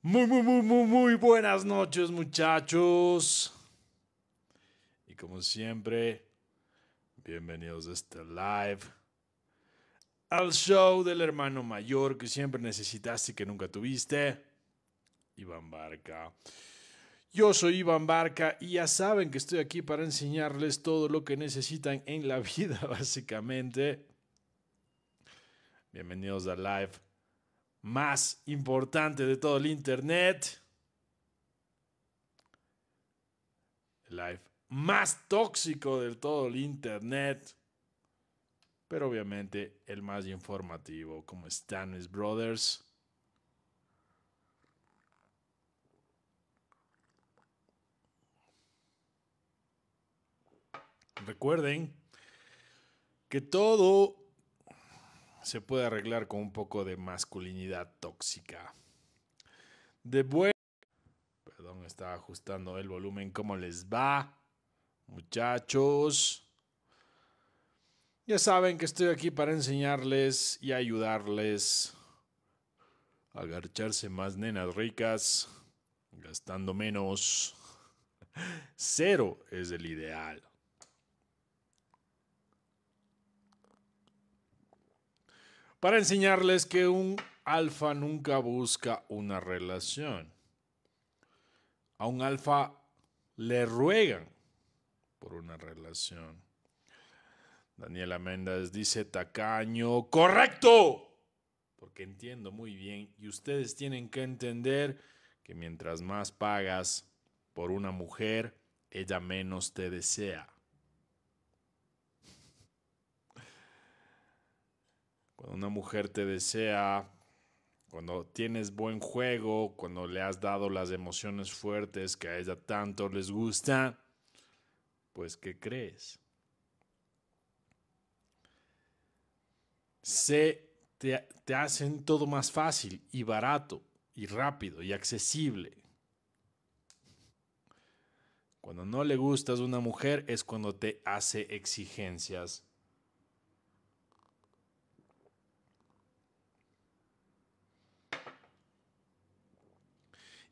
Muy, muy, muy, muy, buenas noches, muchachos. Y como siempre, bienvenidos a este live. Al show del hermano mayor que siempre necesitaste y que nunca tuviste, Iván Barca. Yo soy Iván Barca y ya saben que estoy aquí para enseñarles todo lo que necesitan en la vida, básicamente. Bienvenidos a live más importante de todo el Internet. El live más tóxico de todo el Internet. Pero obviamente el más informativo. como están brothers? Recuerden que todo se puede arreglar con un poco de masculinidad tóxica. De buen... Perdón, estaba ajustando el volumen. ¿Cómo les va? Muchachos. Ya saben que estoy aquí para enseñarles y ayudarles a agarcharse más nenas ricas, gastando menos. Cero es el ideal. para enseñarles que un alfa nunca busca una relación. A un alfa le ruegan por una relación. Daniela Méndez dice tacaño, correcto, porque entiendo muy bien y ustedes tienen que entender que mientras más pagas por una mujer, ella menos te desea. Cuando una mujer te desea, cuando tienes buen juego, cuando le has dado las emociones fuertes que a ella tanto les gusta, pues ¿qué crees? te, hacen todo más fácil y barato y rápido y accesible. Cuando no le gustas a una mujer es cuando te hace exigencias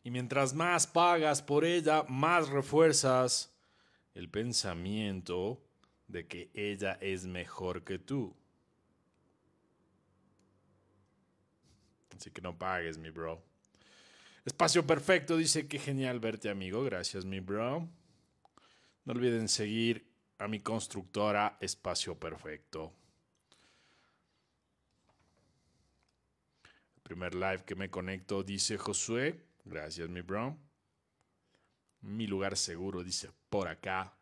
Y mientras más pagas por ella, más refuerzas el pensamiento de que ella es mejor que tú. Así que no pagues, mi bro. Espacio Perfecto dice que genial verte, amigo. Gracias, mi bro. No olviden seguir a mi constructora Espacio Perfecto. El primer live que me conecto dice Josué. Gracias, mi bro. Mi lugar seguro, dice por acá.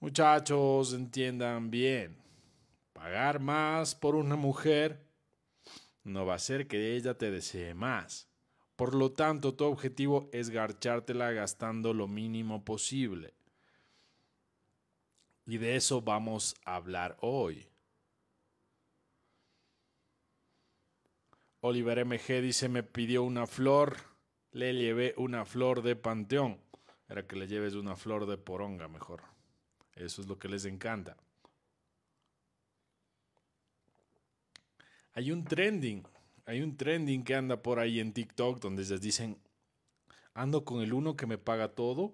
Muchachos, entiendan bien. Pagar más por una mujer no va a hacer que ella te desee más. Por lo tanto, tu objetivo es garchártela gastando lo mínimo posible. Y de eso vamos a hablar hoy. Oliver MG dice, me pidió una flor, le llevé una flor de panteón. Era que le lleves una flor de poronga mejor. Eso es lo que les encanta. Hay un trending, hay un trending que anda por ahí en TikTok donde les dicen, ando con el uno que me paga todo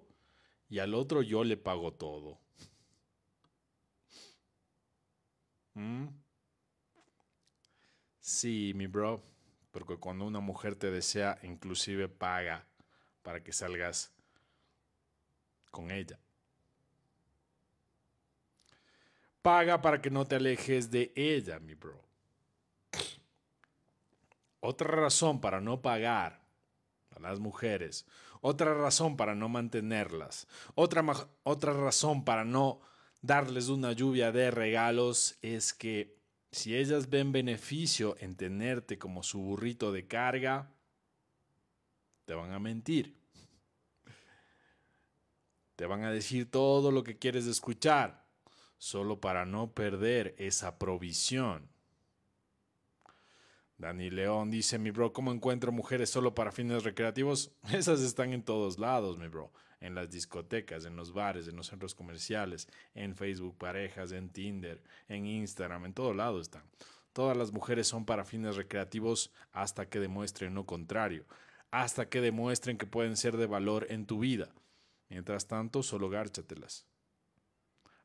y al otro yo le pago todo. ¿Mm? Sí, mi bro. Porque cuando una mujer te desea, inclusive paga para que salgas con ella. Paga para que no te alejes de ella, mi bro. Otra razón para no pagar a las mujeres. Otra razón para no mantenerlas. Otra, otra razón para no darles una lluvia de regalos es que si ellas ven beneficio en tenerte como su burrito de carga, te van a mentir. Te van a decir todo lo que quieres escuchar, solo para no perder esa provisión. Dani León dice, mi bro, ¿cómo encuentro mujeres solo para fines recreativos? Esas están en todos lados, mi bro en las discotecas, en los bares, en los centros comerciales, en Facebook parejas, en Tinder, en Instagram, en todo lado están. Todas las mujeres son para fines recreativos hasta que demuestren lo contrario, hasta que demuestren que pueden ser de valor en tu vida. Mientras tanto, solo gárchatelas.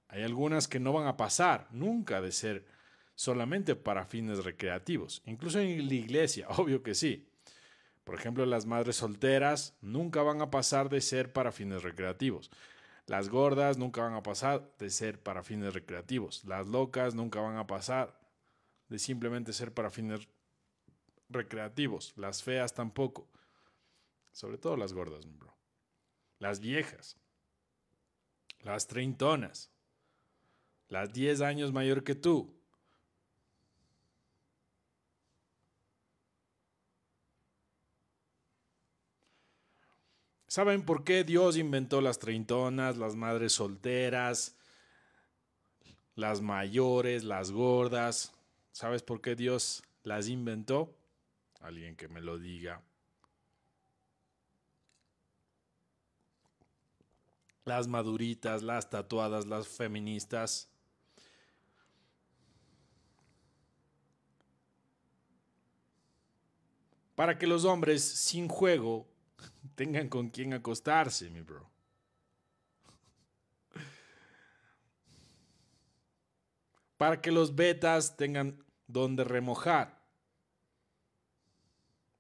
Hay algunas que no van a pasar nunca de ser solamente para fines recreativos, incluso en la iglesia, obvio que sí. Por ejemplo, las madres solteras nunca van a pasar de ser para fines recreativos. Las gordas nunca van a pasar de ser para fines recreativos. Las locas nunca van a pasar de simplemente ser para fines recreativos. Las feas tampoco. Sobre todo las gordas, bro. Las viejas. Las treintonas. Las 10 años mayor que tú. ¿Saben por qué Dios inventó las treintonas, las madres solteras, las mayores, las gordas? ¿Sabes por qué Dios las inventó? Alguien que me lo diga. Las maduritas, las tatuadas, las feministas. Para que los hombres sin juego Tengan con quién acostarse, mi bro. Para que los betas tengan donde remojar.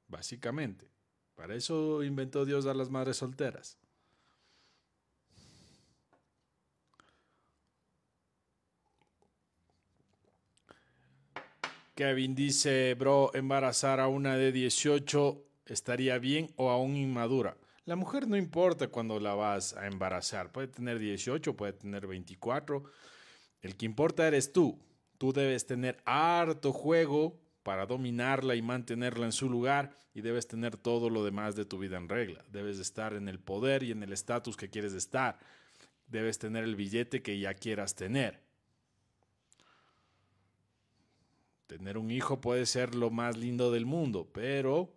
Básicamente. Para eso inventó Dios a las madres solteras. Kevin dice, bro, embarazar a una de 18 estaría bien o aún inmadura. La mujer no importa cuando la vas a embarazar, puede tener 18, puede tener 24, el que importa eres tú. Tú debes tener harto juego para dominarla y mantenerla en su lugar y debes tener todo lo demás de tu vida en regla. Debes estar en el poder y en el estatus que quieres estar. Debes tener el billete que ya quieras tener. Tener un hijo puede ser lo más lindo del mundo, pero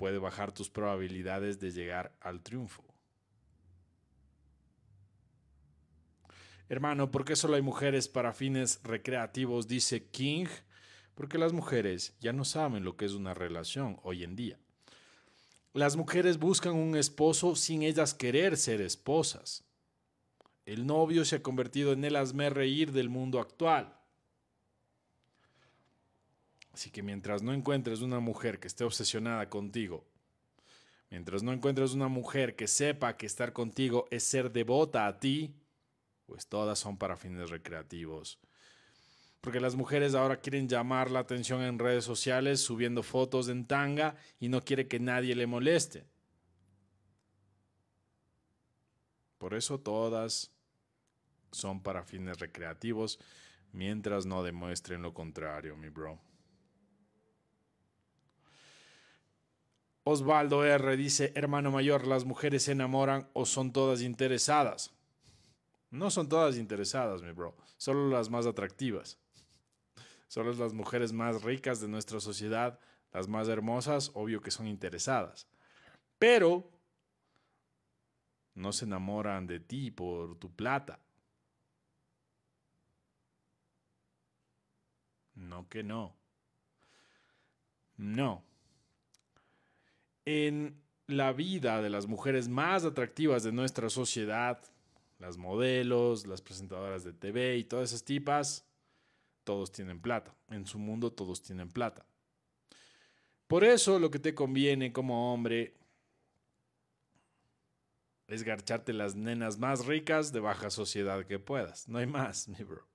puede bajar tus probabilidades de llegar al triunfo. Hermano, ¿por qué solo hay mujeres para fines recreativos? Dice King. Porque las mujeres ya no saben lo que es una relación hoy en día. Las mujeres buscan un esposo sin ellas querer ser esposas. El novio se ha convertido en el hazme reír del mundo actual. Así que mientras no encuentres una mujer que esté obsesionada contigo, mientras no encuentres una mujer que sepa que estar contigo es ser devota a ti, pues todas son para fines recreativos. Porque las mujeres ahora quieren llamar la atención en redes sociales subiendo fotos en tanga y no quiere que nadie le moleste. Por eso todas son para fines recreativos mientras no demuestren lo contrario, mi bro. Osvaldo R. dice, hermano mayor, ¿las mujeres se enamoran o son todas interesadas? No son todas interesadas, mi bro. Solo las más atractivas. Solo las mujeres más ricas de nuestra sociedad, las más hermosas, obvio que son interesadas. Pero no se enamoran de ti por tu plata. No que no. No en la vida de las mujeres más atractivas de nuestra sociedad, las modelos, las presentadoras de TV y todas esas tipas, todos tienen plata. En su mundo todos tienen plata. Por eso lo que te conviene como hombre es garcharte las nenas más ricas de baja sociedad que puedas. No hay más, mi bro.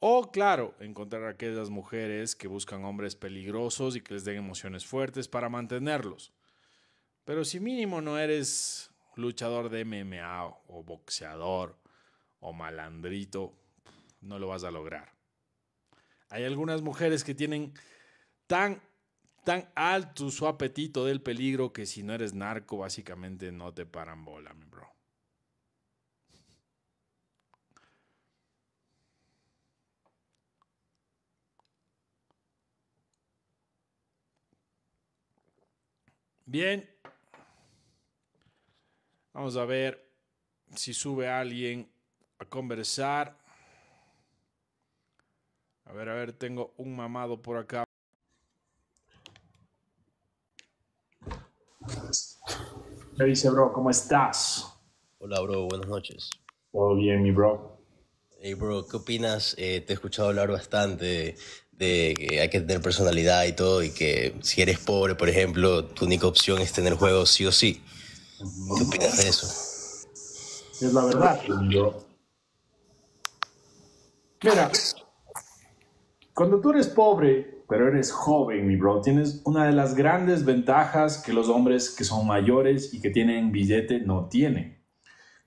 O claro, encontrar a aquellas mujeres que buscan hombres peligrosos y que les den emociones fuertes para mantenerlos. Pero si mínimo no eres luchador de MMA o boxeador o malandrito, no lo vas a lograr. Hay algunas mujeres que tienen tan, tan alto su apetito del peligro que si no eres narco, básicamente no te paran bola, mi bro. Bien. Vamos a ver si sube alguien a conversar. A ver, a ver, tengo un mamado por acá. ¿Qué dice, bro? ¿Cómo estás? Hola, bro. Buenas noches. Todo bien, mi bro. Hey, bro, ¿qué opinas? Eh, te he escuchado hablar bastante de que hay que tener personalidad y todo, y que si eres pobre, por ejemplo, tu única opción es tener juegos sí o sí. ¿Qué opinas de eso? Es la verdad. Mira, cuando tú eres pobre, pero eres joven, mi bro, tienes una de las grandes ventajas que los hombres que son mayores y que tienen billete no tienen.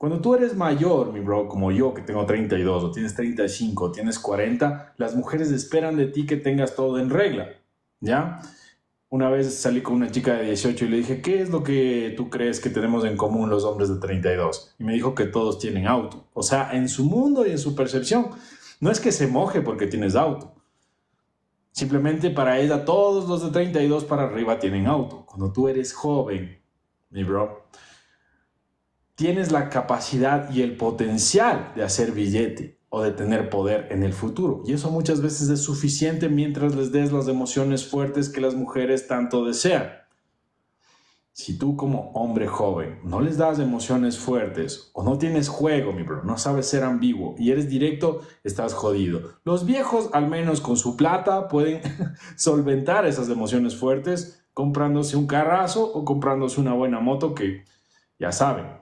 Cuando tú eres mayor, mi bro, como yo que tengo 32 o tienes 35 o tienes 40, las mujeres esperan de ti que tengas todo en regla, ¿ya? Una vez salí con una chica de 18 y le dije, ¿qué es lo que tú crees que tenemos en común los hombres de 32? Y me dijo que todos tienen auto. O sea, en su mundo y en su percepción, no es que se moje porque tienes auto. Simplemente para ella todos los de 32 para arriba tienen auto. Cuando tú eres joven, mi bro, tienes la capacidad y el potencial de hacer billete o de tener poder en el futuro. Y eso muchas veces es suficiente mientras les des las emociones fuertes que las mujeres tanto desean. Si tú como hombre joven no les das emociones fuertes o no tienes juego, mi bro, no sabes ser ambiguo y eres directo, estás jodido. Los viejos, al menos con su plata, pueden solventar esas emociones fuertes comprándose un carrazo o comprándose una buena moto que ya saben,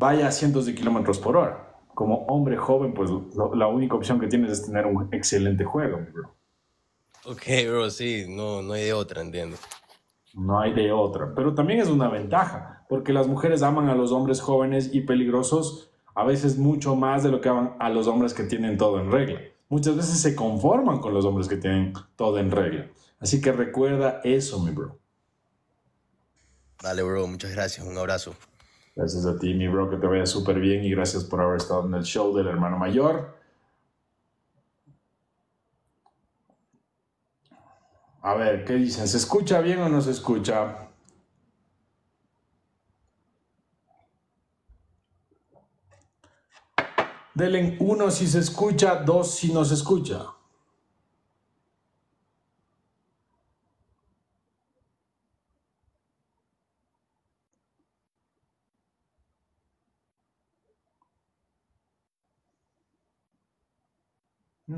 vaya a cientos de kilómetros por hora. Como hombre joven, pues la única opción que tienes es tener un excelente juego, mi bro. Ok, bro, sí, no, no hay de otra, entiendo. No hay de otra, pero también es una ventaja, porque las mujeres aman a los hombres jóvenes y peligrosos a veces mucho más de lo que aman a los hombres que tienen todo en regla. Muchas veces se conforman con los hombres que tienen todo en regla. Así que recuerda eso, mi bro. Vale, bro, muchas gracias, un abrazo. Gracias a ti, mi bro, que te vaya súper bien y gracias por haber estado en el show del hermano mayor. A ver, ¿qué dicen? ¿Se escucha bien o no se escucha? Delen, uno si se escucha, dos si no se escucha.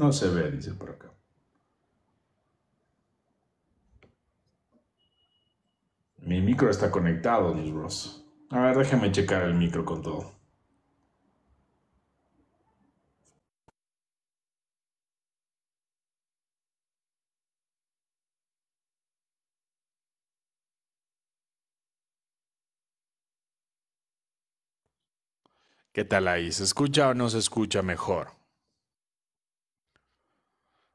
No se ve, dice por acá. Mi micro está conectado, mis Bros. A ver, déjame checar el micro con todo. ¿Qué tal ahí? ¿Se escucha o no se escucha mejor?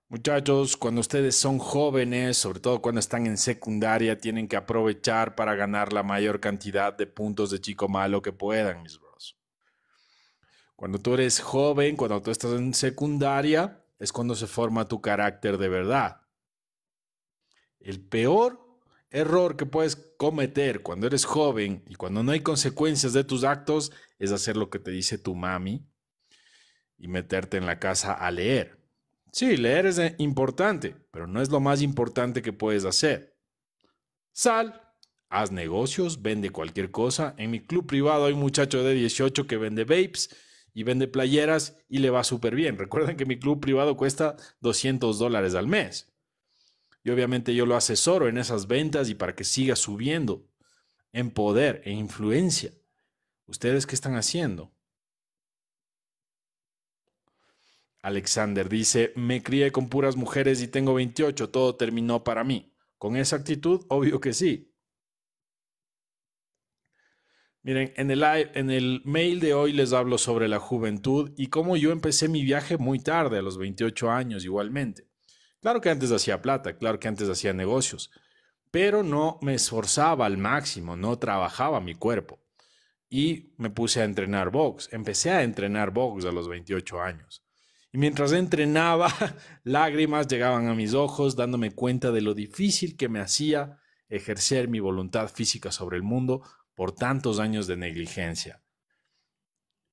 Muchachos, cuando ustedes son jóvenes, sobre todo cuando están en secundaria, tienen que aprovechar para ganar la mayor cantidad de puntos de chico malo que puedan, mis bros. Cuando tú eres joven, cuando tú estás en secundaria, es cuando se forma tu carácter de verdad. El peor error que puedes cometer cuando eres joven y cuando no hay consecuencias de tus actos es hacer lo que te dice tu mami y meterte en la casa a leer Sí, leer es eh, importante, pero no es lo más importante que puedes hacer. Sal, haz negocios, vende cualquier cosa. En mi club privado hay un muchacho de 18 que vende vapes y vende playeras y le va súper bien. Recuerden que mi club privado cuesta 200 dólares al mes. Y obviamente yo lo asesoro en esas ventas y para que siga subiendo en poder e influencia. ¿Ustedes qué están haciendo? Alexander dice, me crié con puras mujeres y tengo 28, todo terminó para mí. Con esa actitud, obvio que sí. Miren, en el, mail de hoy les hablo sobre la juventud y cómo yo empecé mi viaje muy tarde, a los 28 años igualmente. Claro que antes hacía plata, claro que antes hacía negocios, pero no me esforzaba al máximo, no trabajaba mi cuerpo. Y me puse a entrenar box, empecé a entrenar box a los 28 años. Y mientras entrenaba, lágrimas llegaban a mis ojos, dándome cuenta de lo difícil que me hacía ejercer mi voluntad física sobre el mundo por tantos años de negligencia.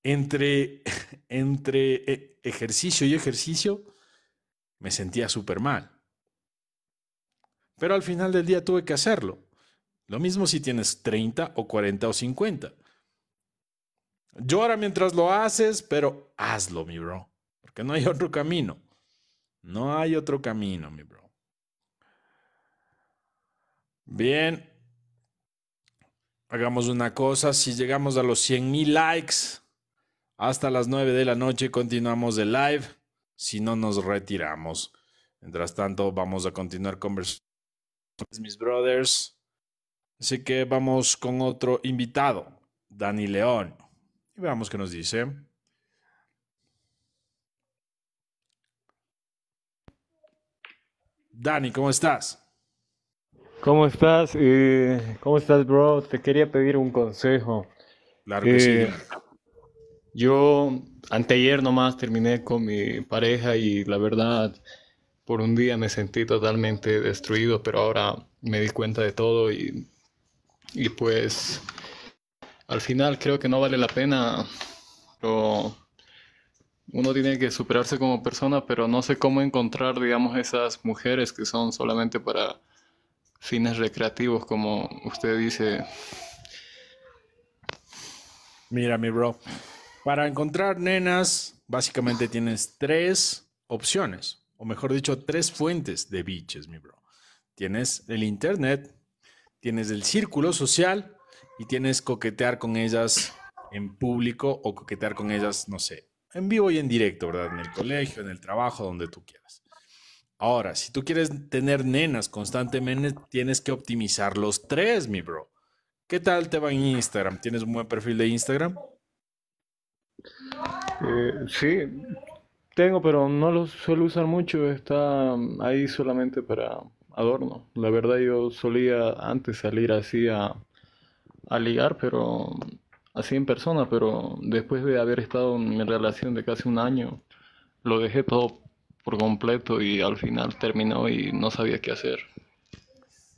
Entre, entre e, ejercicio y ejercicio me sentía súper mal. Pero al final del día tuve que hacerlo. Lo mismo si tienes 30 o 40 o 50. Llora mientras lo haces, pero hazlo, mi bro. Que no hay otro camino. No hay otro camino, mi bro. Bien. Hagamos una cosa, si llegamos a los 100,000 likes hasta las 9 de la noche, continuamos el live. Si no, nos retiramos. Mientras tanto, vamos a continuar conversando mis brothers. Así que vamos con otro invitado, Dani León. Y veamos qué nos dice. Dani, ¿cómo estás? ¿Cómo estás? Eh, ¿Cómo estás, bro? Te quería pedir un consejo. Claro que sí. Eh, yo anteayer nomás terminé con mi pareja y la verdad, por un día me sentí totalmente destruido, pero ahora me di cuenta de todo y, y pues al final creo que no vale la pena, pero uno tiene que superarse como persona, pero no sé cómo encontrar, digamos, esas mujeres que son solamente para fines recreativos, como usted dice. Mira, mi bro, para encontrar nenas, básicamente tienes tres opciones, o mejor dicho, tres fuentes de biches, mi bro. Tienes el internet, tienes el círculo social y tienes coquetear con ellas en público o coquetear con ellas, no sé, en vivo y en directo, ¿verdad? En el colegio, en el trabajo, donde tú quieras. Ahora, si tú quieres tener nenas constantemente, tienes que optimizar los tres, mi bro. ¿Qué tal te va en Instagram? ¿Tienes un buen perfil de Instagram? Eh, sí, tengo, pero no lo suelo usar mucho. Está um, ahí solamente para adorno. La verdad, yo solía antes salir así a, a ligar, pero um, así en persona, pero después de haber estado en mi relación de casi un año, lo dejé todo por completo y al final terminó y no sabía qué hacer.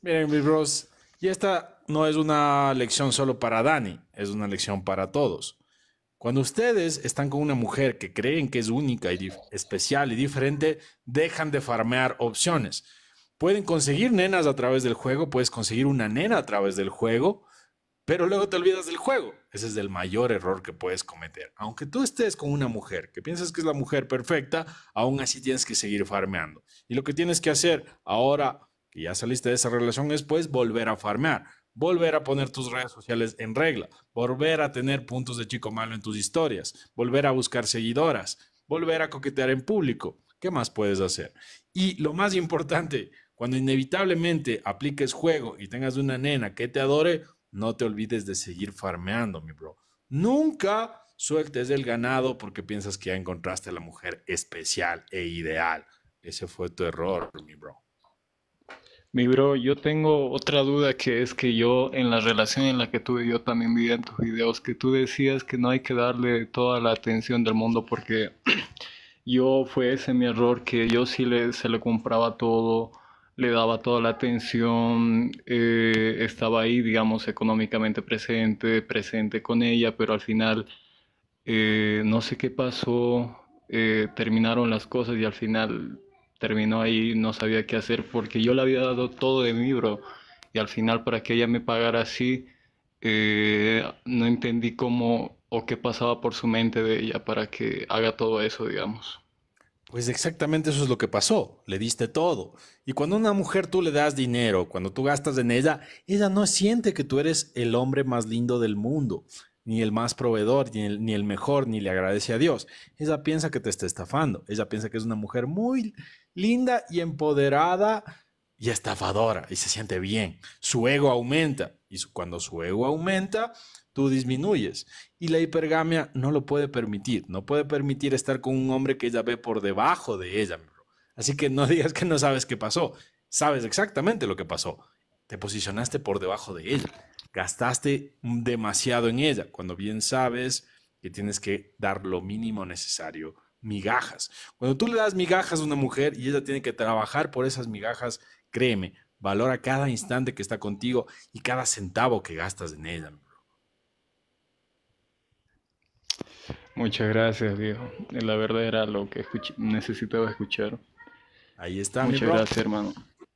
bien mis bros, y esta no es una lección solo para Dani, es una lección para todos. Cuando ustedes están con una mujer que creen que es única y especial y diferente, dejan de farmear opciones. Pueden conseguir nenas a través del juego, puedes conseguir una nena a través del juego, pero luego te olvidas del juego. Ese es el mayor error que puedes cometer. Aunque tú estés con una mujer que piensas que es la mujer perfecta, aún así tienes que seguir farmeando. Y lo que tienes que hacer ahora que ya saliste de esa relación es pues volver a farmear, volver a poner tus redes sociales en regla, volver a tener puntos de chico malo en tus historias, volver a buscar seguidoras, volver a coquetear en público. ¿Qué más puedes hacer? Y lo más importante, cuando inevitablemente apliques juego y tengas una nena que te adore, no te olvides de seguir farmeando, mi bro. Nunca sueltes el ganado porque piensas que ya encontraste la mujer especial e ideal. Ese fue tu error, mi bro. Mi bro, yo tengo otra duda que es que yo en la relación en la que tuve, yo también vi en tus videos que tú decías que no hay que darle toda la atención del mundo porque yo fue ese mi error que yo sí le, se le compraba todo le daba toda la atención, eh, estaba ahí, digamos, económicamente presente, presente con ella, pero al final eh, no sé qué pasó, eh, terminaron las cosas y al final terminó ahí, no sabía qué hacer porque yo le había dado todo de mi bro y al final para que ella me pagara así, no entendí cómo o qué pasaba por su mente de ella para que haga todo eso, digamos. Pues exactamente eso es lo que pasó, le diste todo. Y cuando a una mujer tú le das dinero, cuando tú gastas en ella, ella no siente que tú eres el hombre más lindo del mundo, ni el más proveedor, ni el, mejor, ni le agradece a Dios. Ella piensa que te está estafando, ella piensa que es una mujer muy linda y empoderada y estafadora y se siente bien. Su ego aumenta y cuando su ego aumenta, tú disminuyes. Y la hipergamia no lo puede permitir, no puede permitir estar con un hombre que ella ve por debajo de ella. Así que no digas que no sabes qué pasó, sabes exactamente lo que pasó. Te posicionaste por debajo de ella, gastaste demasiado en ella, cuando bien sabes que tienes que dar lo mínimo necesario, migajas. Cuando tú le das migajas a una mujer y ella tiene que trabajar por esas migajas, créeme, valora cada instante que está contigo y cada centavo que gastas en ella. Muchas gracias, viejo. La verdad era lo que necesitaba escuchar. Ahí está, Muchas gracias, hermano.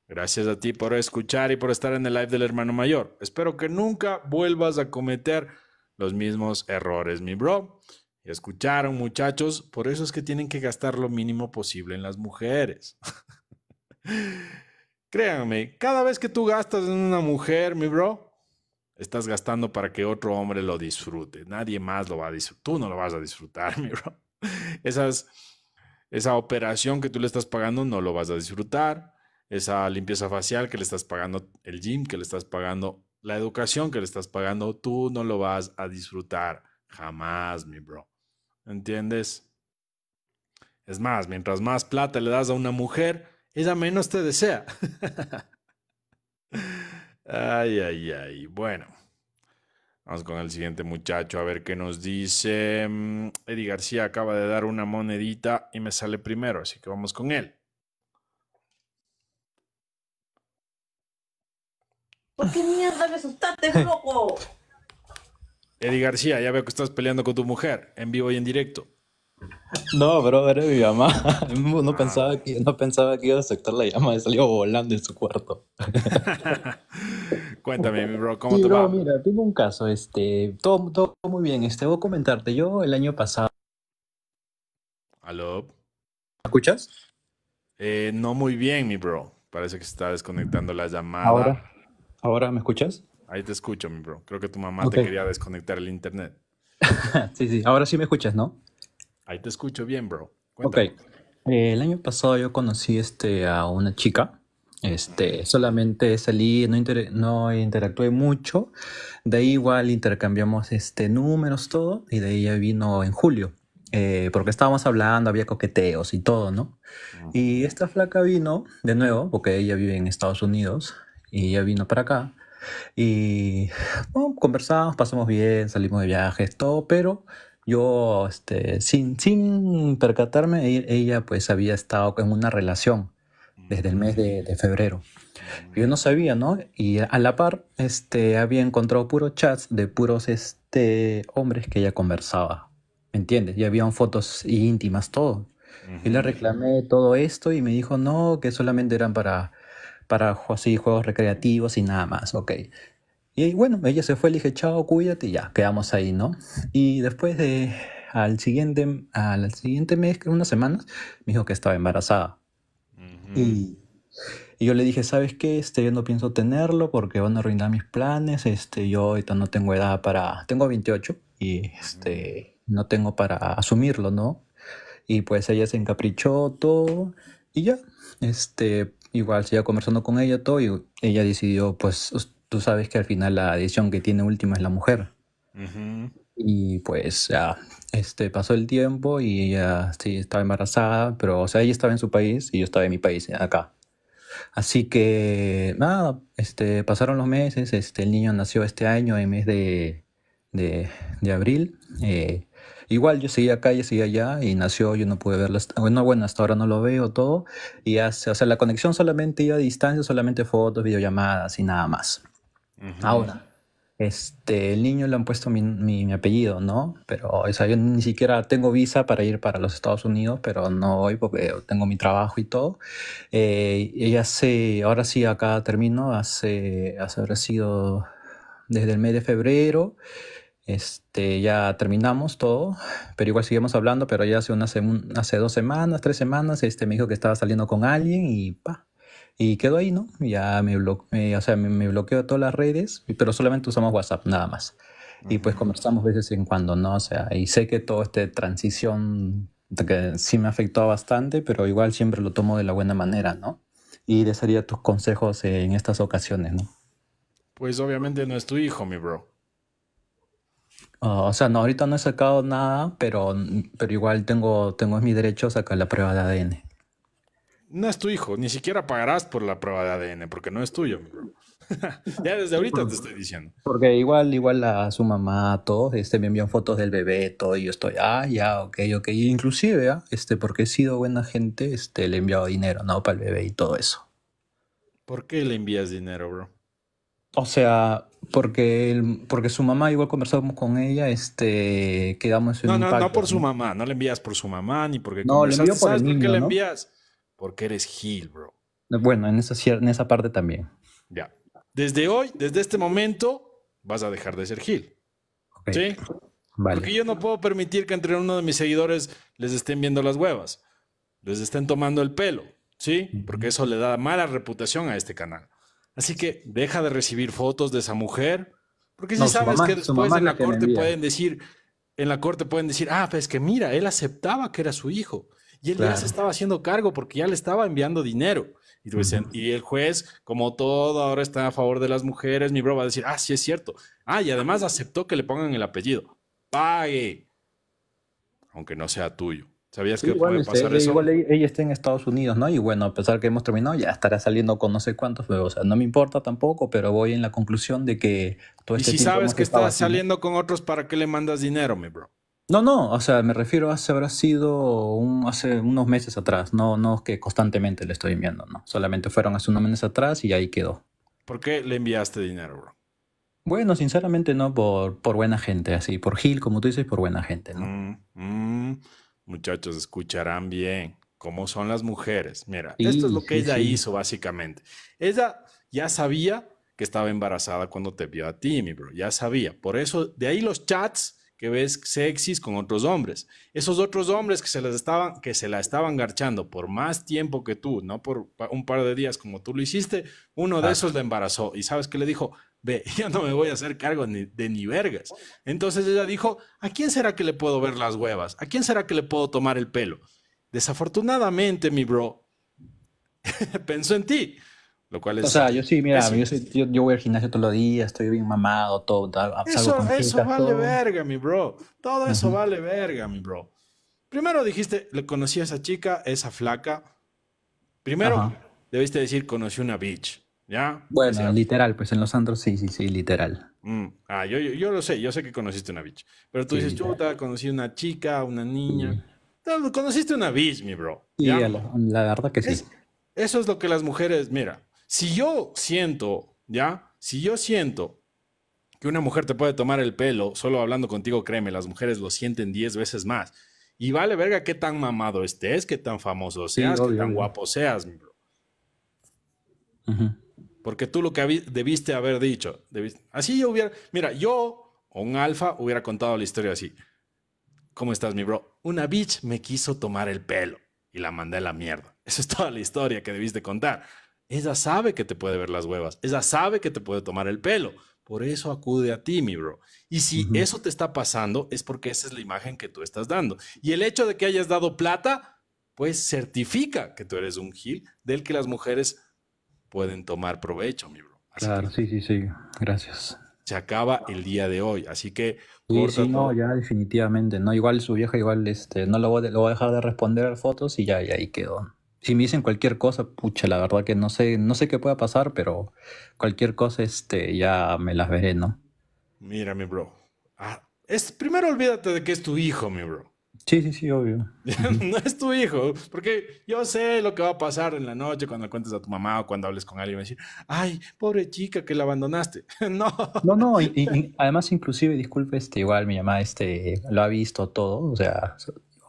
Gracias a ti por escuchar y por estar en el live del hermano mayor. Espero que nunca vuelvas a cometer los mismos errores, mi bro. Y escucharon, muchachos, por eso es que tienen que gastar lo mínimo posible en las mujeres. Créanme, cada vez que tú gastas en una mujer, mi bro, estás gastando para que otro hombre lo disfrute. Nadie más lo va a disfrutar. Tú no lo vas a disfrutar, mi bro. esa operación que tú le estás pagando no lo vas a disfrutar. Esa limpieza facial que le estás pagando, el gym que le estás pagando, la educación que le estás pagando, tú no lo vas a disfrutar jamás, mi bro. ¿Entiendes? Es más, mientras más plata le das a una mujer, ella menos te desea. Ay, ay, ay. Bueno. Vamos con el siguiente muchacho a ver qué nos dice. Mm, Eddie García acaba de dar una monedita y me sale primero, así que vamos con él. ¿Por qué mierda me asustaste, loco? Eddie García, ya veo que estás peleando con tu mujer, en vivo y en directo. No, bro, era mi mamá. No pensaba que, no pensaba que iba a aceptar la llamada salió volando en su cuarto. Cuéntame, mi bro, ¿cómo te va? Mira, tengo un caso, este, todo, muy bien. Este, voy a comentarte. Yo el año pasado. ¿Aló? ¿Me escuchas? Eh, no muy bien, mi bro. Parece que se está desconectando la llamada. ¿Ahora? ¿Ahora me escuchas? Ahí te escucho, mi bro. Creo que tu mamá te quería desconectar el internet. sí, sí, ahora sí me escuchas, ¿no? Ahí te escucho bien, bro. Ok. Eh, el año pasado yo conocí este, a una chica. Este, solamente salí, no, inter no interactué mucho. De ahí igual intercambiamos este, números, todo. Y de ahí vino en julio. Eh, porque estábamos hablando, había coqueteos y todo, ¿no? Y esta flaca vino de nuevo, porque ella vive en Estados Unidos. Y ella vino para acá. Y conversamos, pasamos bien, salimos de viajes, todo. Pero yo, este, sin, sin percatarme, e-, ella pues había estado en una relación desde el mes de, mm. febrero. Mm. Yo no sabía, ¿no? Y a la par, este, había encontrado puros chats de puros este, hombres que ella conversaba. ¿Me entiendes? Y habían fotos íntimas, todo. Y le reclamé todo esto y me dijo, no, que solamente eran para, para así, juegos recreativos y nada más. Ok. Y bueno, ella se fue, le dije, chao, cuídate, y ya, quedamos ahí, ¿no? Y después de, al siguiente, al siguiente mes, unas semanas, me dijo que estaba embarazada. y, yo le dije, ¿sabes qué? Este, yo no pienso tenerlo porque van a arruinar mis planes, este, yo ahorita no tengo edad para, tengo 28 y este, no tengo para asumirlo, ¿no? Y pues ella se encaprichó todo y ya, este, igual seguía conversando con ella todo y ella decidió, pues, tú sabes que al final la decisión que tiene última es la mujer. Y pues ya, este, pasó el tiempo y ya sí estaba embarazada, pero o sea, ella estaba en su país y yo estaba en mi país, acá. Así que nada, este, pasaron los meses, este, el niño nació este año en mes de, abril. Eh, igual yo seguía acá, yo seguía allá y nació, yo no pude verlo, bueno, bueno, hasta ahora no lo veo todo. Y hace, o sea, la conexión solamente iba a distancia, solamente fotos, videollamadas y nada más. Ahora, este, el niño le han puesto mi, apellido, ¿no? Pero, eso yo ni siquiera tengo visa para ir para los Estados Unidos, pero no voy porque tengo mi trabajo y todo. Eh, se, ahora sí, acá termino, hace, hace ha sido desde el mes de febrero. Este, ya terminamos todo, pero igual seguimos hablando, pero ya hace, una hace dos semanas, tres semanas, este, me dijo que estaba saliendo con alguien y pa, y quedó ahí, ¿no? Ya me, bloqueó, eh, o sea, me, bloqueó todas las redes, pero solamente usamos WhatsApp, nada más. Y pues conversamos veces en cuando, ¿no? O sea, y sé que toda esta transición que sí me afectó bastante, pero igual siempre lo tomo de la buena manera, ¿no? Y desearía tus consejos eh, en estas ocasiones, ¿no? Pues obviamente no es tu hijo, mi bro. Ah, o sea, no, ahorita no he sacado nada, pero, pero igual tengo, tengo es mi derecho a sacar la prueba de ADN no es tu hijo, ni siquiera pagarás por la prueba de ADN, porque no es tuyo, ya desde ahorita te estoy diciendo. Porque igual, igual a su mamá, todo, este, me envió fotos del bebé, todo, y yo estoy, ah, ya, ok, ok. inclusive, ¿ah? este, porque he sido buena gente, este, le he enviado dinero, ¿no? Para el bebé y todo eso. ¿Por qué le envías dinero, bro? O sea, porque, el, porque su mamá, igual conversamos con ella, este, quedamos en No, no, no por su mamá, no le envías por su mamá, ni porque no, le envío por el niño, por qué le envías? Porque eres gil, bro. Bueno, en esa, parte también. Ya. Desde hoy, desde este momento, vas a dejar de ser gil. ¿Sí? Porque yo no puedo permitir que entre uno de mis seguidores les estén viendo las huevas, les estén tomando el pelo, ¿sí? Porque eso le da mala reputación a este canal. Así que deja de recibir fotos de esa mujer, porque si sabes que después en la corte pueden decir, en la corte pueden decir, ah, pues que mira, él aceptaba que era su hijo. Y él ya se estaba haciendo cargo porque ya le estaba enviando dinero. Y, y, el juez, como todo, ahora está a favor de las mujeres. Mi bro va a decir, ah, sí es cierto. Ah, y además aceptó que le pongan el apellido. Pague. Aunque no sea tuyo. ¿Sabías que puede este, pasar eso? Igual e, ella está en Estados Unidos, ¿no? Y bueno, a pesar que hemos terminado, ya estará saliendo con no sé cuántos, o sea, no me importa tampoco, pero voy en la conclusión de que todo Y este si sabes que está saliendo con otros, ¿para qué le mandas dinero, mi bro? No, no, o sea, me refiero a si habrá sido hace unos meses atrás, no, no que constantemente le estoy enviando, no. Solamente fueron hace unos meses atrás y ahí quedó. ¿Por qué le enviaste dinero, bro? Bueno, sinceramente no, por, por buena gente, así, por Gil, como tú dices, por buena gente, ¿no? Mm, mm. muchachos, escucharán bien cómo son las mujeres. Mira, esto es lo que ella hizo, básicamente. Ella ya sabía que estaba embarazada cuando te vio a ti, mi bro, ya sabía. Por eso, de ahí los chats que ves sexys con otros hombres. Esos otros hombres que se, les estaban, que se la estaban garchando por más tiempo que tú, no por un par de días como tú lo hiciste, uno de esos la embarazó. Y sabes que le dijo, ve, yo no me voy a hacer cargo de ni vergas. Entonces ella dijo, ¿a quién será que le puedo ver las huevas? ¿A quién será que le puedo tomar el pelo? Desafortunadamente, mi bro, pensó en ti. Lo cual es, o sea, yo sí, mira, yo, yo, voy al gimnasio todos los días, estoy bien mamado, todo, eso, vale verga, mi bro. Todo eso vale verga, mi bro. Primero dijiste, le conocí a esa chica, esa flaca. Primero debiste decir, conocí una bitch, ¿ya? Bueno, literal, pues en los andros sí, sí, sí, literal. Mm. Ah, yo, lo sé, yo sé que conociste una bitch. Pero tú dices, chuta, conocí una chica, una niña. Conociste una bitch, mi bro. la, verdad que sí. eso es lo que las mujeres, mira, si yo siento, ¿ya? Si yo siento que una mujer te puede tomar el pelo solo hablando contigo, créeme, las mujeres lo sienten 10 veces más. Y vale verga qué tan mamado estés, qué tan famoso seas, qué tan guapo seas, mi bro. Porque tú lo que debiste haber dicho, así yo hubiera, mira, yo un alfa hubiera contado la historia así. ¿Cómo estás, mi bro? Una bitch me quiso tomar el pelo y la mandé a la mierda. Esa es toda la historia que debiste contar. Ella sabe que te puede ver las huevas, ella sabe que te puede tomar el pelo. Por eso acude a ti, mi bro. Y si eso te está pasando, es porque esa es la imagen que tú estás dando. Y el hecho de que hayas dado plata, pues certifica que tú eres un gil del que las mujeres pueden tomar provecho, mi bro. claro, sí, sí, sí. Gracias. Se acaba el día de hoy, así que... Sí, no, ya definitivamente, no, igual su vieja, igual, este, no lo voy, voy a dejar de responder a fotos y ya, y ahí quedó si me dicen cualquier cosa, pucha, la verdad que no sé, no sé qué pueda pasar, pero cualquier cosa, este, ya me las veré, ¿no? Mira, mi bro. Ah, es, primero olvídate de que es tu hijo, mi bro. Sí, sí, sí, obvio. no es tu hijo, porque yo sé lo que va a pasar en la noche cuando le cuentes a tu mamá o cuando hables con alguien y decir, ay, pobre chica que la abandonaste. no. No, no, y, y, además inclusive, disculpe, este, igual mi mamá este, lo ha visto todo, o sea,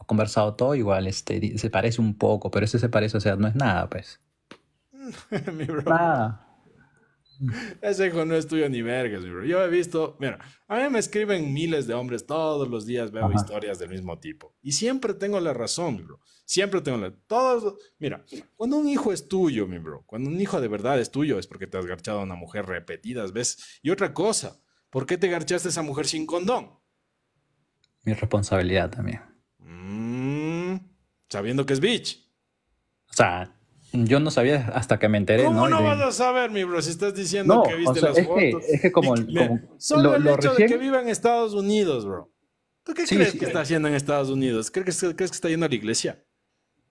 conversado todo, igual este, se parece un poco, pero ese se parece, o sea, no es nada, pues. Nada. Ese hijo no es tuyo ni vergas, mi bro. Yo he visto, mira, a mí me escriben miles de hombres todos los días, veo historias del mismo tipo. Y siempre tengo la razón, mi bro. Siempre tengo la... Todos, mira, cuando un hijo es tuyo, mi bro, cuando un hijo de verdad es tuyo, es porque te has garchado a una mujer repetidas veces. Y otra cosa, ¿por qué te garchaste a esa mujer sin condón? Mi responsabilidad también sabiendo que es bitch. O sea, yo no sabía hasta que me enteré. ¿Cómo no, no vas a saber, mi bro? Si estás diciendo que viste las es fotos. Que, es que como, solo el hecho de que viva en Estados Unidos, bro. ¿Tú qué crees que está haciendo en Estados Unidos? ¿Crees, que está yendo a la iglesia?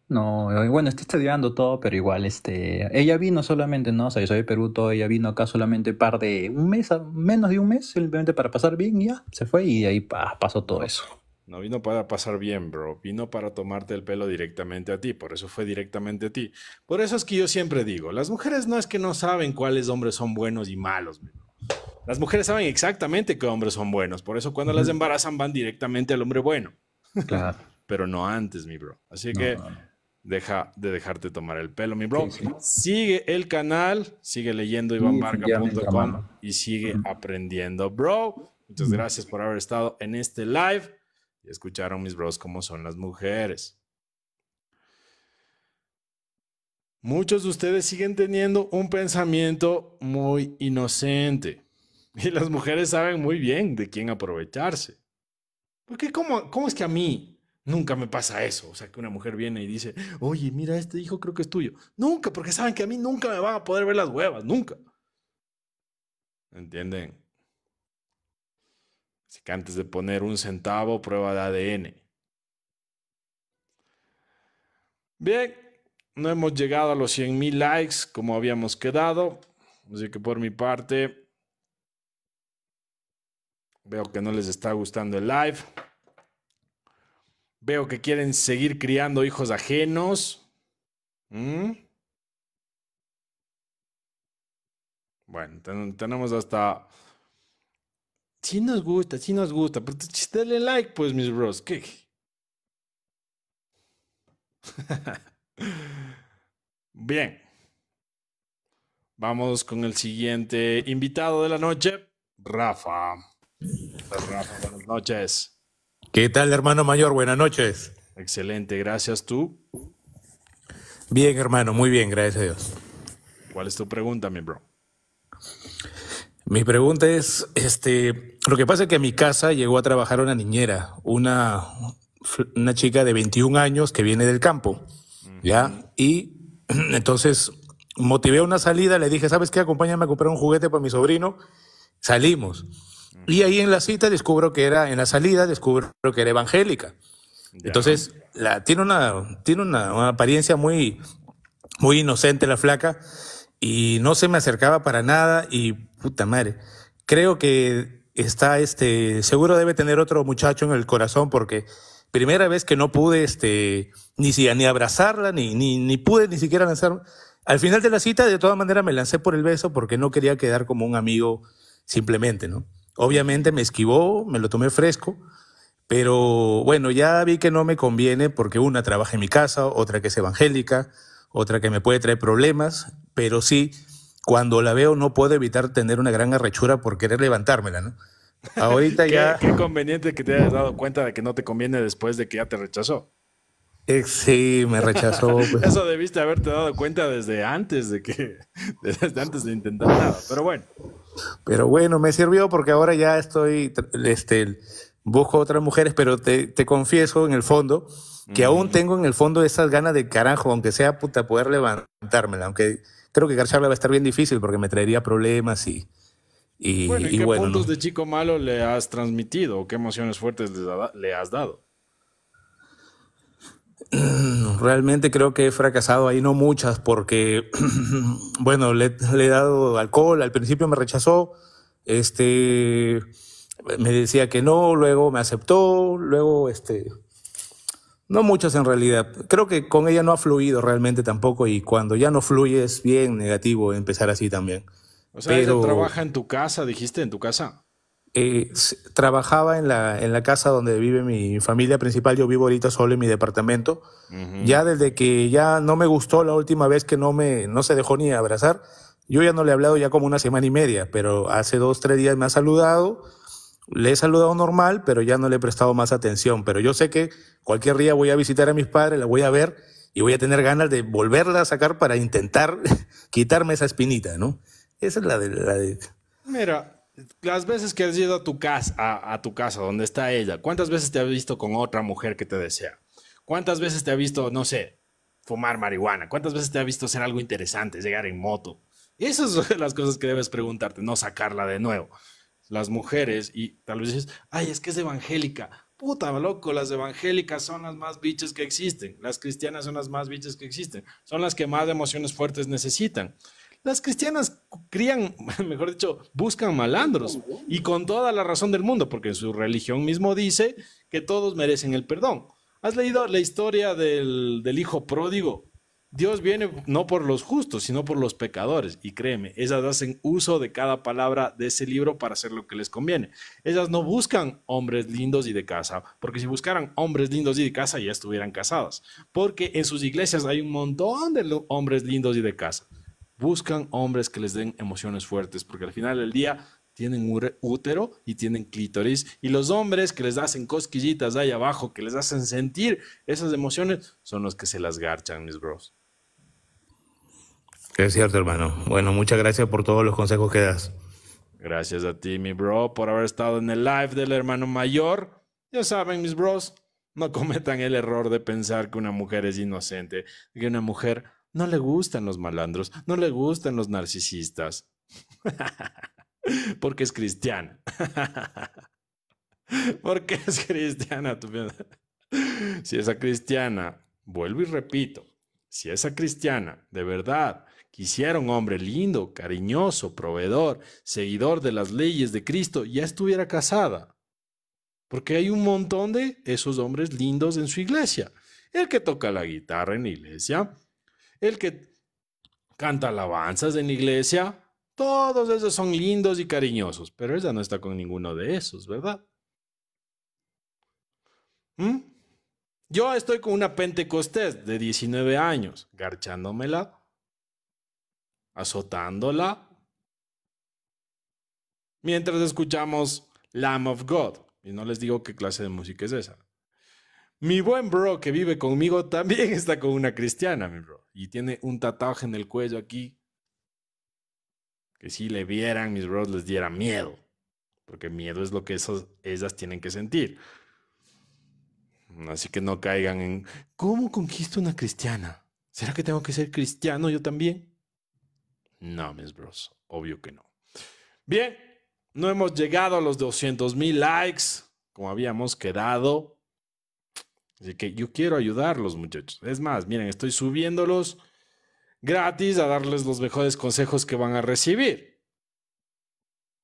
No, eh, bueno, está estudiando todo, pero igual, este, ella vino solamente, ¿no? O sea, yo soy de todo, ella vino acá solamente par de un mes, menos de un mes, simplemente para pasar bien y ya, se fue y ahí pasó todo eso. No vino para pasar bien, bro. Vino para tomarte el pelo directamente a ti. Por eso fue directamente a ti. Por eso es que yo siempre digo, las mujeres no es que no saben cuáles hombres son buenos y malos. Las mujeres saben exactamente qué hombres son buenos. Por eso cuando las embarazan van directamente al hombre bueno. Claro. Pero no antes, mi bro. Así que deja de dejarte tomar el pelo, mi bro. Sigue el canal, sigue leyendo ivanbarca.com y sigue aprendiendo, bro. Muchas gracias por haber estado en este live y escucharon mis bros cómo son las mujeres. Muchos de ustedes siguen teniendo un pensamiento muy inocente y las mujeres saben muy bien de quién aprovecharse. Porque ¿cómo, cómo es que a mí nunca me pasa eso? O sea, que una mujer viene y dice, oye, mira, este hijo creo que es tuyo. Nunca, porque saben que a mí nunca me van a poder ver las huevas, nunca. ¿Entienden? Así que antes de poner un centavo, prueba de ADN. Bien, no hemos llegado a los mil likes como habíamos quedado. Así que por mi parte, veo que no les está gustando el live. Veo que quieren seguir criando hijos ajenos. ¿Mm? Bueno, tenemos hasta si nos gusta, si nos gusta, pero pues, dale like, pues, mis bros. Bien. Vamos con el siguiente invitado de la noche, Rafa. Rafa, buenas noches. ¿Qué tal, hermano mayor? Buenas noches. Excelente, gracias tú. Bien, hermano, muy bien, gracias a Dios. ¿Cuál es tu pregunta, mi bro? Mi pregunta es, este, lo que pasa es que a mi casa llegó a trabajar una niñera, una, una chica de 21 años que viene del campo, ¿ya? Y entonces motivé una salida, le dije, ¿sabes qué? Acompáñame a comprar un juguete para mi sobrino. Salimos. Y ahí en la cita descubro que era, en la salida descubro que era evangélica. Entonces, la, tiene, una, tiene una, una apariencia muy, muy inocente la flaca y no se me acercaba para nada y puta madre, creo que está este, seguro debe tener otro muchacho en el corazón porque primera vez que no pude este, ni, ni abrazarla, ni, ni, ni pude ni siquiera lanzar. Al final de la cita, de todas maneras, me lancé por el beso porque no quería quedar como un amigo simplemente, ¿no? Obviamente me esquivó, me lo tomé fresco, pero bueno, ya vi que no me conviene porque una trabaja en mi casa, otra que es evangélica, otra que me puede traer problemas, pero sí, cuando la veo no puedo evitar tener una gran arrechura por querer levantármela, ¿no? Ahorita ya... Qué conveniente que te hayas dado cuenta de que no te conviene después de que ya te rechazó. Eh, sí, me rechazó. Pues. Eso debiste haberte dado cuenta desde antes de que, desde antes de intentar nada, pero bueno. Pero bueno, me sirvió porque ahora ya estoy, este, busco otras mujeres, pero te, te confieso en el fondo que aún tengo en el fondo esas ganas de carajo, aunque sea puta, poder levantármela, aunque creo que Garcharla va a estar bien difícil porque me traería problemas y... y bueno, qué puntos de chico malo le has transmitido qué emociones fuertes le has dado? Mm, realmente creo que he fracasado ahí, no muchas, porque, bueno, le, he dado alcohol, al principio me rechazó, este, me decía que no, luego me aceptó, luego, este, no muchas en realidad. Creo que con ella no ha fluido realmente tampoco y cuando ya no fluye es bien negativo empezar así también. O sea, ella trabaja en tu casa, dijiste, en tu casa. Eh, trabajaba en la, en la casa donde vive mi familia principal. Yo vivo ahorita solo en mi departamento. Ya desde que ya no me gustó la última vez que no, me, no se dejó ni abrazar, yo ya no le he hablado ya como una semana y media, pero hace dos, tres días me ha saludado le he saludado normal, pero ya no le he prestado más atención. Pero yo sé que cualquier día voy a visitar a mis padres, la voy a ver y voy a tener ganas de volverla a sacar para intentar quitarme esa espinita, ¿no? Esa es la de, la Mira, las veces que has ido a tu casa, a, a, tu casa donde está ella, ¿cuántas veces te has visto con otra mujer que te desea? ¿Cuántas veces te ha visto, no sé, fumar marihuana? ¿Cuántas veces te ha visto hacer algo interesante, llegar en moto? Esas son las cosas que debes preguntarte, no sacarla de nuevo las mujeres y tal vez dices, ay, es que es evangélica. Puta, loco, las evangélicas son las más biches que existen. Las cristianas son las más bichas que existen. Son las que más emociones fuertes necesitan. Las cristianas crían, mejor dicho, buscan malandros y con toda la razón del mundo, porque su religión mismo dice que todos merecen el perdón. ¿Has leído la historia del, del hijo pródigo? Dios viene no por los justos, sino por los pecadores. Y créeme, ellas hacen uso de cada palabra de ese libro para hacer lo que les conviene. Ellas no buscan hombres lindos y de casa, porque si buscaran hombres lindos y de casa ya estuvieran casadas. Porque en sus iglesias hay un montón de hombres lindos y de casa. Buscan hombres que les den emociones fuertes, porque al final del día tienen un útero y tienen clítoris. Y los hombres que les hacen cosquillitas de ahí abajo, que les hacen sentir esas emociones, son los que se las garchan, mis bros. Es cierto, hermano. Bueno, muchas gracias por todos los consejos que das. Gracias a ti, mi bro, por haber estado en el live del hermano mayor. Ya saben, mis bros, no cometan el error de pensar que una mujer es inocente, que una mujer no le gustan los malandros, no le gustan los narcisistas. Porque es cristiana. Porque es cristiana. Si esa cristiana, vuelvo y repito, si esa cristiana de verdad Hicieron hombre lindo, cariñoso, proveedor, seguidor de las leyes de Cristo, ya estuviera casada. Porque hay un montón de esos hombres lindos en su iglesia. El que toca la guitarra en iglesia, el que canta alabanzas en la iglesia, todos esos son lindos y cariñosos, pero ella no está con ninguno de esos, ¿verdad? ¿Mm? Yo estoy con una pentecostés de 19 años, garchándomela azotándola. Mientras escuchamos Lamb of God. Y no les digo qué clase de música es esa. Mi buen bro que vive conmigo también está con una cristiana, mi bro. Y tiene un tatuaje en el cuello aquí. Que si le vieran, mis bros les diera miedo. Porque miedo es lo que ellas tienen que sentir. Así que no caigan en, ¿cómo conquisto una cristiana? ¿Será que tengo que ser cristiano yo también? No, mis bros, obvio que no. Bien, no hemos llegado a los 200 mil likes como habíamos quedado. Así que yo quiero ayudarlos, muchachos. Es más, miren, estoy subiéndolos gratis a darles los mejores consejos que van a recibir.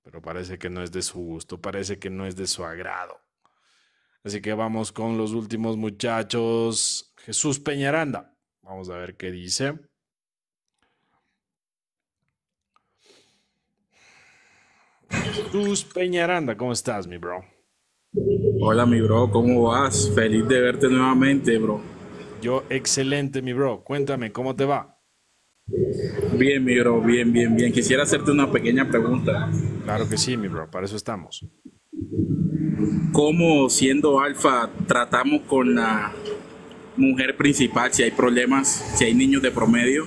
Pero parece que no es de su gusto, parece que no es de su agrado. Así que vamos con los últimos muchachos. Jesús Peñaranda. Vamos a ver qué dice. Tus Peñaranda, ¿cómo estás, mi bro? Hola, mi bro, ¿cómo vas? Feliz de verte nuevamente, bro. Yo, excelente, mi bro. Cuéntame, ¿cómo te va? Bien, mi bro, bien, bien, bien. Quisiera hacerte una pequeña pregunta. Claro que sí, mi bro, para eso estamos. ¿Cómo siendo alfa tratamos con la mujer principal si hay problemas, si hay niños de promedio?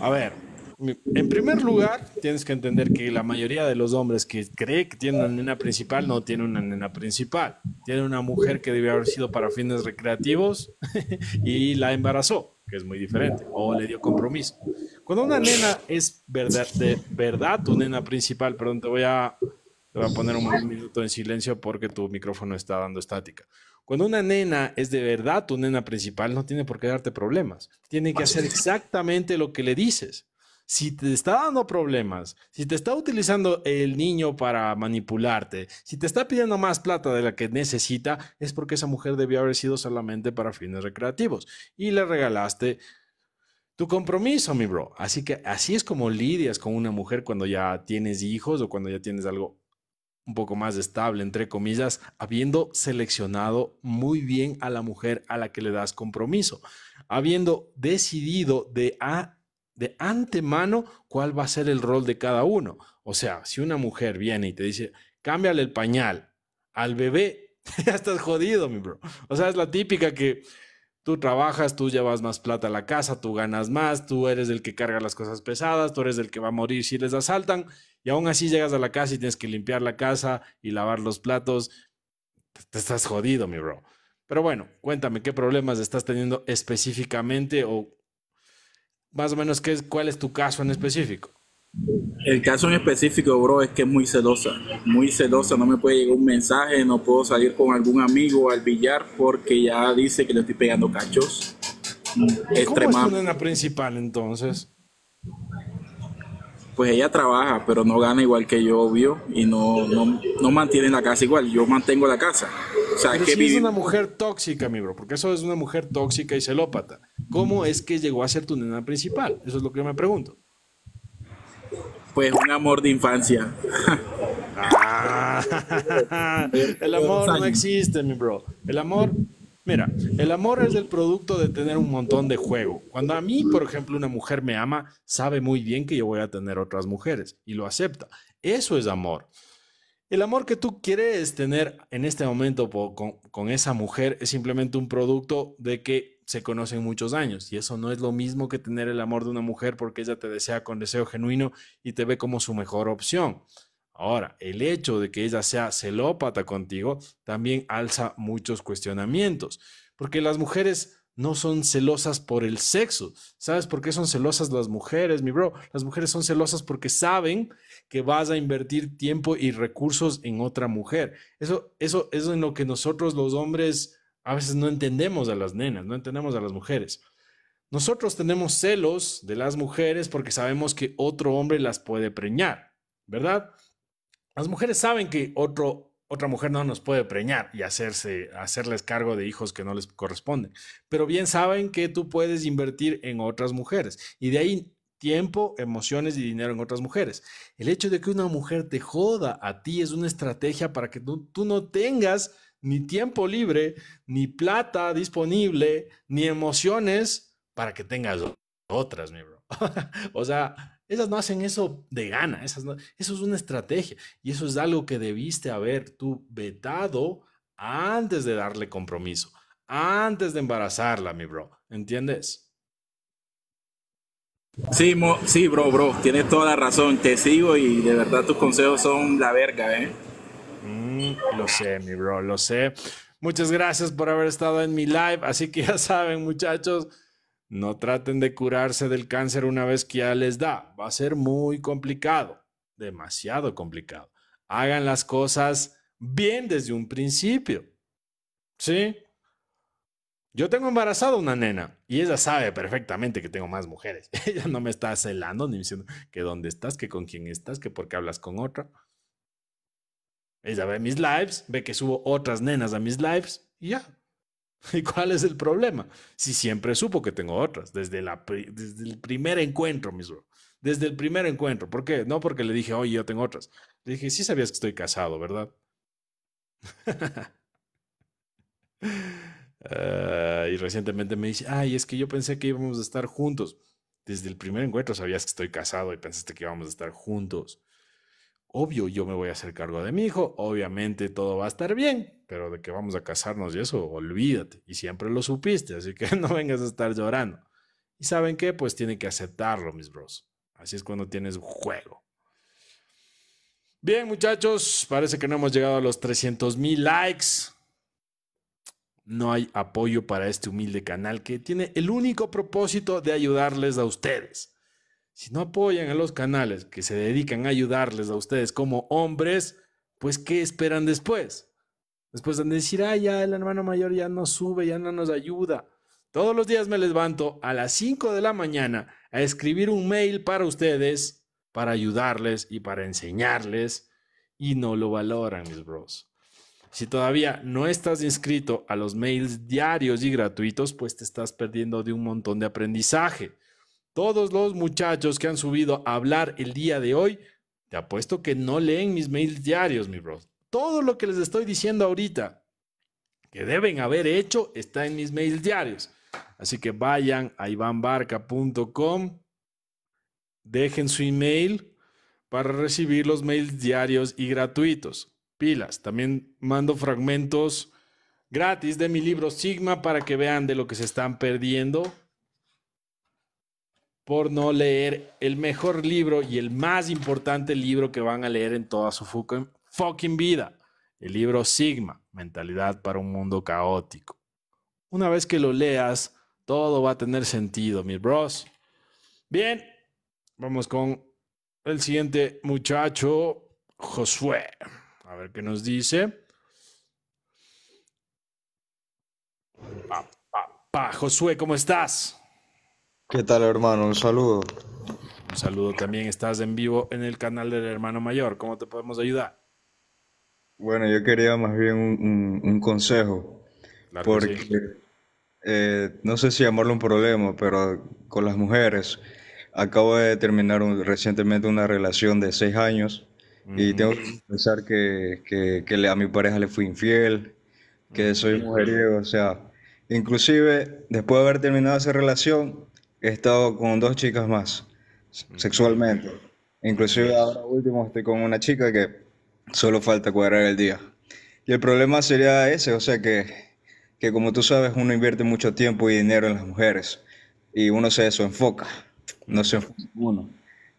A ver, en primer lugar, tienes que entender que la mayoría de los hombres que cree que tienen una nena principal no tienen una nena principal. Tienen una mujer que debe haber sido para fines recreativos y la embarazó, que es muy diferente, o le dio compromiso. Cuando una nena es verdad, de verdad tu nena principal, perdón, te voy a, te voy a poner un minuto en silencio porque tu micrófono está dando estática. Cuando una nena es de verdad tu nena principal, no tiene por qué darte problemas. Tiene que hacer exactamente lo que le dices si te está dando problemas, si te está utilizando el niño para manipularte, si te está pidiendo más plata de la que necesita, es porque esa mujer debió haber sido solamente para fines recreativos y le regalaste tu compromiso, mi bro. Así que así es como lidias con una mujer cuando ya tienes hijos o cuando ya tienes algo un poco más estable, entre comillas, habiendo seleccionado muy bien a la mujer a la que le das compromiso, habiendo decidido de A de antemano cuál va a ser el rol de cada uno. O sea, si una mujer viene y te dice, cámbiale el pañal al bebé, ya estás jodido, mi bro. O sea, es la típica que tú trabajas, tú llevas más plata a la casa, tú ganas más, tú eres el que carga las cosas pesadas, tú eres el que va a morir si les asaltan, y aún así llegas a la casa y tienes que limpiar la casa y lavar los platos. Te, estás jodido, mi bro. Pero bueno, cuéntame qué problemas estás teniendo específicamente o más o menos qué es, cuál es tu caso en específico. El caso en específico, bro, es que es muy celosa, muy celosa, no me puede llegar un mensaje, no puedo salir con algún amigo al billar porque ya dice que le estoy pegando cachos. ¿Cómo es principal entonces? Pues ella trabaja, pero no gana igual que yo, obvio, y no, no, no mantiene la casa igual, yo mantengo la casa es una mujer tóxica, mi bro, porque eso es una mujer tóxica y celópata. ¿Cómo es que llegó a ser tu nena principal? Eso es lo que yo me pregunto. Pues un amor de infancia. Ah, el amor no existe, mi bro. El amor, mira, el amor es el producto de tener un montón de juego. Cuando a mí, por ejemplo, una mujer me ama, sabe muy bien que yo voy a tener otras mujeres y lo acepta. Eso es amor. El amor que tú quieres tener en este momento con, esa mujer es simplemente un producto de que se conocen muchos años y eso no es lo mismo que tener el amor de una mujer porque ella te desea con deseo genuino y te ve como su mejor opción. Ahora, el hecho de que ella sea celópata contigo también alza muchos cuestionamientos, porque las mujeres no son celosas por el sexo. ¿Sabes por qué son celosas las mujeres, mi bro? Las mujeres son celosas porque saben que vas a invertir tiempo y recursos en otra mujer. Eso, eso, es en lo que nosotros los hombres a veces no entendemos a las nenas, no entendemos a las mujeres. Nosotros tenemos celos de las mujeres porque sabemos que otro hombre las puede preñar, ¿verdad? Las mujeres saben que otro otra mujer no nos puede preñar y hacerse, hacerles cargo de hijos que no les corresponden. Pero bien saben que tú puedes invertir en otras mujeres y de ahí tiempo, emociones y dinero en otras mujeres. El hecho de que una mujer te joda a ti es una estrategia para que tú, tú no tengas ni tiempo libre, ni plata disponible, ni emociones para que tengas otras, mi bro. o sea, esas no hacen eso de gana, eso es una estrategia y eso es algo que debiste haber tú vetado antes de darle compromiso, antes de embarazarla, mi bro, ¿entiendes? Sí, sí, bro, bro, tienes toda la razón, te sigo y de verdad tus consejos son la verga, ¿eh? Mm, lo sé, mi bro, lo sé. Muchas gracias por haber estado en mi live, así que ya saben, muchachos. No traten de curarse del cáncer una vez que ya les da. Va a ser muy complicado, demasiado complicado. Hagan las cosas bien desde un principio. ¿Sí? Yo tengo embarazada una nena y ella sabe perfectamente que tengo más mujeres. Ella no me está celando ni diciendo que dónde estás, que con quién estás, que por qué hablas con otra. Ella ve mis lives, ve que subo otras nenas a mis lives y ya, ¿Y cuál es el problema? Si siempre supo que tengo otras, desde, el primer encuentro, mis Desde el primer encuentro. ¿Por qué? No porque le dije, oye, yo tengo otras. Le dije, sí sabías que estoy casado, ¿verdad? Ah, y recientemente me dice, ay, es que yo pensé que íbamos a estar juntos. Desde el primer encuentro sabías que estoy casado y pensaste que íbamos a estar juntos obvio yo me voy a hacer cargo de mi hijo, obviamente todo va a estar bien, pero de que vamos a casarnos y eso, olvídate. Y siempre lo supiste, así que no vengas a estar llorando. ¿Y saben qué? Pues tiene que aceptarlo, mis bros. Así es cuando tienes juego. Bien, muchachos, parece que no hemos llegado a los 300 mil likes. No hay apoyo para este humilde canal que tiene el único propósito de ayudarles a ustedes. Si no apoyan a los canales que se dedican a ayudarles a ustedes como hombres, pues ¿qué esperan después? Después de decir, ay, ya el hermano mayor ya no sube, ya no nos ayuda. Todos los días me levanto a las 5 de la mañana a escribir un mail para ustedes, para ayudarles y para enseñarles, y no lo valoran, mis bros. Si todavía no estás inscrito a los mails diarios y gratuitos, pues te estás perdiendo de un montón de aprendizaje. Todos los muchachos que han subido a hablar el día de hoy, te apuesto que no leen mis mails diarios, mi bro. Todo lo que les estoy diciendo ahorita que deben haber hecho está en mis mails diarios. Así que vayan a ivanbarca.com, dejen su email para recibir los mails diarios y gratuitos. Pilas, también mando fragmentos gratis de mi libro Sigma para que vean de lo que se están perdiendo por no leer el mejor libro y el más importante libro que van a leer en toda su fucking vida, el libro Sigma, Mentalidad para un Mundo Caótico. Una vez que lo leas, todo va a tener sentido, mis bros. Bien, vamos con el siguiente muchacho, Josué. A ver qué nos dice. Josué, ¿cómo estás? ¿Qué tal, hermano? Un saludo. Un saludo también. Estás en vivo en el canal del hermano mayor. ¿Cómo te podemos ayudar? Bueno, yo quería más bien un, consejo. porque eh, no sé si llamarlo un problema, pero con las mujeres. Acabo de terminar recientemente una relación de seis años y tengo que pensar que, a mi pareja le fui infiel, que soy mujeriego. O sea, inclusive después de haber terminado esa relación, he estado con dos chicas más, sexualmente. Inclusive ahora último estoy con una chica que solo falta cuadrar el día. Y el problema sería ese, o sea que, como tú sabes, uno invierte mucho tiempo y dinero en las mujeres y uno se desenfoca, no se enfoca uno.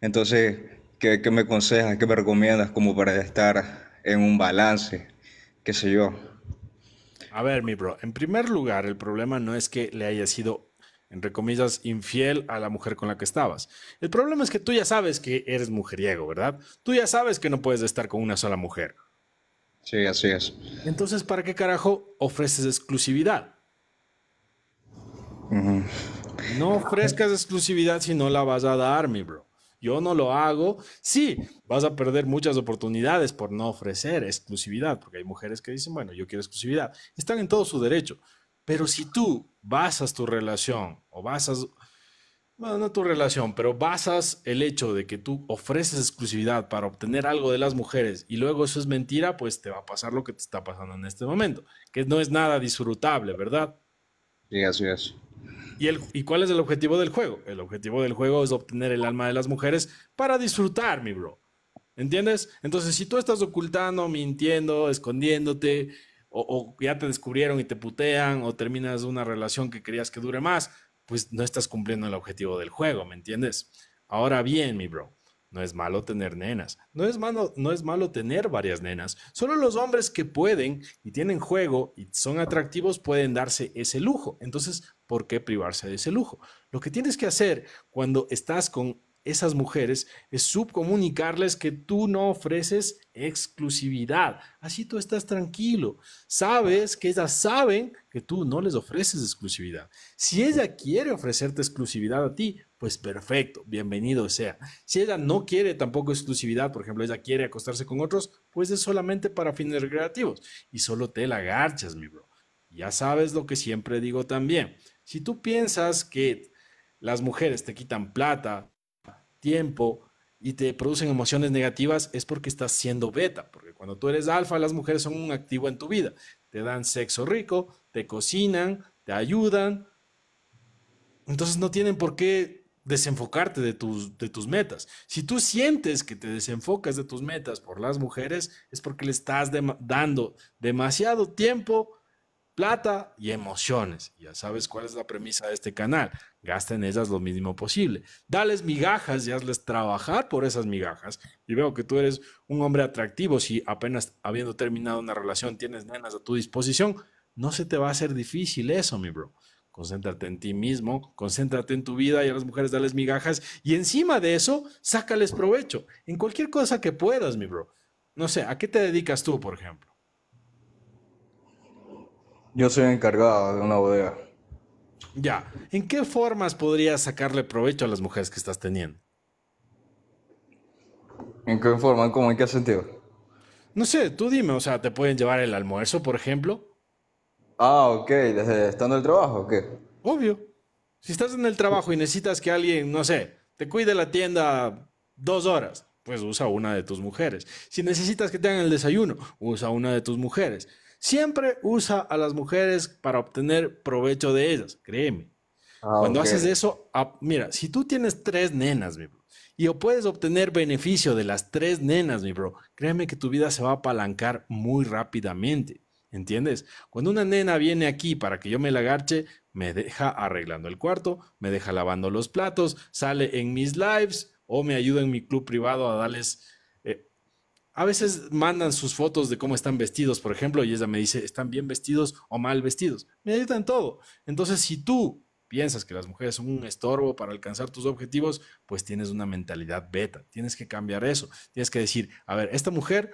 Entonces, ¿qué, ¿qué, me aconsejas, qué me recomiendas como para estar en un balance? ¿Qué sé yo? A ver, mi bro, en primer lugar, el problema no es que le haya sido entre comillas, infiel a la mujer con la que estabas. El problema es que tú ya sabes que eres mujeriego, ¿verdad? Tú ya sabes que no puedes estar con una sola mujer. Sí, así es. Entonces, ¿para qué carajo ofreces exclusividad? No ofrezcas exclusividad si no la vas a dar, mi bro. Yo no lo hago. Sí, vas a perder muchas oportunidades por no ofrecer exclusividad, porque hay mujeres que dicen, bueno, yo quiero exclusividad. Están en todo su derecho, pero si tú basas tu relación o basas, bueno, no tu relación, pero basas el hecho de que tú ofreces exclusividad para obtener algo de las mujeres y luego eso es mentira, pues te va a pasar lo que te está pasando en este momento, que no es nada disfrutable, ¿verdad? Sí, así es. ¿Y, el, ¿Y cuál es el objetivo del juego? El objetivo del juego es obtener el alma de las mujeres para disfrutar, mi bro. ¿Entiendes? Entonces, si tú estás ocultando, mintiendo, escondiéndote, o, ya te descubrieron y te putean, o terminas una relación que querías que dure más, pues no estás cumpliendo el objetivo del juego, ¿me entiendes? Ahora bien, mi bro, no es malo tener nenas, no es malo, no es malo tener varias nenas. Solo los hombres que pueden y tienen juego y son atractivos pueden darse ese lujo. Entonces, ¿por qué privarse de ese lujo? Lo que tienes que hacer cuando estás con esas mujeres es subcomunicarles que tú no ofreces exclusividad. Así tú estás tranquilo. Sabes que ellas saben que tú no les ofreces exclusividad. Si ella quiere ofrecerte exclusividad a ti, pues perfecto, bienvenido sea. Si ella no quiere tampoco exclusividad, por ejemplo, ella quiere acostarse con otros, pues es solamente para fines recreativos y solo te la garchas, mi bro. Ya sabes lo que siempre digo también. Si tú piensas que las mujeres te quitan plata, tiempo y te producen emociones negativas es porque estás siendo beta, porque cuando tú eres alfa, las mujeres son un activo en tu vida. Te dan sexo rico, te cocinan, te ayudan. Entonces no tienen por qué desenfocarte de tus, de tus metas. Si tú sientes que te desenfocas de tus metas por las mujeres, es porque le estás dando demasiado tiempo plata y emociones. Ya sabes cuál es la premisa de este canal. Gasta en ellas lo mínimo posible. Dales migajas y hazles trabajar por esas migajas. Y veo que tú eres un hombre atractivo. Si apenas habiendo terminado una relación tienes nenas a tu disposición, no se te va a hacer difícil eso, mi bro. Concéntrate en ti mismo, concéntrate en tu vida y a las mujeres dales migajas. Y encima de eso, sácales provecho en cualquier cosa que puedas, mi bro. No sé, ¿a qué te dedicas tú, por ejemplo? Yo soy encargado de una bodega. Ya, ¿en qué formas podrías sacarle provecho a las mujeres que estás teniendo? ¿En qué forma? ¿Cómo? ¿En qué sentido? No sé, tú dime, o sea, ¿te pueden llevar el almuerzo, por ejemplo? Ah, ok, desde estando en el trabajo, ¿o qué? Obvio. Si estás en el trabajo y necesitas que alguien, no sé, te cuide la tienda dos horas, pues usa una de tus mujeres. Si necesitas que te hagan el desayuno, usa una de tus mujeres. Siempre usa a las mujeres para obtener provecho de ellas, créeme. Ah, Cuando haces eso, mira, si tú tienes tres nenas, mi bro, y puedes obtener beneficio de las tres nenas, mi bro, créeme que tu vida se va a apalancar muy rápidamente. ¿Entiendes? Cuando una nena viene aquí para que yo me la garche, me deja arreglando el cuarto, me deja lavando los platos, sale en mis lives o me ayuda en mi club privado a darles a veces mandan sus fotos de cómo están vestidos, por ejemplo, y ella me dice, ¿están bien vestidos o mal vestidos? Me editan todo. Entonces, si tú piensas que las mujeres son un estorbo para alcanzar tus objetivos, pues tienes una mentalidad beta. Tienes que cambiar eso. Tienes que decir, a ver, esta mujer,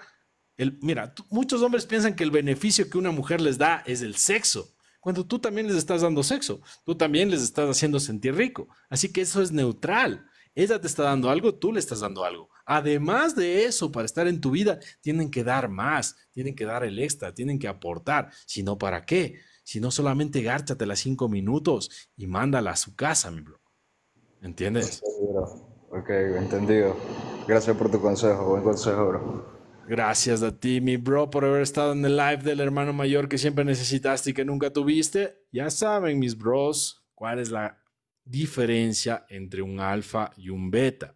el, mira, muchos hombres piensan que el beneficio que una mujer les da es el sexo, cuando tú también les estás dando sexo, tú también les estás haciendo sentir rico. Así que eso es neutral. Ella te está dando algo, tú le estás dando algo. Además de eso, para estar en tu vida, tienen que dar más, tienen que dar el extra, tienen que aportar. Si no, ¿para qué? Si no, solamente las cinco minutos y mándala a su casa, mi bro. ¿Entiendes? Ok, entendido. Gracias por tu consejo, buen consejo, bro. Gracias a ti, mi bro, por haber estado en el live del hermano mayor que siempre necesitaste y que nunca tuviste. Ya saben, mis bros, cuál es la diferencia entre un alfa y un beta.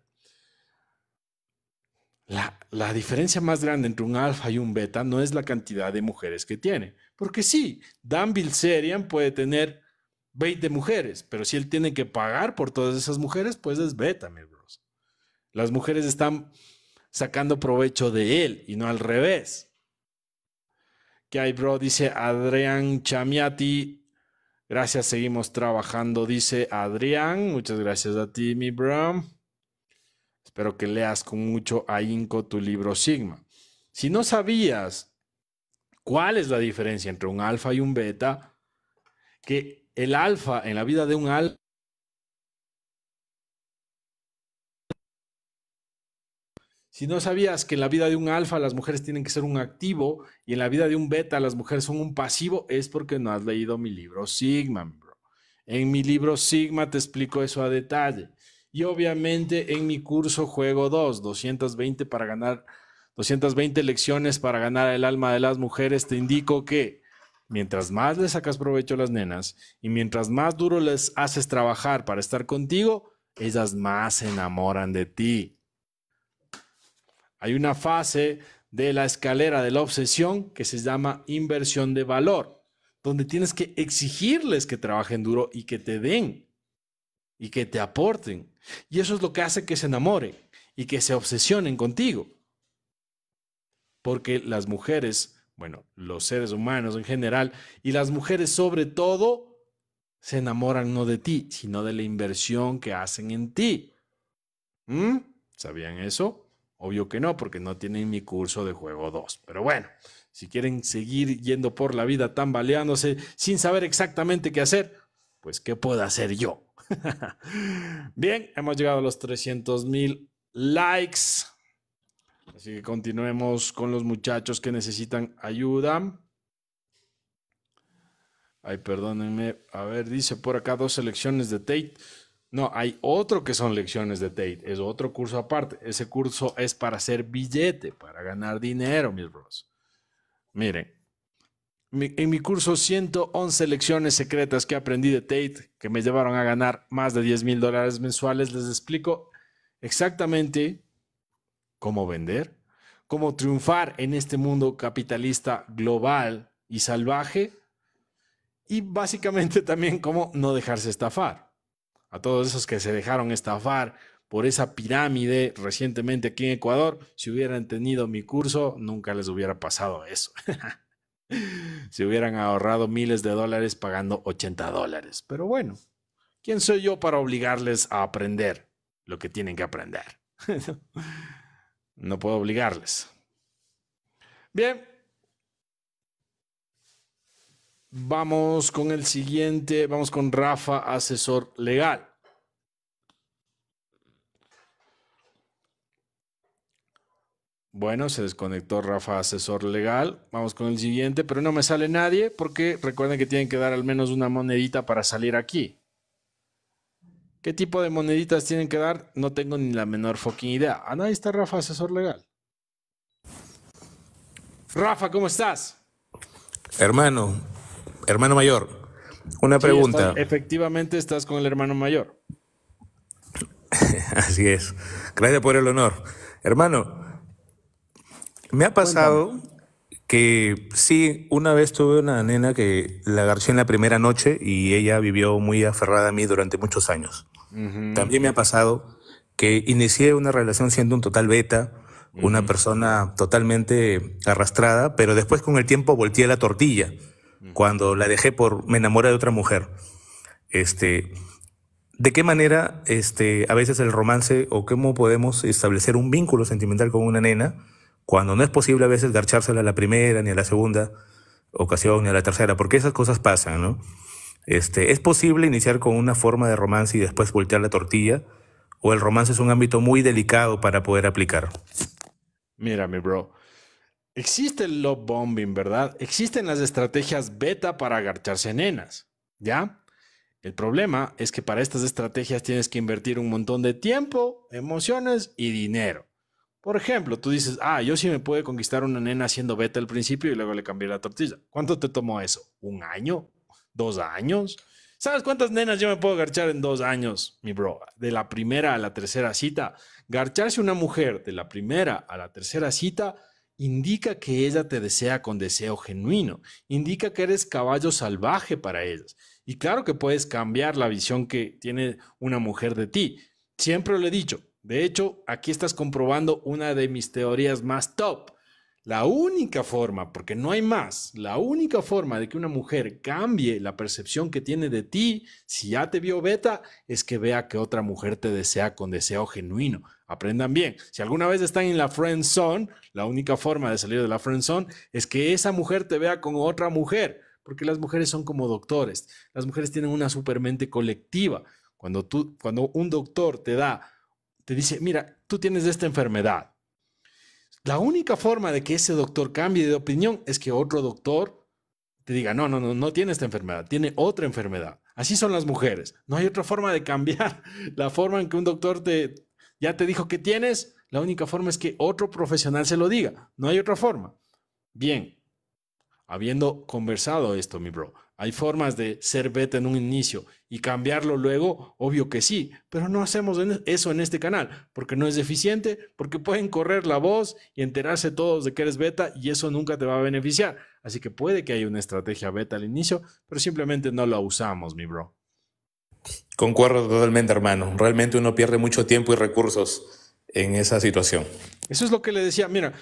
La, diferencia más grande entre un alfa y un beta no es la cantidad de mujeres que tiene. Porque sí, Dan Bilzerian puede tener 20 mujeres, pero si él tiene que pagar por todas esas mujeres, pues es beta, mi bros. Las mujeres están sacando provecho de él y no al revés. Que hay, bro, dice Adrián Chamiati, Gracias, seguimos trabajando, dice Adrián. Muchas gracias a ti, mi bro. Espero que leas con mucho ahínco tu libro Sigma. Si no sabías cuál es la diferencia entre un alfa y un beta, que el alfa en la vida de un alfa Si no sabías que en la vida de un alfa las mujeres tienen que ser un activo y en la vida de un beta las mujeres son un pasivo, es porque no has leído mi libro Sigma, bro. En mi libro Sigma te explico eso a detalle. Y obviamente en mi curso Juego 2, 220 para ganar 220 lecciones para ganar el alma de las mujeres, te indico que mientras más le sacas provecho a las nenas y mientras más duro les haces trabajar para estar contigo, ellas más se enamoran de ti. Hay una fase de la escalera de la obsesión que se llama inversión de valor, donde tienes que exigirles que trabajen duro y que te den y que te aporten. Y eso es lo que hace que se enamoren y que se obsesionen contigo. Porque las mujeres, bueno, los seres humanos en general, y las mujeres sobre todo, se enamoran no de ti, sino de la inversión que hacen en ti. ¿Mm? ¿Sabían eso? Obvio que no, porque no tienen mi curso de juego 2. Pero bueno, si quieren seguir yendo por la vida tambaleándose sin saber exactamente qué hacer, pues ¿qué puedo hacer yo? Bien, hemos llegado a los 300 mil likes. Así que continuemos con los muchachos que necesitan ayuda. Ay, perdónenme. A ver, dice por acá dos selecciones de Tate. No, hay otro que son lecciones de Tate, es otro curso aparte. Ese curso es para hacer billete, para ganar dinero, mis bros. Miren, en mi curso 111 lecciones secretas que aprendí de Tate, que me llevaron a ganar más de 10 mil dólares mensuales, les explico exactamente cómo vender, cómo triunfar en este mundo capitalista global y salvaje y básicamente también cómo no dejarse estafar a todos esos que se dejaron estafar por esa pirámide recientemente aquí en Ecuador, si hubieran tenido mi curso, nunca les hubiera pasado eso. Si hubieran ahorrado miles de dólares pagando 80 dólares. Pero bueno, ¿quién soy yo para obligarles a aprender lo que tienen que aprender? no puedo obligarles. Bien, Vamos con el siguiente, vamos con Rafa, asesor legal. Bueno, se desconectó Rafa, asesor legal. Vamos con el siguiente, pero no me sale nadie porque recuerden que tienen que dar al menos una monedita para salir aquí. ¿Qué tipo de moneditas tienen que dar? No tengo ni la menor fucking idea. Ah, ahí está Rafa, asesor legal. Rafa, ¿cómo estás? Hermano, hermano mayor, una pregunta. efectivamente estás con el hermano mayor. Así es. Gracias por el honor. Hermano, me ha pasado que sí, una vez tuve una nena que la agarché en la primera noche y ella vivió muy aferrada a mí durante muchos años. También me ha pasado que inicié una relación siendo un total beta, una persona totalmente arrastrada, pero después con el tiempo volteé la tortilla cuando la dejé por me enamoré de otra mujer. Este, ¿de qué manera este a veces el romance o cómo podemos establecer un vínculo sentimental con una nena cuando no es posible a veces garchársela a la primera ni a la segunda ocasión ni a la tercera, porque esas cosas pasan, ¿no? Este, ¿es posible iniciar con una forma de romance y después voltear la tortilla o el romance es un ámbito muy delicado para poder aplicar? Mira, mi bro, Existe el love bombing, ¿verdad? Existen las estrategias beta para agacharse nenas, ¿ya? El problema es que para estas estrategias tienes que invertir un montón de tiempo, emociones y dinero. Por ejemplo, tú dices, ah, yo sí me puedo conquistar una nena haciendo beta al principio y luego le cambié la tortilla. ¿Cuánto te tomó eso? ¿Un año? ¿Dos años? ¿Sabes cuántas nenas yo me puedo garchar en dos años, mi bro? De la primera a la tercera cita. Garcharse una mujer de la primera a la tercera cita Indica que ella te desea con deseo genuino, indica que eres caballo salvaje para ellas. Y claro que puedes cambiar la visión que tiene una mujer de ti. Siempre lo he dicho. De hecho, aquí estás comprobando una de mis teorías más top. La única forma, porque no hay más, la única forma de que una mujer cambie la percepción que tiene de ti, si ya te vio beta, es que vea que otra mujer te desea con deseo genuino aprendan bien. Si alguna vez están en la friend zone, la única forma de salir de la friend zone es que esa mujer te vea con otra mujer, porque las mujeres son como doctores. Las mujeres tienen una mente colectiva. Cuando tú cuando un doctor te da te dice, "Mira, tú tienes esta enfermedad." La única forma de que ese doctor cambie de opinión es que otro doctor te diga, no, no, no, no tiene esta enfermedad, tiene otra enfermedad. Así son las mujeres. No hay otra forma de cambiar la forma en que un doctor te, ya te dijo que tienes, la única forma es que otro profesional se lo diga, no hay otra forma. Bien, habiendo conversado esto, mi bro, ¿hay formas de ser beta en un inicio y cambiarlo luego? Obvio que sí, pero no hacemos e, eso en este canal, porque no es eficiente, porque pueden correr la voz y enterarse todos de que eres beta y eso nunca te va a beneficiar. Así que puede que haya una estrategia beta al inicio, pero simplemente no la usamos, mi bro. Concuerdo totalmente, hermano. Realmente uno pierde mucho tiempo y recursos en esa situación. Eso es lo que le decía. Mira,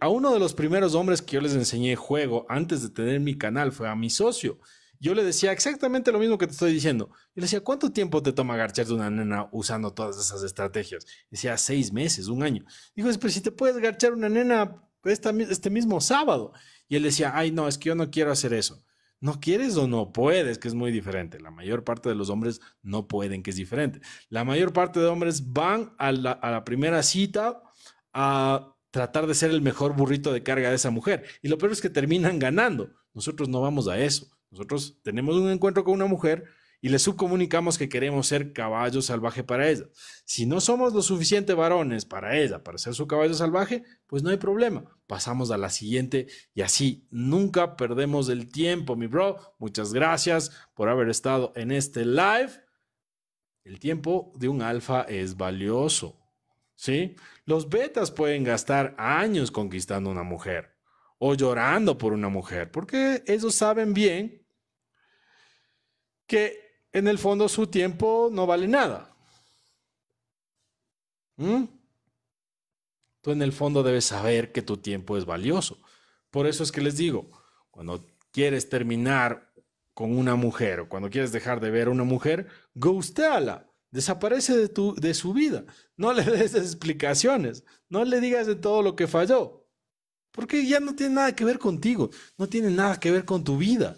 a uno de los primeros hombres que yo les enseñé juego antes de tener mi canal fue a mi socio. Yo le decía exactamente lo mismo que te estoy diciendo. Yo le decía, ¿cuánto tiempo te toma de una nena usando todas esas estrategias? Decía, seis meses, un año. Dijo, pero si te puedes garchar una nena este mismo sábado. Y él decía, ay, no, es que yo no quiero hacer eso. No quieres o no puedes, que es muy diferente. La mayor parte de los hombres no pueden, que es diferente. La mayor parte de hombres van a la, primera cita a tratar de ser el mejor burrito de carga de esa mujer. Y lo peor es que terminan ganando. Nosotros no vamos a eso. Nosotros tenemos un encuentro con una mujer, y le subcomunicamos que queremos ser caballo salvaje para ella. Si no somos lo suficientes varones para ella, para ser su caballo salvaje, pues no hay problema. Pasamos a la siguiente y así nunca perdemos el tiempo, mi bro. Muchas gracias por haber estado en este live. El tiempo de un alfa es valioso. ¿Sí? Los betas pueden gastar años conquistando una mujer o llorando por una mujer, porque ellos saben bien que en el fondo su tiempo no vale nada. ¿Mm? Tú en el fondo debes saber que tu tiempo es valioso. Por eso es que les digo, cuando quieres terminar con una mujer o cuando quieres dejar de ver a una mujer, ghosteala, desaparece de, tu, de su vida. No le des explicaciones, no le digas de todo lo que falló, porque ya no tiene nada que ver contigo, no tiene nada que ver con tu vida.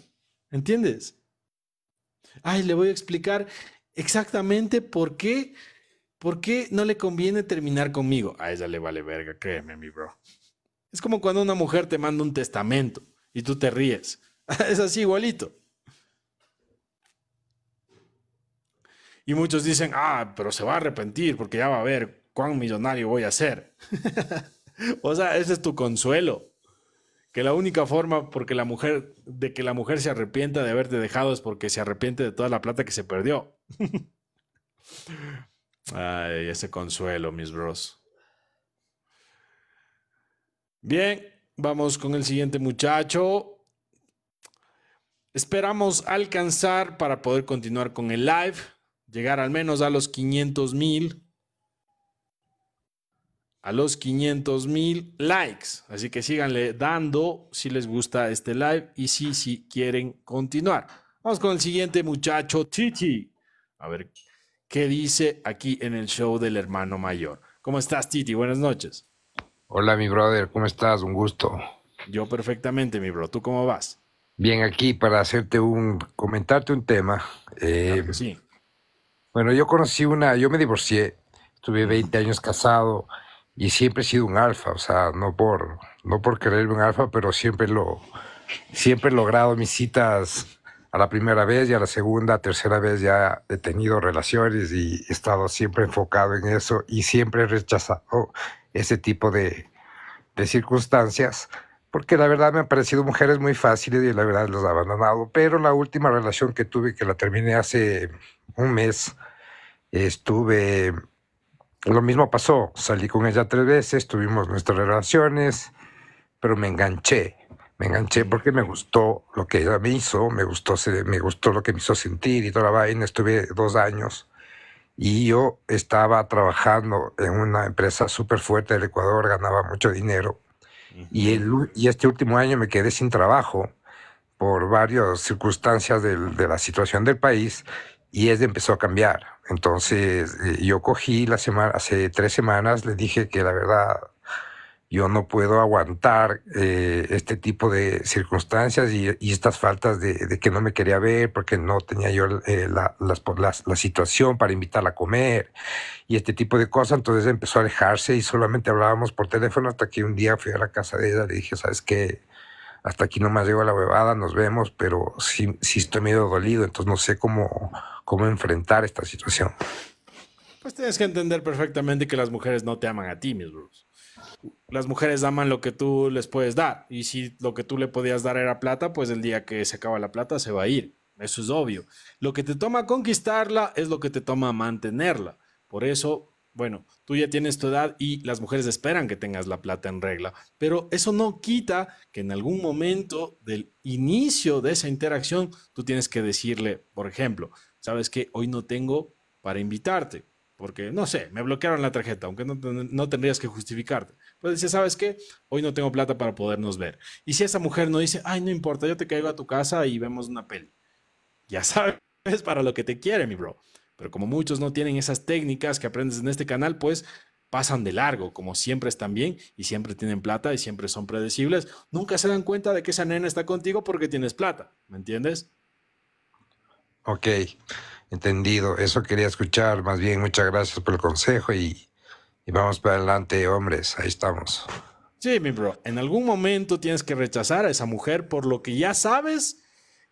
¿Entiendes? ay, le voy a explicar exactamente por qué, por qué no le conviene terminar conmigo. A ella le vale verga, créeme, mi bro. Es como cuando una mujer te manda un testamento y tú te ríes. Es así igualito. Y muchos dicen, ah, pero se va a arrepentir porque ya va a ver cuán millonario voy a ser. o sea, ese es tu consuelo que la única forma porque la mujer, de que la mujer se arrepienta de haberte dejado es porque se arrepiente de toda la plata que se perdió. Ay, ese consuelo, mis bros. Bien, vamos con el siguiente muchacho. Esperamos alcanzar para poder continuar con el live, llegar al menos a los 500 mil a los 500 mil likes. Así que síganle dando si les gusta este live y si, si quieren continuar. Vamos con el siguiente muchacho, Titi. A ver qué dice aquí en el show del hermano mayor. ¿Cómo estás, Titi? Buenas noches. Hola, mi brother. ¿Cómo estás? Un gusto. Yo perfectamente, mi bro. ¿Tú cómo vas? Bien, aquí para hacerte un, comentarte un tema. Eh, sí. Bueno, yo conocí una, yo me divorcié, estuve 20 años casado, y siempre he sido un alfa, o sea, no por, no por creerme un alfa, pero siempre lo, siempre he logrado mis citas a la primera vez y a la segunda, tercera vez ya he tenido relaciones y he estado siempre enfocado en eso y siempre he rechazado ese tipo de, de circunstancias, porque la verdad me han parecido mujeres muy fáciles y la verdad los he abandonado, pero la última relación que tuve, que la terminé hace un mes, estuve lo mismo pasó, salí con ella tres veces, tuvimos nuestras relaciones, pero me enganché, me enganché porque me gustó lo que ella me hizo, me gustó, me gustó lo que me hizo sentir y toda la vaina, estuve dos años y yo estaba trabajando en una empresa súper fuerte del Ecuador, ganaba mucho dinero y, este último año me quedé sin trabajo por varias circunstancias de la situación del país y ella empezó a cambiar entonces eh, yo cogí la semana, hace tres semanas le dije que la verdad yo no puedo aguantar eh, este tipo de circunstancias y, estas faltas de, que no me quería ver porque no tenía yo eh, la, situación para invitarla a comer y este tipo de cosas. Entonces empezó a alejarse y solamente hablábamos por teléfono hasta que un día fui a la casa de ella, le dije, ¿sabes qué? Hasta aquí nomás llego a la huevada, nos vemos, pero sí, sí estoy medio dolido, entonces no sé cómo cómo enfrentar esta situación. Pues tienes que entender perfectamente que las mujeres no te aman a ti, mis bros. Las mujeres aman lo que tú les puedes dar. Y si lo que tú le podías dar era plata, pues el día que se acaba la plata se va a ir. Eso es obvio. Lo que te toma conquistarla es lo que te toma mantenerla. Por eso, bueno, tú ya tienes tu edad y las mujeres esperan que tengas la plata en regla. Pero eso no quita que en algún momento del inicio de esa interacción tú tienes que decirle, por ejemplo, sabes que hoy no tengo para invitarte, porque no sé, me bloquearon la tarjeta, aunque no, tendrías que justificarte. Pues si ¿sabes qué? Hoy no tengo plata para podernos ver. Y si esa mujer no dice, ay, no importa, yo te caigo a tu casa y vemos una peli. Ya sabes, es para lo que te quiere, mi bro. Pero como muchos no tienen esas técnicas que aprendes en este canal, pues pasan de largo, como siempre están bien y siempre tienen plata y siempre son predecibles. Nunca se dan cuenta de que esa nena está contigo porque tienes plata, ¿me entiendes? Ok, entendido. Eso quería escuchar. Más bien, muchas gracias por el consejo y, vamos para adelante, hombres. Ahí estamos. Sí, mi bro. En algún momento tienes que rechazar a esa mujer por lo que ya sabes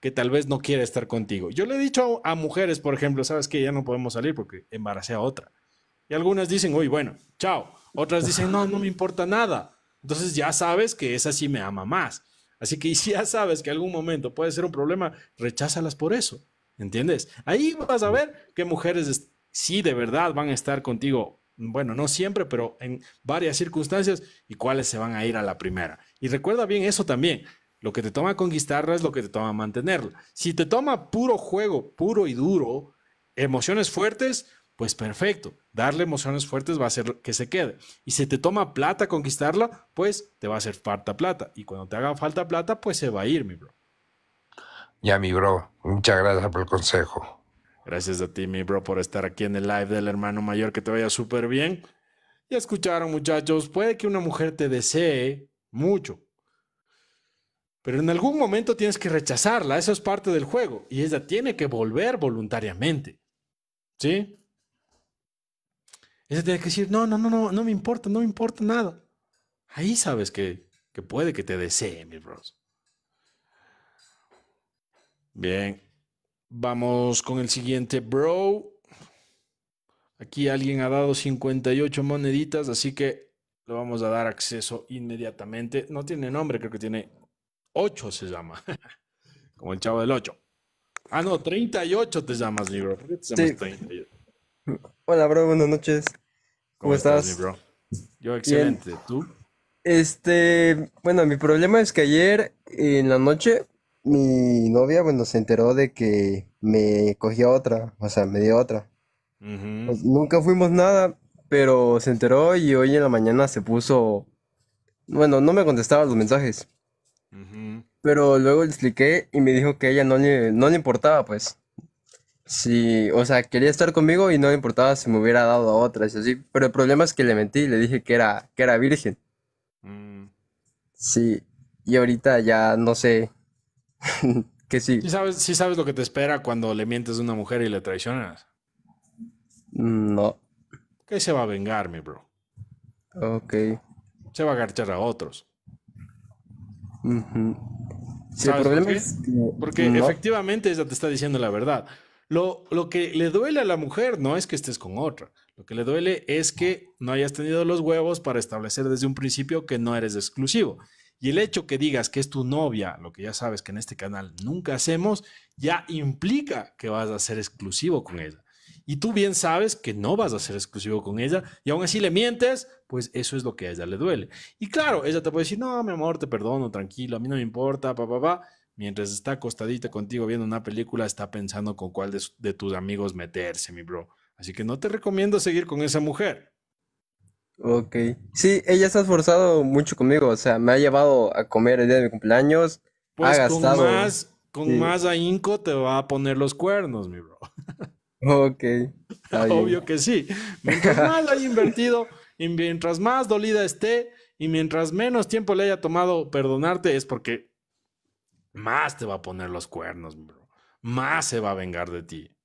que tal vez no quiere estar contigo. Yo le he dicho a, mujeres, por ejemplo, sabes que ya no podemos salir porque embaracé a otra. Y algunas dicen, uy, bueno, chao. Otras dicen, no, no me importa nada. Entonces ya sabes que esa sí me ama más. Así que si ya sabes que algún momento puede ser un problema, recházalas por eso. ¿Entiendes? Ahí vas a ver qué mujeres sí de verdad van a estar contigo. Bueno, no siempre, pero en varias circunstancias y cuáles se van a ir a la primera. Y recuerda bien eso también. Lo que te toma conquistarla es lo que te toma mantenerla. Si te toma puro juego, puro y duro, emociones fuertes, pues perfecto. Darle emociones fuertes va a hacer que se quede. Y si te toma plata conquistarla, pues te va a hacer falta plata. Y cuando te haga falta plata, pues se va a ir, mi bro. Ya, mi bro, muchas gracias por el consejo. Gracias a ti, mi bro, por estar aquí en el live del hermano mayor, que te vaya súper bien. Ya escucharon, muchachos, puede que una mujer te desee mucho, pero en algún momento tienes que rechazarla, eso es parte del juego, y ella tiene que volver voluntariamente. ¿Sí? Ella tiene que decir, no, no, no, no, no me importa, no me importa nada. Ahí sabes que, que puede que te desee, mi bros. Bien. Vamos con el siguiente, bro. Aquí alguien ha dado 58 moneditas, así que le vamos a dar acceso inmediatamente. No tiene nombre, creo que tiene 8 se llama. Como el chavo del 8. Ah, no, 38 te llamas, libro. qué te llamas Hola, bro, buenas noches. ¿Cómo, estás? Yo excelente, ¿tú? Este, bueno, mi problema es que ayer en la noche mi novia, bueno, se enteró de que me cogía otra, o sea, me dio otra. Pues, nunca fuimos nada, pero se enteró y hoy en la mañana se puso, bueno, no me contestaba los mensajes. Pero luego le expliqué y me dijo que ella no le, no le importaba, pues. Sí, o sea, quería estar conmigo y no le importaba si me hubiera dado a otra, y así. Pero el problema es que le mentí, le dije que era, que era virgen. Mm. Sí, y ahorita ya no sé, que sí. Sí sabes, lo que te espera cuando le mientes a una mujer y le traicionas. Mm, no. Que se va a vengar, mi bro. Ok. Se va a agarchar a otros. Porque efectivamente ella te está diciendo la verdad. Lo, lo, que le duele a la mujer no es que estés con otra. Lo que le duele es que no hayas tenido los huevos para establecer desde un principio que no eres exclusivo. Y el hecho que digas que es tu novia, lo que ya sabes que en este canal nunca hacemos, ya implica que vas a ser exclusivo con ella. Y tú bien sabes que no vas a ser exclusivo con ella y aún así le mientes, pues eso es lo que a ella le duele. Y claro, ella te puede decir, no, mi amor, te perdono, tranquilo, a mí no me importa, papá, pa, Pa. Mientras está acostadita contigo viendo una película, está pensando con cuál de tus amigos meterse, mi bro. Así que no te recomiendo seguir con esa mujer. Ok. Sí, ella se ha esforzado mucho conmigo, o sea, me ha llevado a comer el día de mi cumpleaños. Pues ha con más, con más ahínco te va a poner los cuernos, mi bro. Ok. Obvio que sí. Mientras más haya invertido y mientras más dolida esté y mientras menos tiempo le haya tomado perdonarte es porque más te va a poner los cuernos, bro. Más se va a vengar de ti.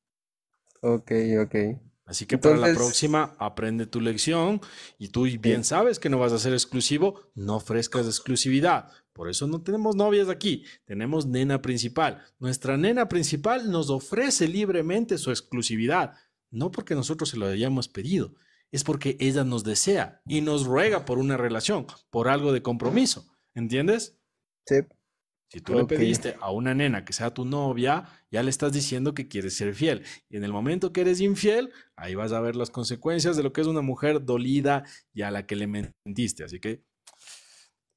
Ok, ok. Así que para la próxima, aprende tu lección y tú bien sabes que no vas a ser exclusivo, no ofrezcas exclusividad. Por eso no tenemos novias aquí, tenemos nena principal. Nuestra nena principal nos ofrece libremente su exclusividad, no porque nosotros se lo hayamos pedido, es porque ella nos desea y nos ruega por una relación, por algo de compromiso. ¿Entiendes? Sí. Si tú le pediste a una nena que sea tu novia, ya le estás diciendo que quieres ser fiel. Y en el momento que eres infiel, ahí vas a ver las consecuencias de lo que es una mujer dolida y a la que le mentiste. Así que,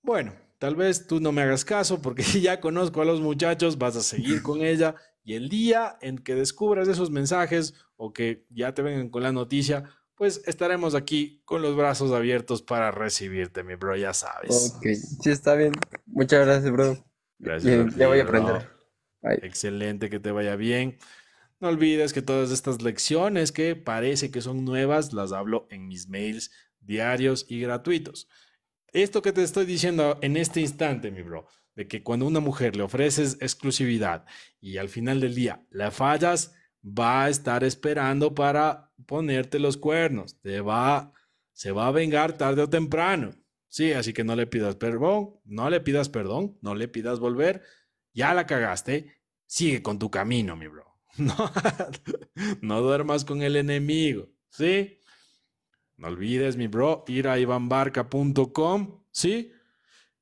bueno, tal vez tú no me hagas caso porque ya conozco a los muchachos, vas a seguir con ella. Y el día en que descubras esos mensajes o que ya te vengan con la noticia, pues estaremos aquí con los brazos abiertos para recibirte, mi bro, ya sabes. Ok, sí, está bien. Muchas gracias, bro. Gracias. Ya, voy a aprender. Excelente, que te vaya bien. No olvides que todas estas lecciones que parece que son nuevas, las hablo en mis mails diarios y gratuitos. Esto que te estoy diciendo en este instante, mi bro, de que cuando una mujer le ofreces exclusividad y al final del día la fallas, va a estar esperando para ponerte los cuernos, te va, se va a vengar tarde o temprano. Sí, así que no le pidas perdón, no le pidas perdón, no le pidas volver, ya la cagaste, sigue con tu camino, mi bro. No, duermas con el enemigo, ¿sí? No olvides, mi bro, ir a ivanbarca.com, ¿sí?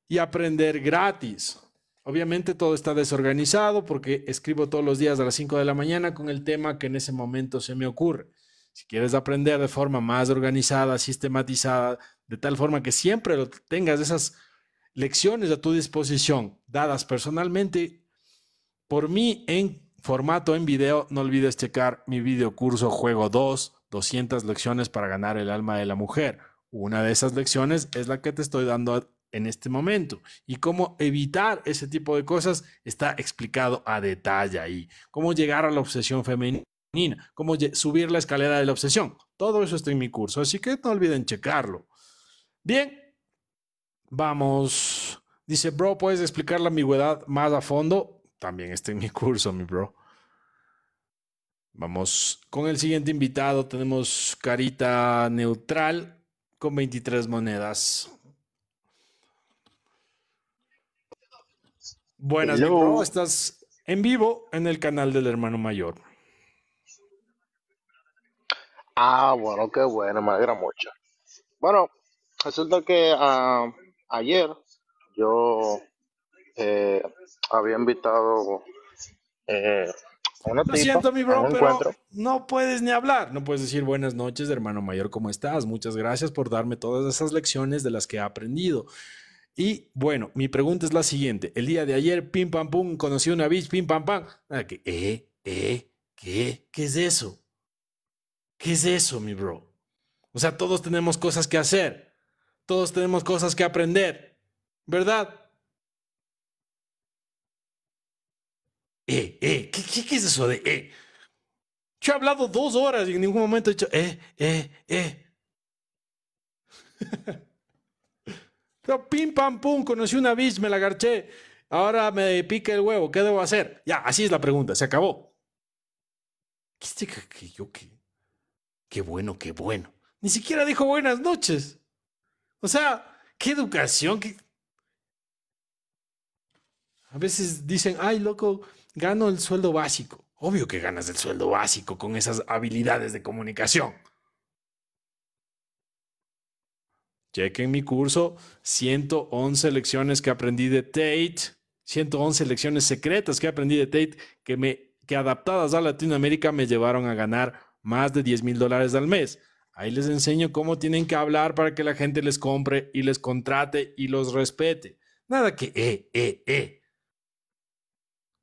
Y aprender gratis. Obviamente todo está desorganizado porque escribo todos los días a las 5 de la mañana con el tema que en ese momento se me ocurre. Si quieres aprender de forma más organizada, sistematizada, de tal forma que siempre tengas esas lecciones a tu disposición, dadas personalmente por mí en formato en video. No olvides checar mi video curso Juego 2, 200 lecciones para ganar el alma de la mujer. Una de esas lecciones es la que te estoy dando en este momento. Y cómo evitar ese tipo de cosas está explicado a detalle ahí. Cómo llegar a la obsesión femenina, cómo subir la escalera de la obsesión. Todo eso está en mi curso, así que no olviden checarlo. Bien, vamos. Dice, bro, ¿puedes explicar la ambigüedad más a fondo? También está en mi curso, mi bro. Vamos con el siguiente invitado. Tenemos Carita Neutral con 23 monedas. Buenas, mi bro. Estás en vivo en el canal del hermano mayor. Ah, bueno, qué bueno, me alegra mucho. Bueno, Resulta que ah, ayer yo eh, había invitado eh, una Lo siento, mi bro, pero no puedes ni hablar, no puedes decir buenas noches, hermano mayor, ¿cómo estás? Muchas gracias por darme todas esas lecciones de las que he aprendido. Y bueno, mi pregunta es la siguiente. El día de ayer, pim pam pum, conocí una bitch, pim pam pam. Ah, eh, eh, ¿qué? ¿Qué es eso? ¿Qué es eso, mi bro? O sea, todos tenemos cosas que hacer. Todos tenemos cosas que aprender, ¿verdad? Eh, eh, ¿qué, es eso de eh? Yo he hablado dos horas y en ningún momento he dicho, eh, eh, eh. Pero pim, pam, pum, conocí una bitch, me la garché. Ahora me pica el huevo, ¿qué debo hacer? Ya, así es la pregunta, se acabó. ¿Qué, este qué, qué, qué bueno, qué bueno. Ni siquiera dijo buenas noches. O sea, qué educación. A veces dicen, ay, loco, gano el sueldo básico. Obvio que ganas el sueldo básico con esas habilidades de comunicación. Chequen mi curso, 111 lecciones que aprendí de Tate, 111 lecciones secretas que aprendí de Tate, que, me, que adaptadas a Latinoamérica me llevaron a ganar más de 10 mil dólares al mes. Ahí les enseño cómo tienen que hablar para que la gente les compre y les contrate y los respete. Nada que eh, eh, eh.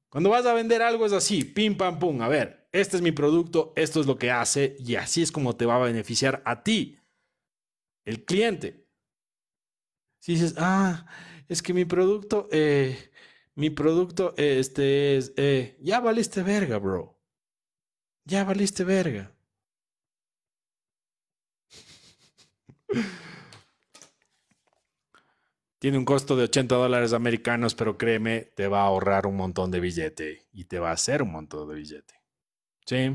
Cuando vas a vender algo es así, pim, pam, pum. A ver, este es mi producto, esto es lo que hace y así es como te va a beneficiar a ti, el cliente. Si dices, ah, es que mi producto, eh, mi producto, este es, eh, ya valiste verga, bro. Ya valiste verga. Tiene un costo de 80 dólares americanos, pero créeme, te va a ahorrar un montón de billete y te va a hacer un montón de billete. ¿Sí?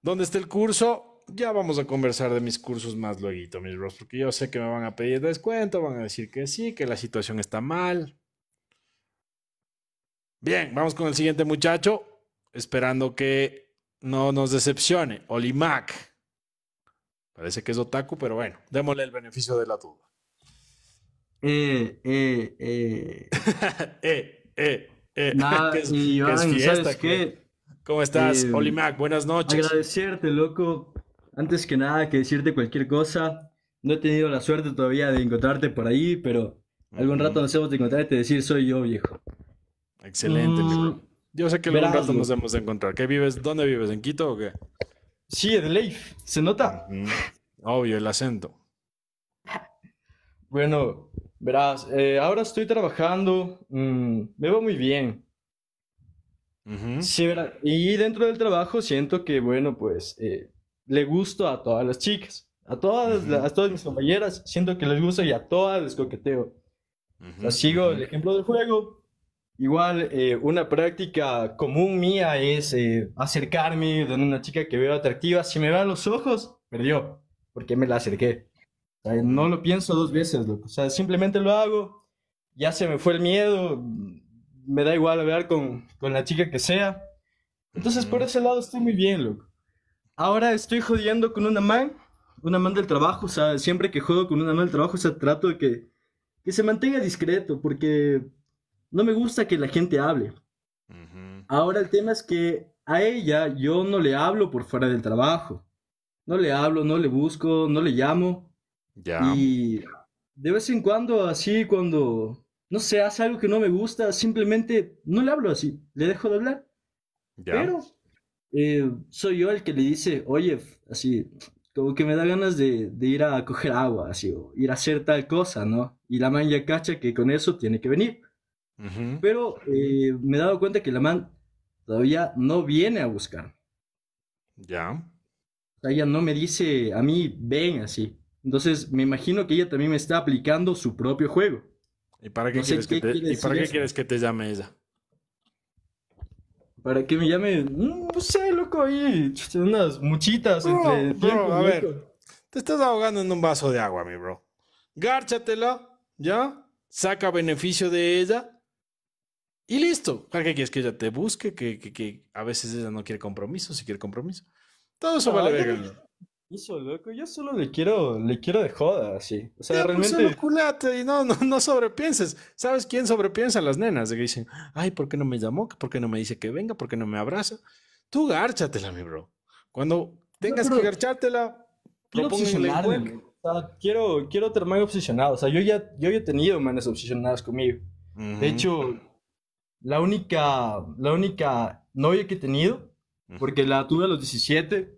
¿Dónde está el curso? Ya vamos a conversar de mis cursos más luego, mis bros, porque yo sé que me van a pedir descuento, van a decir que sí, que la situación está mal. Bien, vamos con el siguiente muchacho, esperando que no nos decepcione. Olimac. Parece que es otaku, pero bueno, démosle el beneficio de la duda. Eh, eh, eh. eh, eh, eh. ¿Cómo estás, eh, Olimac? Buenas noches. Agradecerte, loco. Antes que nada, que decirte cualquier cosa. No he tenido la suerte todavía de encontrarte por ahí, pero algún rato nos hemos de encontrar y te decir soy yo, viejo. Excelente, mm. Yo sé que algún rato nos hemos de encontrar. ¿Qué vives? ¿Dónde vives? ¿En Quito o qué? Sí, es Leif, se nota. Obvio, el acento. Bueno, verás, eh, ahora estoy trabajando, mmm, me va muy bien. sí, verdad. y dentro del trabajo siento que, bueno, pues eh, le gusto a todas las chicas, a todas, a todas mis compañeras, siento que les gusta y a todas les coqueteo. o sea, sigo el ejemplo del juego, Igual, eh, una práctica común mía es eh, acercarme a una chica que veo atractiva. Si me vean los ojos, perdió, porque me la acerqué. no lo pienso dos veces, loco. O sea, simplemente lo hago, ya se me fue el miedo, me da igual hablar con, con la chica que sea. Entonces, por ese lado estoy muy bien, loco. Ahora estoy jodiendo con una man, una man del trabajo, o sea, siempre que juego con una man del trabajo, o sea, trato de que, que se mantenga discreto, porque no me gusta que la gente hable. Ahora el tema es que a ella yo no le hablo por fuera del trabajo. No le hablo, no le busco, no le llamo. Ya. Y de vez en cuando, así, cuando, no sé, hace algo que no me gusta, simplemente no le hablo así, le dejo de hablar. Pero eh, soy yo el que le dice, oye, así, como que me da ganas de, ir a coger agua, así, o ir a hacer tal cosa, ¿no? Y la man cacha que con eso tiene que venir. Pero eh, me he dado cuenta que la man todavía no viene a buscar. Ya. ella no me dice a mí, ven así. Entonces, me imagino que ella también me está aplicando su propio juego. ¿Y para qué, quieres, que te, llame ella? ¿Para que me llame? Mm, no sé, loco, ahí unas muchitas entre a ver, te estás ahogando en un vaso de agua, mi bro. Gárchatela, ¿ya? Saca beneficio de ella y listo. ¿Para qué quieres que ella te busque? Que, que, que a veces ella no quiere compromiso, si quiere compromiso. Todo eso vale verga. Eso, loco, yo solo le quiero, le quiero de joda, así. O sea, ya, pues, realmente. Pues culate y no, no, no sobrepienses. ¿Sabes quién sobrepiensa? Las nenas, de que dicen, ay, ¿por qué no me llamó? ¿Por qué no me dice que venga? ¿Por qué no me abraza? Tú gárchatela, mi bro. Cuando tengas que garchártela, o sea, quiero, quiero terminar obsesionado. O sea, yo ya, yo he tenido manes obsesionadas conmigo. De hecho, la única, la única novia que he tenido, porque la tuve a los 17,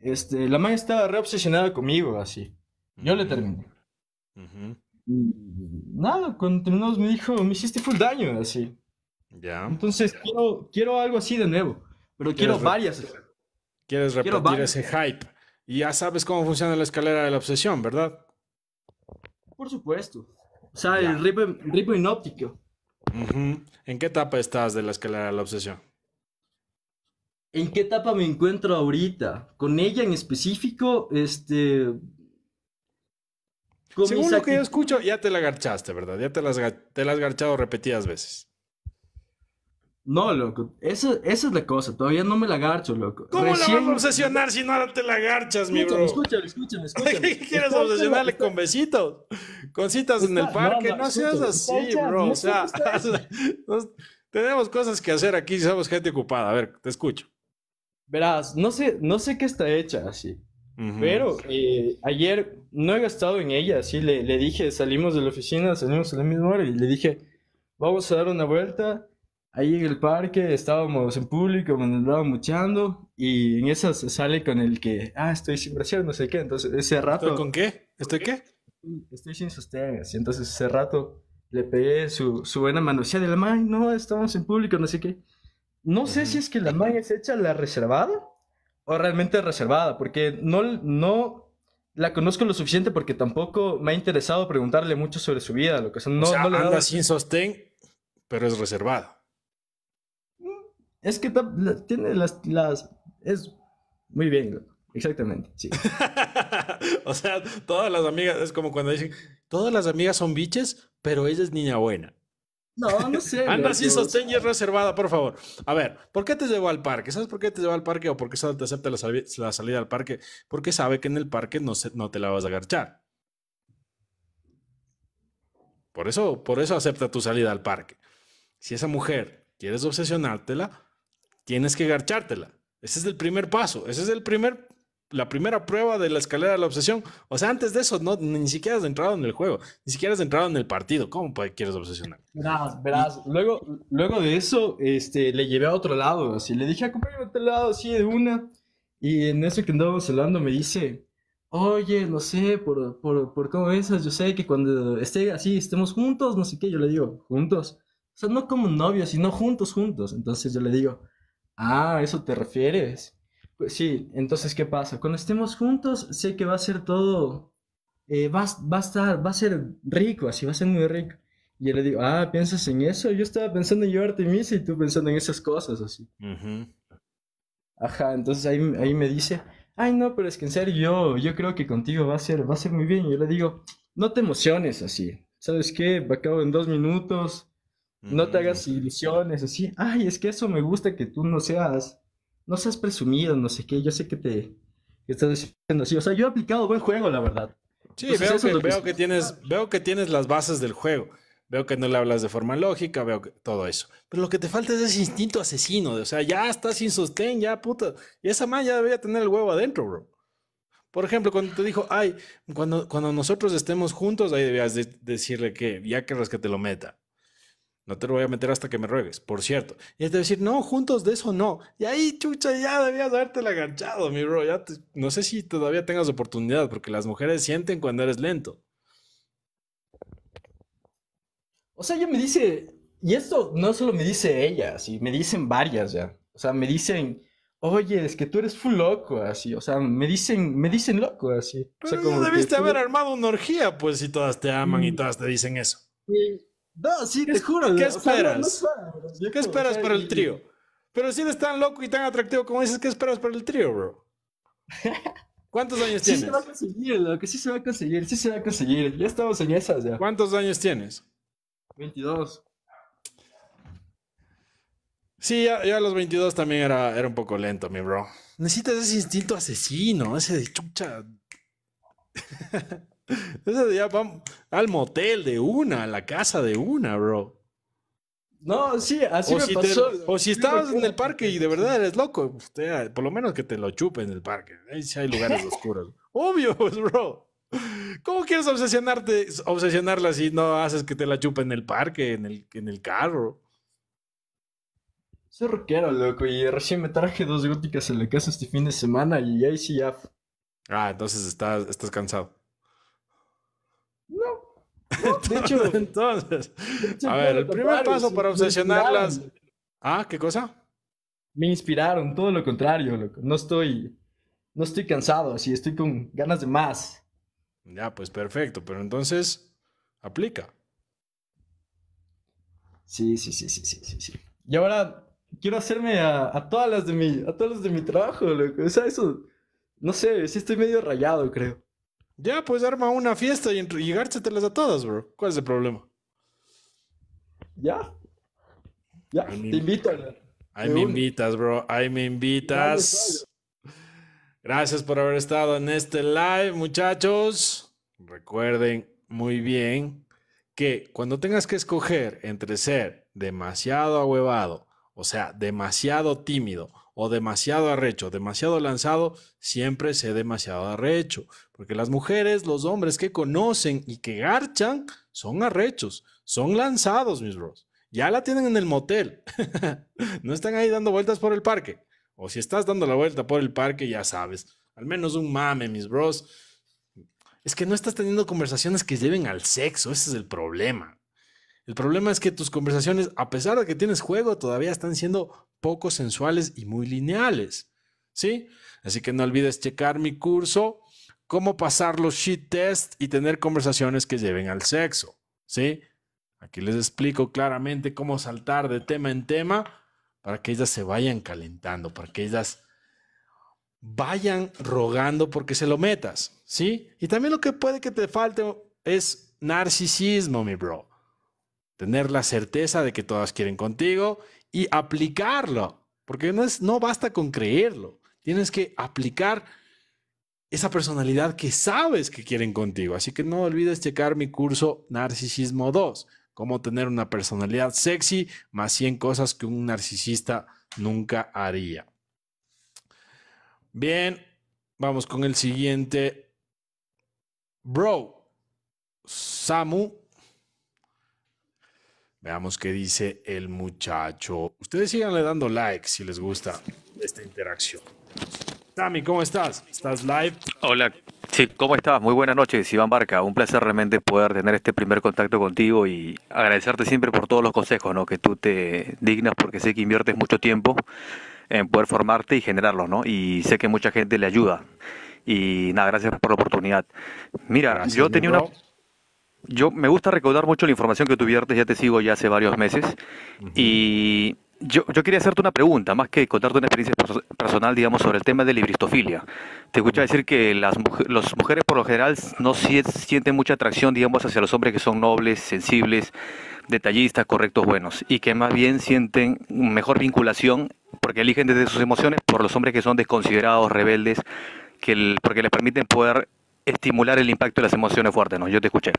este, la madre estaba re obsesionada conmigo, así. Yo le terminé. y, nada, cuando terminamos me dijo, me hiciste full daño, así. Ya. Entonces Quiero, algo así de nuevo, pero quiero varias. Quieres repetir ese hype. Y ya sabes cómo funciona la escalera de la obsesión, ¿verdad? Por supuesto. O sea, el ¿En qué etapa estás de la escalera de la obsesión? ¿En qué etapa me encuentro ahorita? Con ella en específico, este. Según lo que yo escucho, ya te la garchaste, ¿verdad? Ya te la te garchado repetidas veces. No, loco, esa, es la cosa, todavía no me la garcho, loco. ¿Cómo la vas a obsesionar si no te la garchas, mi bro? Escúchame, escúchame, escúchame. quieres obsesionarle con besitos? Con citas en el parque, no, seas así, bro. O sea, tenemos cosas que hacer aquí, somos gente ocupada. A ver, te escucho. Verás, no sé, no sé qué está hecha así. Pero eh, ayer no he gastado en ella, así le, le dije, salimos de la oficina, salimos a la misma hora y le dije, vamos a dar una vuelta, ahí en el parque estábamos en público, nos andábamos muchando y en esas sale con el que, ah, estoy sin presión, no sé qué. Entonces ese rato... ¿Estoy con qué? ¿Estoy qué? Estoy sin sostén. Así. Entonces ese rato le pegué su, su buena decía, de la man, no, estamos en público, no sé qué. No sé si es que la man es hecha la reservada o realmente reservada, porque no, no la conozco lo suficiente porque tampoco me ha interesado preguntarle mucho sobre su vida, lo que no, o sea, no anda sin sostén, pero es reservada. Es que tiene las, las... Es muy bien, exactamente, sí. o sea, todas las amigas, es como cuando dicen, todas las amigas son biches, pero ella es niña buena. No, no sé. Anda sin sostén y reservada, por favor. A ver, ¿por qué te llevó al parque? ¿Sabes por qué te llevó al parque o por qué te acepta la, salida al parque? Porque sabe que en el parque no, no te la vas a agarchar. Por eso, por eso acepta tu salida al parque. Si esa mujer quieres obsesionártela, tienes que garchártela. Ese es el primer paso, ese es el primer, la primera prueba de la escalera de la obsesión. O sea, antes de eso, no, ni siquiera has entrado en el juego, ni siquiera has entrado en el partido. ¿Cómo quieres obsesionar? Verás, verás. Luego, luego de eso, este, le llevé a otro lado, así. Le dije, acompáñame a otro lado, así de una. Y en eso que andábamos hablando me dice, oye, no sé, por, por, por cómo esas, yo sé que cuando esté así, estemos juntos, no sé qué. Yo le digo, juntos. O sea, no como novios, sino juntos, juntos. Entonces yo le digo, Ah, eso te refieres. Pues sí, entonces, ¿qué pasa? Cuando estemos juntos, sé que va a ser todo, eh, va, va, a estar, va a ser rico, así va a ser muy rico. Y yo le digo, ah, ¿piensas en eso? Yo estaba pensando en llevarte misa y tú pensando en esas cosas, así. Ajá, entonces ahí, ahí me dice, ay, no, pero es que en serio, yo, yo creo que contigo va a ser, va a ser muy bien. Y yo le digo, no te emociones así. ¿Sabes qué? Acabo en dos minutos no te hagas ilusiones así. Ay, es que eso me gusta que tú no seas, no seas presumido, no sé qué. Yo sé que te estás diciendo así. O sea, yo he aplicado buen juego, la verdad. Sí, veo, que, tienes, veo que tienes las bases del juego. Veo que no le hablas de forma lógica, veo que todo eso. Pero lo que te falta es ese instinto asesino. O sea, ya estás sin sostén, ya puta. Y esa man ya debería tener el huevo adentro, bro. Por ejemplo, cuando te dijo, ay, cuando, cuando nosotros estemos juntos, ahí debías decirle que ya querrás que te lo meta. No te lo voy a meter hasta que me ruegues, por cierto. Y es de decir, no, juntos de eso no. Y ahí, chucha, ya debías haberte agachado, mi bro. Ya no sé si todavía tengas oportunidad, porque las mujeres sienten cuando eres lento. O sea, ella me dice, y esto no solo me dice ella, así, me dicen varias ya. O sea, me dicen, oye, es que tú eres full loco, así. O sea, me dicen, me dicen loco, así. Pero debiste haber armado una orgía, pues, si todas te aman y todas te dicen eso. sí. No, sí, te juro. ¿Qué esperas? ¿Qué esperas para el trío? Pero si eres tan loco y tan atractivo como dices, ¿qué esperas para el trío, bro? ¿Cuántos años tienes? Sí se va a conseguir, lo que sí se va a conseguir, sí se va a conseguir. Ya estamos en esas ya. ¿Cuántos años tienes? 22. Sí, ya, a los 22 también era, era un poco lento, mi bro. Necesitas ese instinto asesino, ese de chucha. Ese día vamos al motel de una, a la casa de una, bro. No, sí, así me si pasó. o si estabas en el parque y de verdad eres loco, pues, por lo menos que te lo chupe en el parque. Ahí sí hay lugares oscuros. Obvio, pues, bro. ¿Cómo quieres obsesionarte, obsesionarla si no haces que te la chupe en el parque, en el, en el carro? Soy rockero, loco, y recién me traje dos góticas en la casa este fin de semana y ahí sí ya. Ah, entonces estás, estás cansado. No. de hecho, entonces, a ver, el primer paso para obsesionarlas. Ah, ¿qué cosa? Me inspiraron, todo lo contrario, loco. No estoy, no estoy cansado, así estoy con ganas de más. Ya, pues perfecto, pero entonces, aplica. Sí, sí, sí, sí, sí, sí, sí. Y ahora quiero hacerme a, todas las de mi, a todas las de mi trabajo, loco. O sea, eso, no sé, sí estoy medio rayado, creo. Ya, pues arma una fiesta y, y a todas, bro. ¿Cuál es el problema? Ya. Ya, te invito. Ahí me invitas, bro. Ahí me invitas. Gracias por haber estado en este live, muchachos. Recuerden muy bien que cuando tengas que escoger entre ser demasiado ahuevado, o sea, demasiado tímido, o demasiado arrecho, demasiado lanzado, siempre sé demasiado arrecho, porque las mujeres, los hombres que conocen y que garchan, son arrechos, son lanzados, mis bros. Ya la tienen en el motel, no están ahí dando vueltas por el parque. O si estás dando la vuelta por el parque, ya sabes, al menos un mame, mis bros. Es que no estás teniendo conversaciones que lleven al sexo, ese es el problema. El problema es que tus conversaciones, a pesar de que tienes juego, todavía están siendo poco sensuales y muy lineales. ¿Sí? Así que no olvides checar mi curso, cómo pasar los shit test y tener conversaciones que lleven al sexo. ¿Sí? Aquí les explico claramente cómo saltar de tema en tema para que ellas se vayan calentando, para que ellas vayan rogando porque se lo metas, ¿sí? Y también lo que puede que te falte es narcisismo, mi bro tener la certeza de que todas quieren contigo y aplicarlo, porque no, es, no basta con creerlo, tienes que aplicar esa personalidad que sabes que quieren contigo. Así que no olvides checar mi curso Narcisismo 2, cómo tener una personalidad sexy más 100 cosas que un narcisista nunca haría. Bien, vamos con el siguiente. Bro, Samu Veamos qué dice el muchacho. Ustedes siganle dando like si les gusta esta interacción. Tami, ¿cómo estás? ¿Estás live? Hola, sí, ¿cómo estás? Muy buenas noches, Iván Barca. Un placer realmente poder tener este primer contacto contigo y agradecerte siempre por todos los consejos ¿no? que tú te dignas porque sé que inviertes mucho tiempo en poder formarte y generarlo, ¿no? Y sé que mucha gente le ayuda. Y nada, gracias por la oportunidad. Mira, yo tenía una yo me gusta recordar mucho la información que tú ya te sigo ya hace varios meses. Y yo, yo, quería hacerte una pregunta, más que contarte una experiencia personal, digamos, sobre el tema de libristofilia. Te escuché decir que las, las mujeres por lo general no sienten mucha atracción, digamos, hacia los hombres que son nobles, sensibles, detallistas, correctos, buenos, y que más bien sienten mejor vinculación porque eligen desde sus emociones por los hombres que son desconsiderados, rebeldes, que porque les permiten poder estimular el impacto de las emociones fuertes, ¿no? Yo te escuché.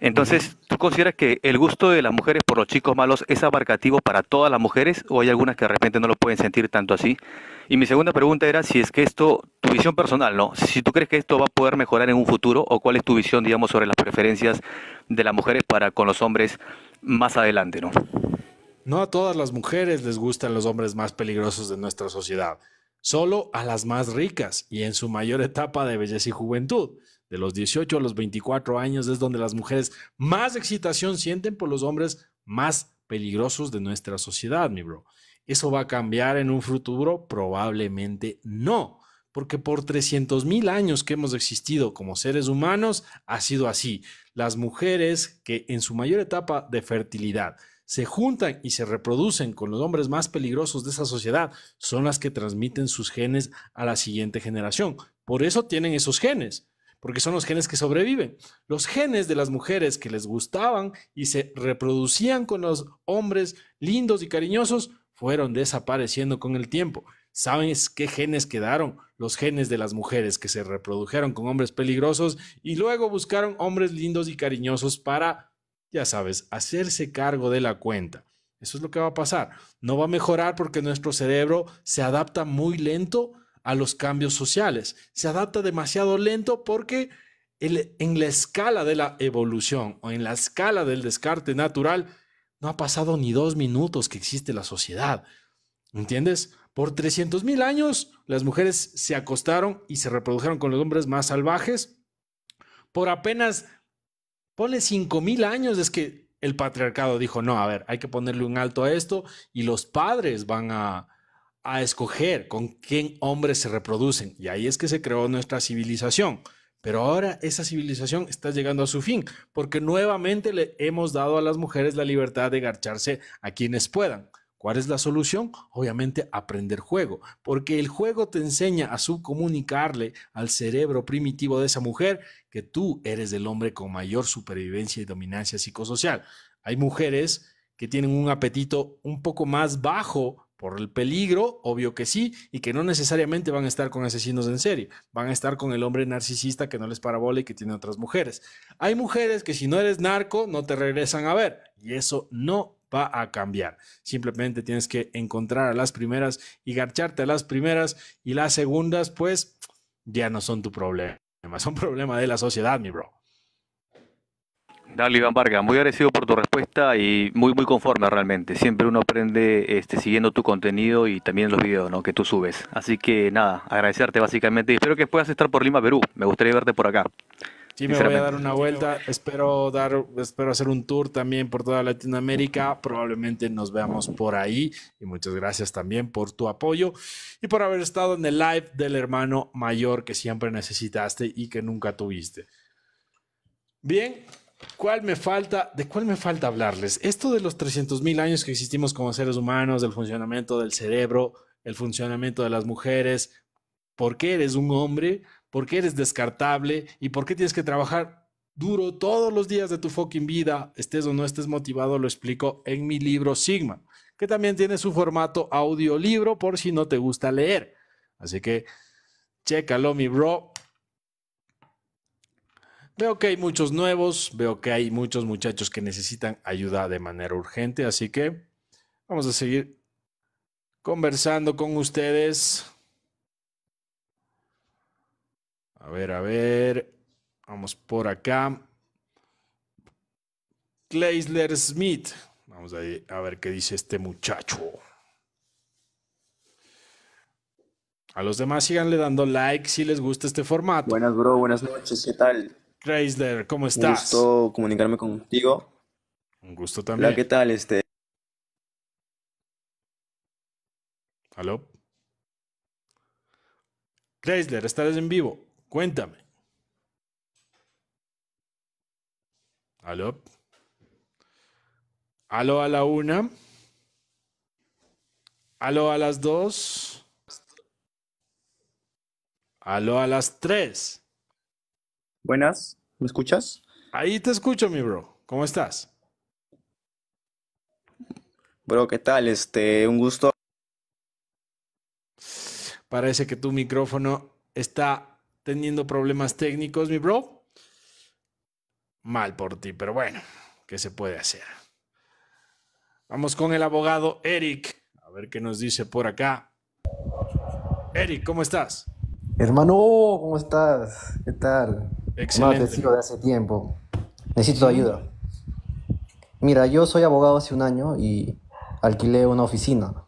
Entonces, ¿tú consideras que el gusto de las mujeres por los chicos malos es abarcativo para todas las mujeres o hay algunas que de repente no lo pueden sentir tanto así? Y mi segunda pregunta era si es que esto, tu visión personal, ¿no? Si tú crees que esto va a poder mejorar en un futuro o cuál es tu visión, digamos, sobre las preferencias de las mujeres para con los hombres más adelante, ¿no? No a todas las mujeres les gustan los hombres más peligrosos de nuestra sociedad solo a las más ricas y en su mayor etapa de belleza y juventud. De los 18 a los 24 años es donde las mujeres más excitación sienten por los hombres más peligrosos de nuestra sociedad, mi bro. ¿Eso va a cambiar en un futuro? Probablemente no, porque por 300 mil años que hemos existido como seres humanos ha sido así. Las mujeres que en su mayor etapa de fertilidad se juntan y se reproducen con los hombres más peligrosos de esa sociedad, son las que transmiten sus genes a la siguiente generación. Por eso tienen esos genes, porque son los genes que sobreviven. Los genes de las mujeres que les gustaban y se reproducían con los hombres lindos y cariñosos fueron desapareciendo con el tiempo. ¿Sabes qué genes quedaron? Los genes de las mujeres que se reprodujeron con hombres peligrosos y luego buscaron hombres lindos y cariñosos para ya sabes, hacerse cargo de la cuenta. Eso es lo que va a pasar. No va a mejorar porque nuestro cerebro se adapta muy lento a los cambios sociales. Se adapta demasiado lento porque en la escala de la evolución o en la escala del descarte natural no ha pasado ni dos minutos que existe la sociedad. ¿Entiendes? Por 300 mil años las mujeres se acostaron y se reprodujeron con los hombres más salvajes. Por apenas Ponle 5.000 años, es que el patriarcado dijo, no, a ver, hay que ponerle un alto a esto y los padres van a, a escoger con quién hombres se reproducen. Y ahí es que se creó nuestra civilización. Pero ahora esa civilización está llegando a su fin, porque nuevamente le hemos dado a las mujeres la libertad de garcharse a quienes puedan. ¿Cuál es la solución? Obviamente aprender juego, porque el juego te enseña a subcomunicarle al cerebro primitivo de esa mujer que tú eres el hombre con mayor supervivencia y dominancia psicosocial. Hay mujeres que tienen un apetito un poco más bajo por el peligro, obvio que sí, y que no necesariamente van a estar con asesinos en serie, van a estar con el hombre narcisista que no les parabola y que tiene otras mujeres. Hay mujeres que si no eres narco no te regresan a ver, y eso no va a cambiar. Simplemente tienes que encontrar a las primeras y garcharte a las primeras y las segundas, pues ya no son tu problema, son problema de la sociedad, mi bro. Dale, Iván Varga, muy agradecido por tu respuesta y muy, muy conforme realmente. Siempre uno aprende este, siguiendo tu contenido y también los videos que tú subes. Así que nada, agradecerte básicamente y espero que puedas estar por Lima, Perú. Me gustaría verte por acá. Sí, me voy a dar una vuelta. Espero dar, espero hacer un tour también por toda Latinoamérica. Probablemente nos veamos por ahí. Y muchas gracias también por tu apoyo y por haber estado en el live del hermano mayor que siempre necesitaste y que nunca tuviste. Bien, ¿Cuál me falta? ¿De cuál me falta hablarles? Esto de los mil años que existimos como seres humanos, del funcionamiento del cerebro, el funcionamiento de las mujeres, por qué eres un hombre, por qué eres descartable y por qué tienes que trabajar duro todos los días de tu fucking vida, estés o no estés motivado, lo explico en mi libro Sigma, que también tiene su formato audiolibro por si no te gusta leer. Así que, chécalo, mi bro. Veo que hay muchos nuevos, veo que hay muchos muchachos que necesitan ayuda de manera urgente, así que vamos a seguir conversando con ustedes. A ver, a ver. Vamos por acá. Kleisler Smith. Vamos a ver qué dice este muchacho. A los demás síganle dando like si les gusta este formato. Buenas, bro. Buenas noches. ¿Qué tal? Chrysler, ¿cómo estás? Un gusto comunicarme contigo. Un gusto también. ¿qué tal? Este... ¿Aló? Chrysler, estás en vivo. Cuéntame. Aló. Aló a la una. Aló a las dos. Aló a las tres. Buenas, ¿me escuchas? Ahí te escucho, mi bro. ¿Cómo estás? Bro, ¿qué tal? Este, un gusto. Parece que tu micrófono está teniendo problemas técnicos, mi bro. Mal por ti, pero bueno, ¿qué se puede hacer? Vamos con el abogado Eric, a ver qué nos dice por acá. Eric, ¿cómo estás? Hermano, ¿cómo estás? ¿Qué tal? Excelente. Más de hace tiempo. Necesito ayuda. Mira, yo soy abogado hace un año y alquilé una oficina.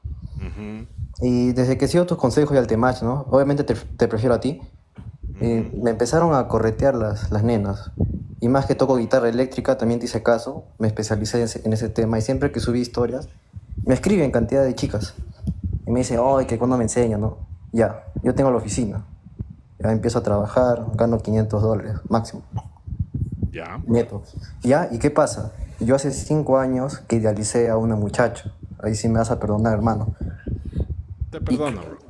Y desde que sigo tus consejos y al tema, ¿no? Obviamente te prefiero a ti me empezaron a corretear las, las nenas. Y más que toco guitarra eléctrica, también te hice caso, me especialicé en ese, tema y siempre que subí historias, me escriben cantidad de chicas. Y me dice, ay, que cuando me enseñan, ¿no? Ya, yo tengo la oficina. Ya empiezo a trabajar, gano 500 dólares máximo. Ya. Nieto. Ya, ¿y qué pasa? Yo hace cinco años que idealicé a una muchacha. Ahí sí me vas a perdonar, hermano. Te perdono, bro.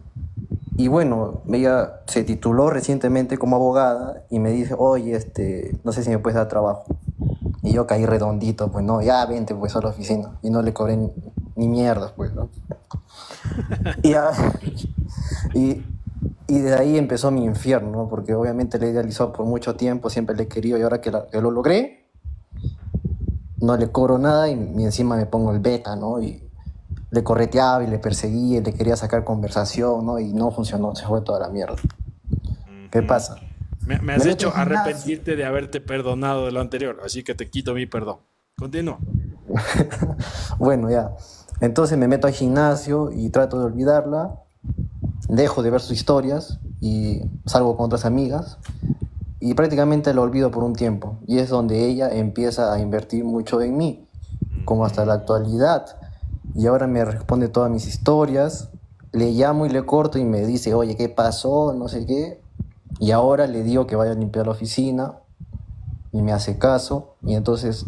Y bueno, ella se tituló recientemente como abogada y me dice, oye, este, no sé si me puedes dar trabajo. Y yo caí redondito, pues no, ya vente pues a la oficina. Y no le cobré ni, mierda pues, ¿no? y, de ahí empezó mi infierno, Porque obviamente le idealizó por mucho tiempo, siempre le he querido y ahora que, lo logré, no le cobro nada y, y, encima me pongo el beta, ¿no? Y, le correteaba y le perseguía y le quería sacar conversación, ¿no? Y no funcionó, se fue toda la mierda. ¿Qué pasa? Me, has hecho arrepentirte de haberte perdonado de lo anterior, así que te quito mi perdón. Continúa. bueno, ya. Entonces me meto al gimnasio y trato de olvidarla, dejo de ver sus historias y salgo con otras amigas y prácticamente lo olvido por un tiempo. Y es donde ella empieza a invertir mucho en mí, como hasta la mm. actualidad y ahora me responde todas mis historias. Le llamo y le corto y me dice, oye, ¿qué pasó? No sé qué. Y ahora le digo que vaya a limpiar la oficina y me hace caso. Y entonces,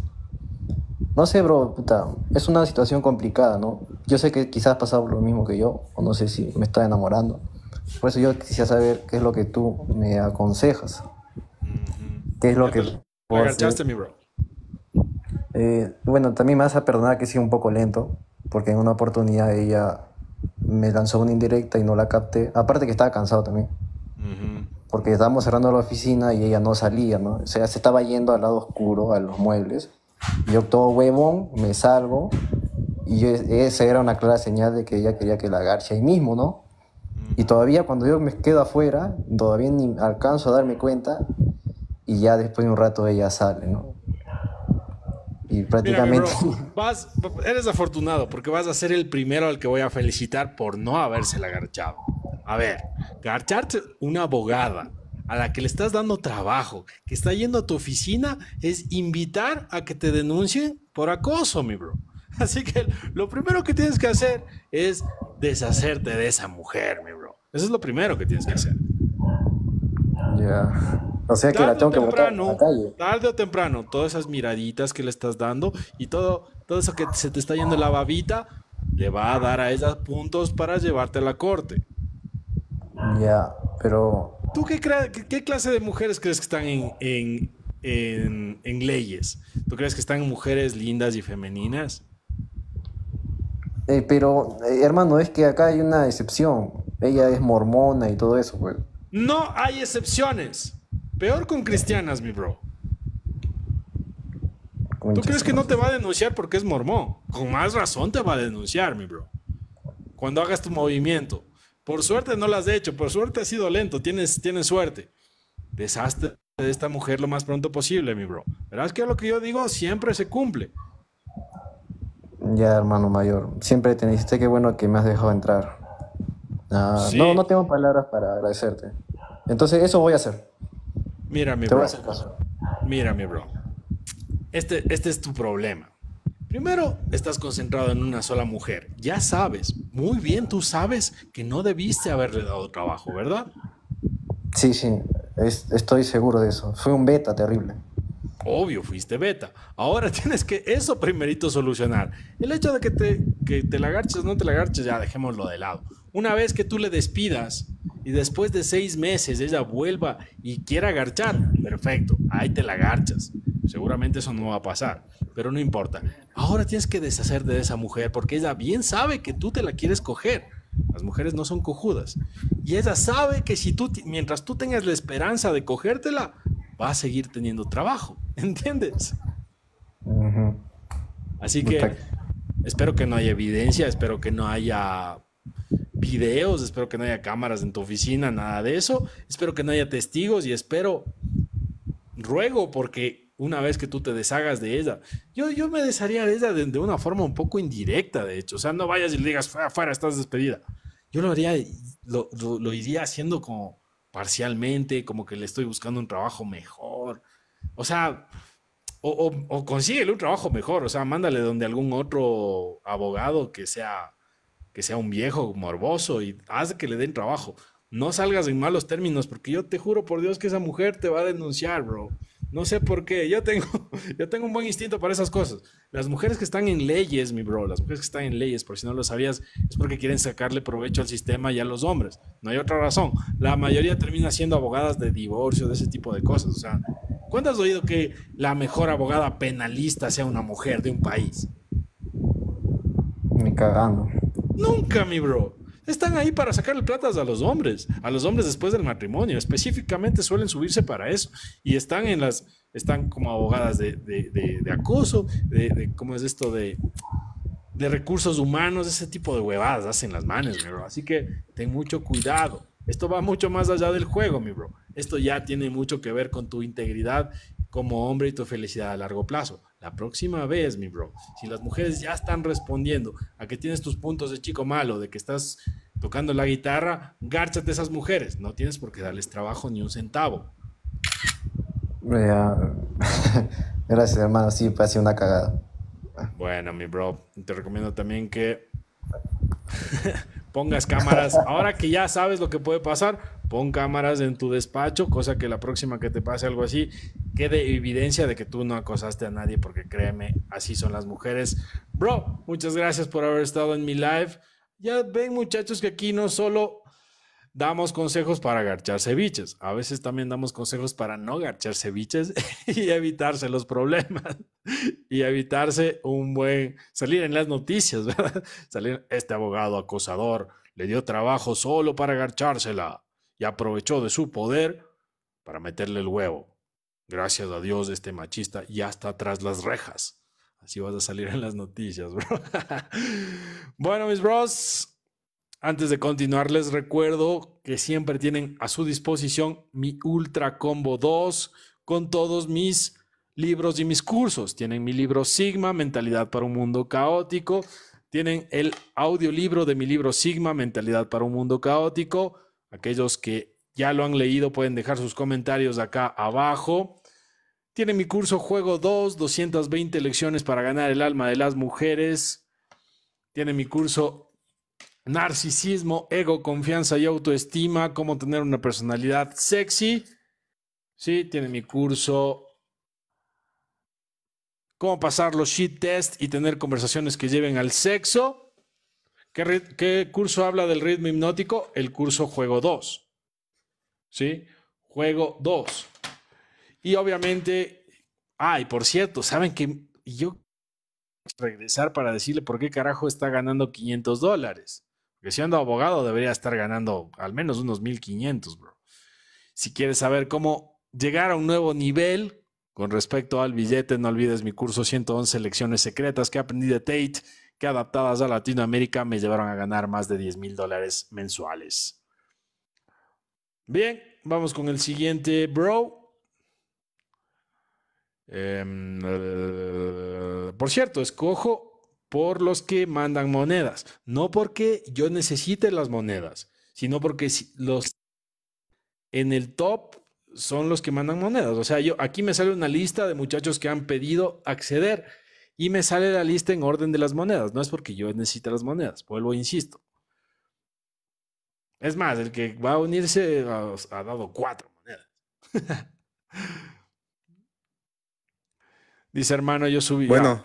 no sé, bro, puta, es una situación complicada, ¿no? Yo sé que quizás ha pasado lo mismo que yo, o no sé si me está enamorando. Por eso yo quisiera saber qué es lo que tú me aconsejas. ¿Qué es lo que... Eh, bueno, también me vas a perdonar que sea un poco lento, porque en una oportunidad ella me lanzó una indirecta y no la capté. Aparte que estaba cansado también. Porque estábamos cerrando la oficina y ella no salía, ¿no? O sea, se estaba yendo al lado oscuro, a los muebles. yo todo huevón, me salgo. Y esa era una clara señal de que ella quería que la agarche ahí mismo, ¿no? Y todavía cuando yo me quedo afuera, todavía ni alcanzo a darme cuenta. Y ya después de un rato ella sale, ¿no? prácticamente... vas, eres afortunado porque vas a ser el primero al que voy a felicitar por no habérsela garchado. A ver, garcharte una abogada a la que le estás dando trabajo, que está yendo a tu oficina, es invitar a que te denuncien por acoso, mi bro. Así que lo primero que tienes que hacer es deshacerte de esa mujer, mi bro. Eso es lo primero que tienes que hacer. Ya. O sea que tarde la tengo que Tarde o temprano, todas esas miraditas que le estás dando y todo, todo eso que se te está yendo la babita, le va a dar a esas puntos para llevarte a la corte. Ya, pero. ¿Tú qué, qué clase de mujeres crees que están en, en, en, en, leyes? ¿Tú crees que están mujeres lindas y femeninas? Eh, pero, eh, hermano, es que acá hay una excepción. Ella es mormona y todo eso, güey. Pues. No hay excepciones. Peor con cristianas, mi bro. ¿Tú crees que no te va a denunciar porque es mormón? Con más razón te va a denunciar, mi bro. Cuando hagas tu movimiento. Por suerte no lo has hecho, por suerte has sido lento, tienes, tienes suerte. Deshazte de esta mujer lo más pronto posible, mi bro. Verás que lo que yo digo siempre se cumple. Ya, hermano mayor. Siempre te dijiste que bueno que me has dejado entrar. Ah, no, no tengo palabras para agradecerte. Entonces, eso voy a hacer. Mira, mi bro. Mira, mi bro. Este, este es tu problema. Primero, estás concentrado en una sola mujer. Ya sabes, muy bien, tú sabes que no debiste haberle dado trabajo, ¿verdad? Sí, sí, estoy seguro de eso. Fue un beta terrible. Obvio, fuiste beta. Ahora tienes que eso primerito solucionar. El hecho de que te, que te lagarches, no te la lagarches, ya dejémoslo de lado. Una vez que tú le despidas y después de seis meses ella vuelva y quiera agarchar, perfecto, ahí te la agarchas. Seguramente eso no va a pasar, pero no importa. Ahora tienes que deshacer de esa mujer porque ella bien sabe que tú te la quieres coger. Las mujeres no son cojudas. Y ella sabe que si tú, mientras tú tengas la esperanza de cogértela, va a seguir teniendo trabajo. ¿Entiendes? Así que espero que no haya evidencia, espero que no haya videos, espero que no haya cámaras en tu oficina, nada de eso, espero que no haya testigos y espero, ruego, porque una vez que tú te deshagas de ella, yo, yo me desharía de ella de, una forma un poco indirecta, de hecho, o sea, no vayas y le digas, fuera, estás despedida. Yo lo haría, lo, iría haciendo como parcialmente, como que le estoy buscando un trabajo mejor, o sea, o, o, o consíguele un trabajo mejor, o sea, mándale donde algún otro abogado que sea que sea un viejo morboso y haz que le den trabajo. No salgas en malos términos, porque yo te juro por Dios que esa mujer te va a denunciar, bro. No sé por qué. Yo tengo, yo tengo un buen instinto para esas cosas. Las mujeres que están en leyes, mi bro, las mujeres que están en leyes, por si no lo sabías, es porque quieren sacarle provecho al sistema y a los hombres. No hay otra razón. La mayoría termina siendo abogadas de divorcio, de ese tipo de cosas. O sea, ¿cuándo has oído que la mejor abogada penalista sea una mujer de un país? Me cagando. Nunca, mi bro. Están ahí para sacarle platas a los hombres, a los hombres después del matrimonio. Específicamente suelen subirse para eso y están en las, están como abogadas de, acoso, de, cómo es esto de, recursos humanos, ese tipo de huevadas hacen las manes, mi bro. Así que ten mucho cuidado. Esto va mucho más allá del juego, mi bro. Esto ya tiene mucho que ver con tu integridad como hombre y tu felicidad a largo plazo. La próxima vez, mi bro, si las mujeres ya están respondiendo a que tienes tus puntos de chico malo, de que estás tocando la guitarra, gárchate esas mujeres. No tienes por qué darles trabajo ni un centavo. Gracias, hermano. Sí, fue una cagada. Bueno, mi bro, te recomiendo también que pongas cámaras. Ahora que ya sabes lo que puede pasar, pon cámaras en tu despacho, cosa que la próxima que te pase algo así, quede evidencia de que tú no acosaste a nadie, porque créeme, así son las mujeres. Bro, muchas gracias por haber estado en mi live. Ya ven muchachos que aquí no solo damos consejos para garchar ceviches. A veces también damos consejos para no garchar ceviches y evitarse los problemas y evitarse un buen salir en las noticias, ¿verdad? Salir este abogado acosador le dio trabajo solo para garchársela y aprovechó de su poder para meterle el huevo. Gracias a Dios este machista ya está tras las rejas. Así vas a salir en las noticias, bro. bueno, mis bros, antes de continuar, les recuerdo que siempre tienen a su disposición mi Ultra Combo 2 con todos mis libros y mis cursos. Tienen mi libro Sigma, Mentalidad para un Mundo Caótico. Tienen el audiolibro de mi libro Sigma, Mentalidad para un Mundo Caótico. Aquellos que ya lo han leído pueden dejar sus comentarios acá abajo. Tienen mi curso Juego 2, 220 lecciones para ganar el alma de las mujeres. Tienen mi curso narcisismo, ego, confianza y autoestima, cómo tener una personalidad sexy. Sí, tiene mi curso. Cómo pasar los shit test y tener conversaciones que lleven al sexo. ¿Qué, curso habla del ritmo hipnótico? El curso Juego 2. ¿Sí? Juego 2. Y obviamente, ay, por cierto, saben que yo regresar para decirle por qué carajo está ganando 500 dólares. Que siendo abogado debería estar ganando al menos unos 1500, bro. Si quieres saber cómo llegar a un nuevo nivel con respecto al billete, no olvides mi curso 111 lecciones secretas que aprendí de Tate, que adaptadas a Latinoamérica me llevaron a ganar más de 10 mil dólares mensuales. Bien, vamos con el siguiente, bro. Em, por cierto, escojo por los que mandan monedas. No porque yo necesite las monedas, sino porque los en el top son los que mandan monedas. O sea, yo aquí me sale una lista de muchachos que han pedido acceder y me sale la lista en orden de las monedas. No es porque yo necesite las monedas, vuelvo e insisto. Es más, el que va a unirse ha, dado cuatro monedas. Dice hermano, yo subí. Bueno,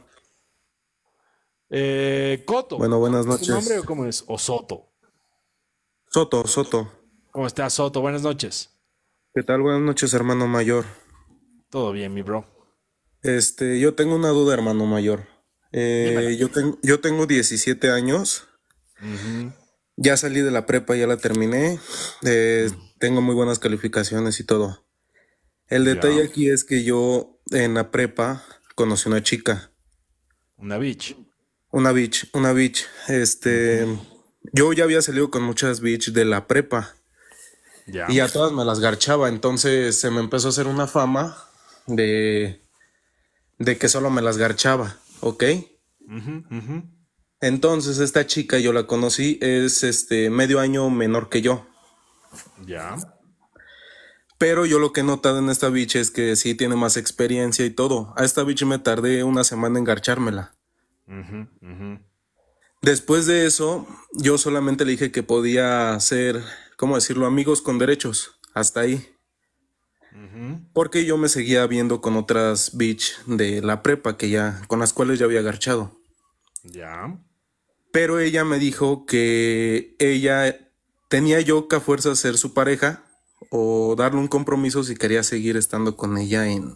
eh, Coto. Bueno, buenas noches. ¿Tu nombre o cómo es? ¿O Soto? Soto, Soto. ¿Cómo estás, Soto? Buenas noches. ¿Qué tal? Buenas noches, hermano mayor. Todo bien, mi bro. Este, yo tengo una duda, hermano mayor. Eh, yo, yo tengo 17 años. Ya salí de la prepa, ya la terminé. Eh, mm. Tengo muy buenas calificaciones y todo. El detalle aquí es que yo en la prepa conocí una chica. Una bitch. Una bitch, una bitch. Este. Yo ya había salido con muchas bitch de la prepa. Y a todas me las garchaba. Entonces se me empezó a hacer una fama de. de que solo me las garchaba. ¿Ok? Entonces esta chica, yo la conocí, es este medio año menor que yo. Ya. Pero yo lo que he notado en esta bitch es que sí tiene más experiencia y todo. A esta bitch me tardé una semana en garchármela. Después de eso, yo solamente le dije que podía ser, ¿cómo decirlo? Amigos con derechos, hasta ahí. Porque yo me seguía viendo con otras bitch de la prepa que ya, con las cuales ya había garchado Ya. Pero ella me dijo que ella tenía yo que a fuerza ser su pareja o darle un compromiso si quería seguir estando con ella en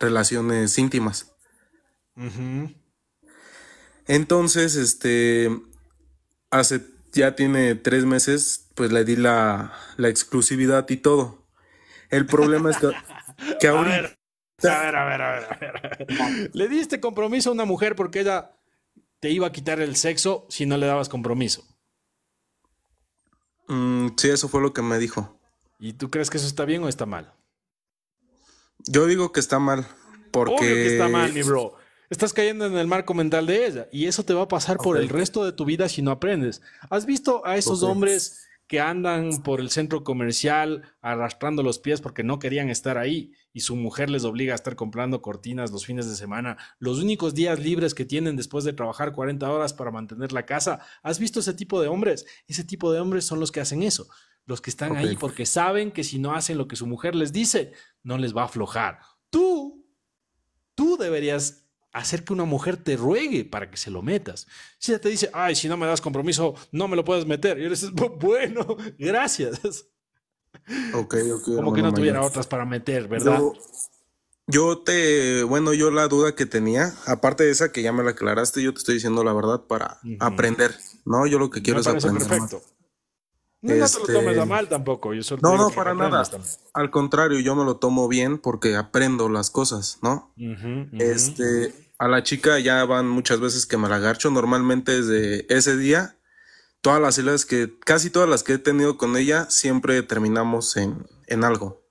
relaciones íntimas. Uh entonces, este, hace ya tiene tres meses, pues le di la, exclusividad y todo. El problema es que, A ver. A ver, a ver, a ver, Le diste compromiso a una mujer porque ella te iba a quitar el sexo si no le dabas compromiso. Mm, sí, eso fue lo que me dijo. ¿Y tú crees que eso está bien o está mal? Yo digo que está mal. Porque. Obvio que está mal, mi bro. Estás cayendo en el marco mental de ella y eso te va a pasar por el resto de tu vida si no aprendes. ¿Has visto a esos hombres que andan por el centro comercial arrastrando los pies porque no querían estar ahí y su mujer les obliga a estar comprando cortinas los fines de semana, los únicos días libres que tienen después de trabajar 40 horas para mantener la casa? ¿Has visto ese tipo de hombres? Ese tipo de hombres son los que hacen eso los que están ahí, porque saben que si no hacen lo que su mujer les dice, no les va a aflojar. Tú, tú deberías hacer que una mujer te ruegue para que se lo metas. Si ella te dice, ay, si no me das compromiso, no me lo puedes meter. Y le dices, bueno, gracias. Ok, ok. Como que no tuviera otras para meter, ¿verdad? Yo, te, bueno, yo la duda que tenía, aparte de esa que ya me la aclaraste, yo te estoy diciendo la verdad para aprender, ¿no? Yo lo que quiero es aprender. Perfecto. No, no, te lo este, tomes a mal tampoco. no, no, para nada. Al contrario, yo me lo tomo bien porque aprendo las cosas, ¿no? Este, a la chica ya van muchas veces que me la Normalmente desde ese día, todas las salidas que, casi todas las que he tenido con ella, siempre terminamos en, en algo.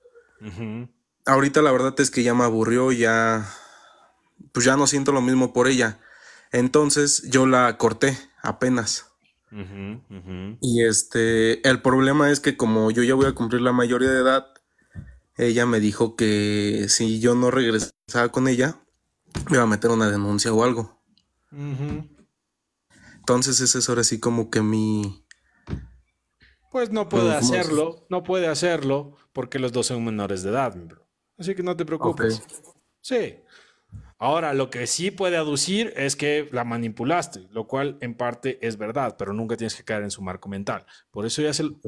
Ahorita la verdad es que ya me aburrió, ya, pues ya no siento lo mismo por ella. Entonces yo la corté apenas. Y este, el problema es que como yo ya voy a cumplir la mayoría de edad, ella me dijo que si yo no regresaba con ella, iba a meter una denuncia o algo. Entonces ese es ahora sí como que mi... Pues no puede pues, hacerlo, no puede hacerlo porque los dos son menores de edad, mi bro. Así que no te preocupes. Sí. Ahora, lo que sí puede aducir es que la manipulaste, lo cual en parte es verdad, pero nunca tienes que caer en su marco mental. Por eso ya se... Lo...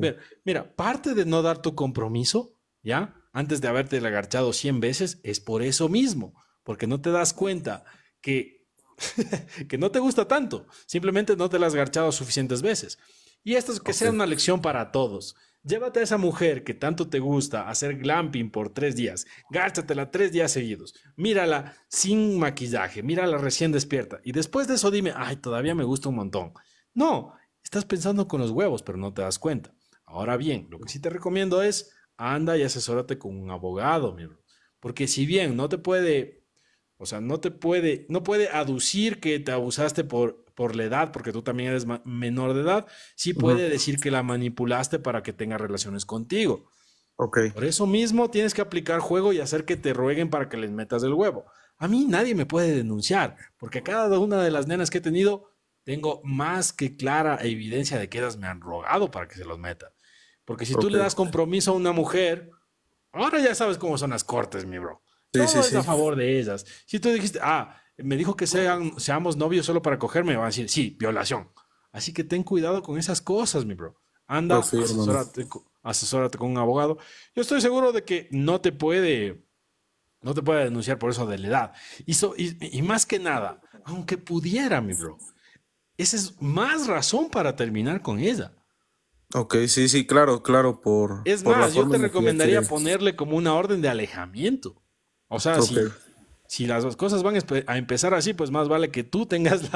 Mira, parte de no dar tu compromiso, ¿ya? Antes de haberte agarchado 100 veces, es por eso mismo porque no te das cuenta que, que no te gusta tanto, simplemente no te la has garchado suficientes veces. Y esto es que sea una lección para todos. Llévate a esa mujer que tanto te gusta hacer glamping por tres días. Gárchatela tres días seguidos. Mírala sin maquillaje. Mírala recién despierta. Y después de eso dime, ay, todavía me gusta un montón. No, estás pensando con los huevos, pero no te das cuenta. Ahora bien, lo que sí te recomiendo es anda y asesórate con un abogado, mi bro. Porque si bien no te puede o sea, no te puede, no puede aducir que te abusaste por, por la edad, porque tú también eres menor de edad. Sí puede decir que la manipulaste para que tenga relaciones contigo. ok Por eso mismo tienes que aplicar juego y hacer que te rueguen para que les metas el huevo. A mí nadie me puede denunciar, porque cada una de las nenas que he tenido, tengo más que clara evidencia de que ellas me han rogado para que se los meta. Porque si tú le das compromiso a una mujer, ahora ya sabes cómo son las cortes, mi bro es a favor de ellas. Si tú dijiste, ah, me dijo que seamos novios solo para cogerme, va a decir, sí, violación. Así que ten cuidado con esas cosas, mi bro. Anda, asesórate, con un abogado. Yo estoy seguro de que no te puede, no te puede denunciar por eso de la edad. Y, y, más que nada, aunque pudiera, mi bro, esa es más razón para terminar con ella. Ok, sí, sí, claro, claro, por... Es más, yo te recomendaría ponerle como una orden de alejamiento. O sea, si, las dos cosas van a empezar así, pues más vale que tú tengas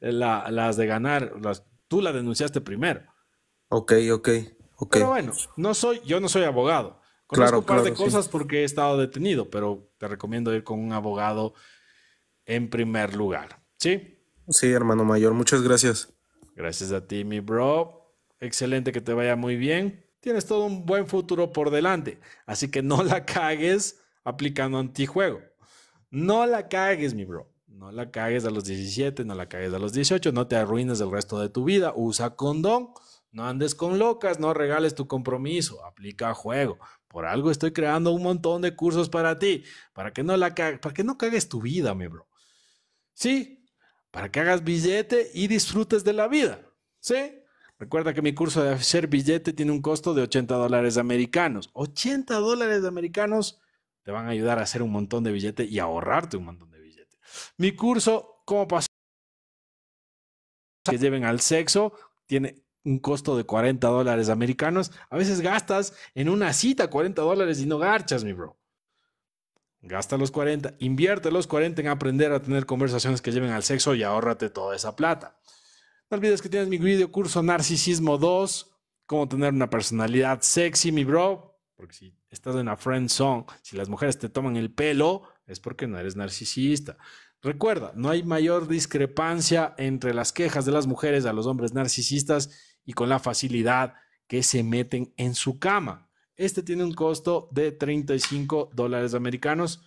las de ganar, tú la denunciaste primero. Ok, ok, ok. Pero bueno, no soy, yo no soy abogado. Conozco un par de cosas porque he estado detenido, pero te recomiendo ir con un abogado en primer lugar. ¿Sí? Sí, hermano mayor, muchas gracias. Gracias a ti, mi bro. Excelente que te vaya muy bien. Tienes todo un buen futuro por delante, así que no la cagues aplicando antijuego. No la cagues, mi bro. No la cagues a los 17, no la cagues a los 18, no te arruines el resto de tu vida. Usa condón, no andes con locas, no regales tu compromiso, aplica juego. Por algo estoy creando un montón de cursos para ti, para que no la cagues, para que no cagues tu vida, mi bro. Sí, para que hagas billete y disfrutes de la vida. Sí. Recuerda que mi curso de hacer billete tiene un costo de 80 dólares americanos. 80 dólares americanos te van a ayudar a hacer un montón de billete y ahorrarte un montón de billetes. Mi curso, ¿cómo pasar? Que lleven al sexo, tiene un costo de 40 dólares americanos. A veces gastas en una cita 40 dólares y no garchas, mi bro. Gasta los 40, invierte los 40 en aprender a tener conversaciones que lleven al sexo y ahórrate toda esa plata. No olvides que tienes mi video curso Narcisismo 2, cómo tener una personalidad sexy, mi bro, porque si Estás en la friend zone, si las mujeres te toman el pelo, es porque no eres narcisista. Recuerda, no hay mayor discrepancia entre las quejas de las mujeres a los hombres narcisistas y con la facilidad que se meten en su cama. Este tiene un costo de 35 dólares americanos.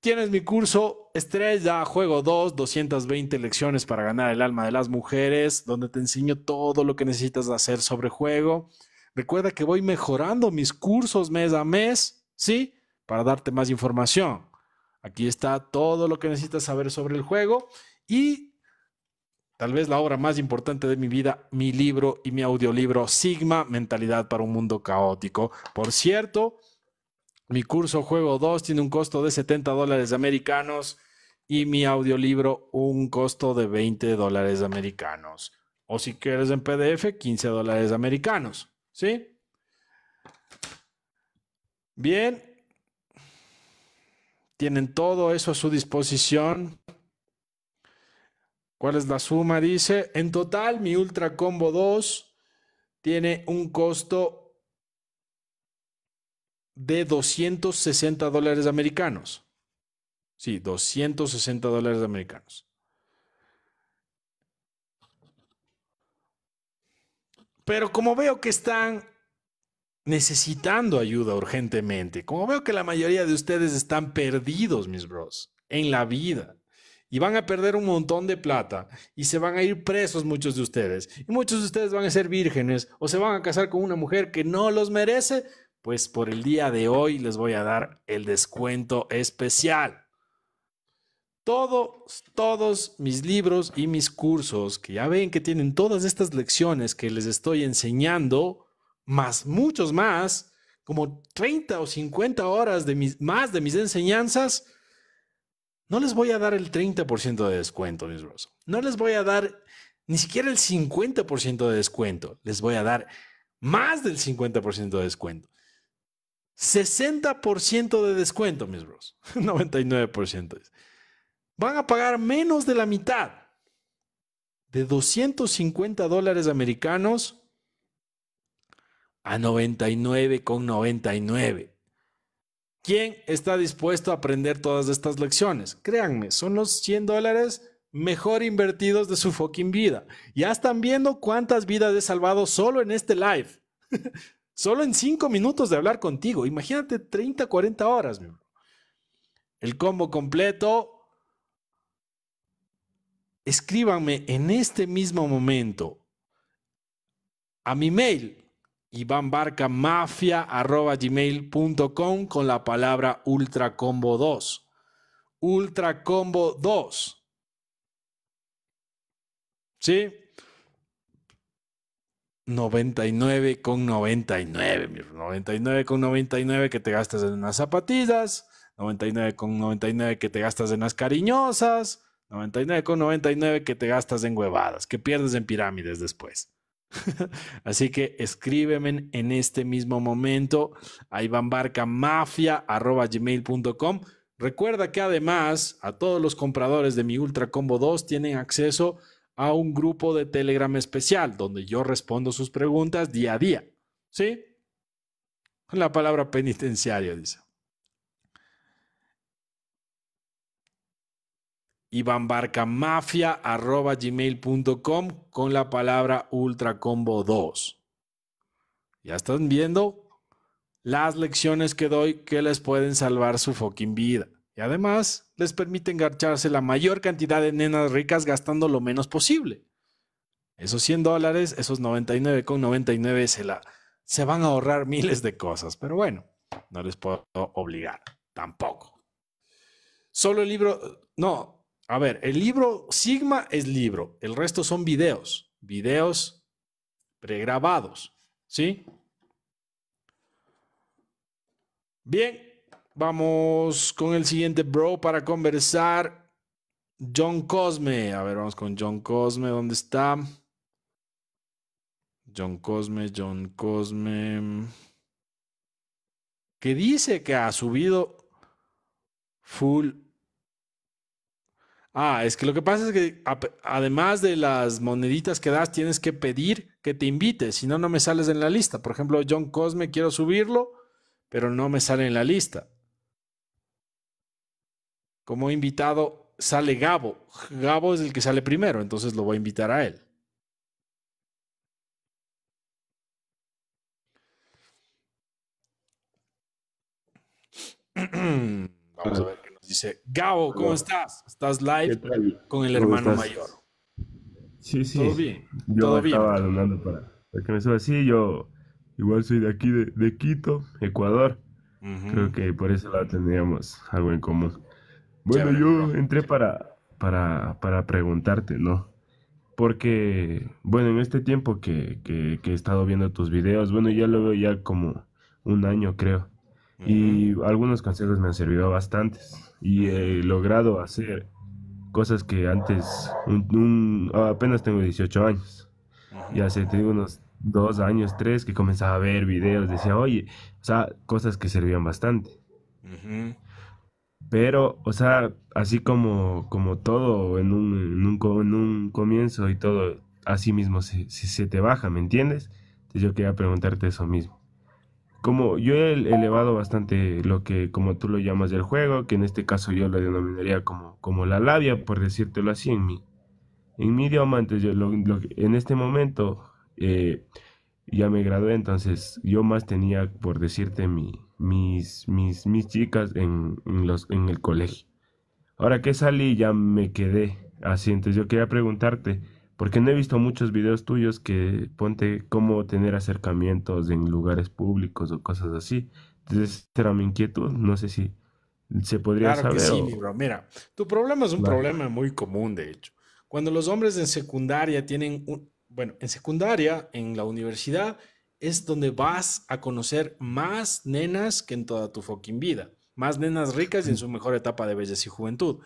Tienes mi curso Estrella Juego 2, 220 lecciones para ganar el alma de las mujeres, donde te enseño todo lo que necesitas hacer sobre juego. Recuerda que voy mejorando mis cursos mes a mes, ¿sí? Para darte más información. Aquí está todo lo que necesitas saber sobre el juego y tal vez la obra más importante de mi vida, mi libro y mi audiolibro Sigma, Mentalidad para un Mundo Caótico. Por cierto, mi curso Juego 2 tiene un costo de 70 dólares americanos y mi audiolibro un costo de 20 dólares americanos. O si quieres en PDF, 15 dólares americanos. ¿Sí? Bien. Tienen todo eso a su disposición. ¿Cuál es la suma? Dice, en total mi Ultra Combo 2 tiene un costo de 260 dólares americanos. Sí, 260 dólares americanos. Pero como veo que están necesitando ayuda urgentemente, como veo que la mayoría de ustedes están perdidos, mis bros, en la vida, y van a perder un montón de plata y se van a ir presos muchos de ustedes, y muchos de ustedes van a ser vírgenes o se van a casar con una mujer que no los merece, pues por el día de hoy les voy a dar el descuento especial todos, todos mis libros y mis cursos, que ya ven que tienen todas estas lecciones que les estoy enseñando, más muchos más, como 30 o 50 horas de mis, más de mis enseñanzas, no les voy a dar el 30% de descuento, mis bros. No les voy a dar ni siquiera el 50% de descuento. Les voy a dar más del 50% de descuento. 60% de descuento, mis bros. 99% van a pagar menos de la mitad de 250 dólares americanos a 99,99. ¿Quién está dispuesto a aprender todas estas lecciones? Créanme, son los 100 dólares mejor invertidos de su fucking vida. Ya están viendo cuántas vidas he salvado solo en este live. solo en 5 minutos de hablar contigo. Imagínate 30, 40 horas, mi El combo completo, escríbanme en este mismo momento a mi mail ivanbarcamafia.gmail.com con la palabra ultracombo 2. Ultracombo 2. ¿Sí? 99 con 99, 99 con 99 que te gastas en unas zapatillas, 99 con 99 que te gastas en unas cariñosas, 99,99 99 que te gastas en huevadas, que pierdes en pirámides después. Así que escríbeme en este mismo momento a ivanbarcamafia.gmail.com. Recuerda que además a todos los compradores de mi Ultra Combo 2 tienen acceso a un grupo de Telegram especial donde yo respondo sus preguntas día a día. ¿Sí? la palabra penitenciario dice. ivanbarcamafia.gmail.com con la palabra ultra combo 2. Ya están viendo las lecciones que doy que les pueden salvar su fucking vida. Y además les permite engarcharse la mayor cantidad de nenas ricas gastando lo menos posible. Esos 100 dólares, esos 99,99 ,99 se, la, se van a ahorrar miles de cosas. Pero bueno, no les puedo obligar tampoco. Solo el libro, no, a ver, el libro Sigma es libro, el resto son videos, videos pregrabados, ¿sí? Bien, vamos con el siguiente bro para conversar. John Cosme, a ver, vamos con John Cosme, ¿dónde está? John Cosme, John Cosme. Que dice que ha subido full Ah, es que lo que pasa es que además de las moneditas que das, tienes que pedir que te invite, si no, no me sales en la lista. Por ejemplo, John Cosme, quiero subirlo, pero no me sale en la lista. Como invitado sale Gabo. Gabo es el que sale primero, entonces lo voy a invitar a él. Vamos a ver. Dice, Gabo, ¿cómo estás? Estás live con el hermano mayor. Sí, sí. Todo bien. Yo estaba para, que me así. Yo igual soy de aquí, de, Quito, Ecuador. Creo que por eso la tendríamos algo en común. Bueno, yo entré para, para, preguntarte, ¿no? Porque, bueno, en este tiempo que he estado viendo tus videos, bueno, ya lo veo ya como un año, creo y algunos consejos me han servido bastantes y he logrado hacer cosas que antes, apenas tengo 18 años y hace unos dos años, tres, que comenzaba a ver videos, decía, oye, o sea, cosas que servían bastante. Pero, o sea, así como, como todo en un, en un, comienzo y todo, así mismo se, se te baja, ¿me entiendes? Entonces yo quería preguntarte eso mismo como yo he elevado bastante lo que como tú lo llamas del juego, que en este caso yo lo denominaría como, como la labia, por decírtelo así, en mi, en mi idioma, yo lo, en este momento eh, ya me gradué, entonces yo más tenía, por decirte, mi, mis, mis, mis chicas en, los, en el colegio. Ahora que salí ya me quedé así, entonces yo quería preguntarte, porque no he visto muchos videos tuyos que ponte cómo tener acercamientos en lugares públicos o cosas así. Entonces, era mi inquietud. No sé si se podría saber. Claro que sí, Mira, tu problema es un problema muy común, de hecho. Cuando los hombres en secundaria tienen un. Bueno, en secundaria, en la universidad, es donde vas a conocer más nenas que en toda tu fucking vida. Más nenas ricas y en su mejor etapa de belleza y juventud.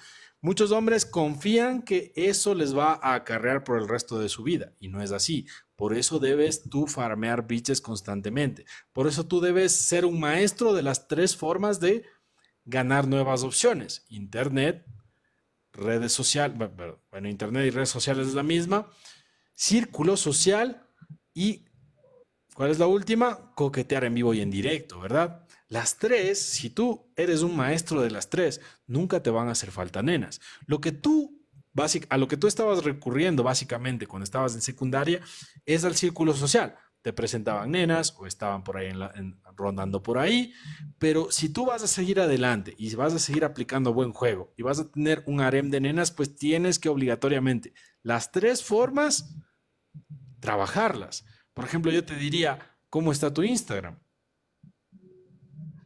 Muchos hombres confían que eso les va a acarrear por el resto de su vida y no es así. Por eso debes tú farmear biches constantemente. Por eso tú debes ser un maestro de las tres formas de ganar nuevas opciones. Internet, redes sociales, bueno, internet y redes sociales es la misma. Círculo social y, ¿cuál es la última? Coquetear en vivo y en directo, ¿verdad? Las tres, si tú eres un maestro de las tres, nunca te van a hacer falta nenas. Lo que tú, a lo que tú estabas recurriendo básicamente cuando estabas en secundaria es al círculo social. Te presentaban nenas o estaban por ahí rondando por ahí, pero si tú vas a seguir adelante y vas a seguir aplicando buen juego y vas a tener un harem de nenas, pues tienes que obligatoriamente las tres formas trabajarlas. Por ejemplo, yo te diría, ¿cómo está tu Instagram?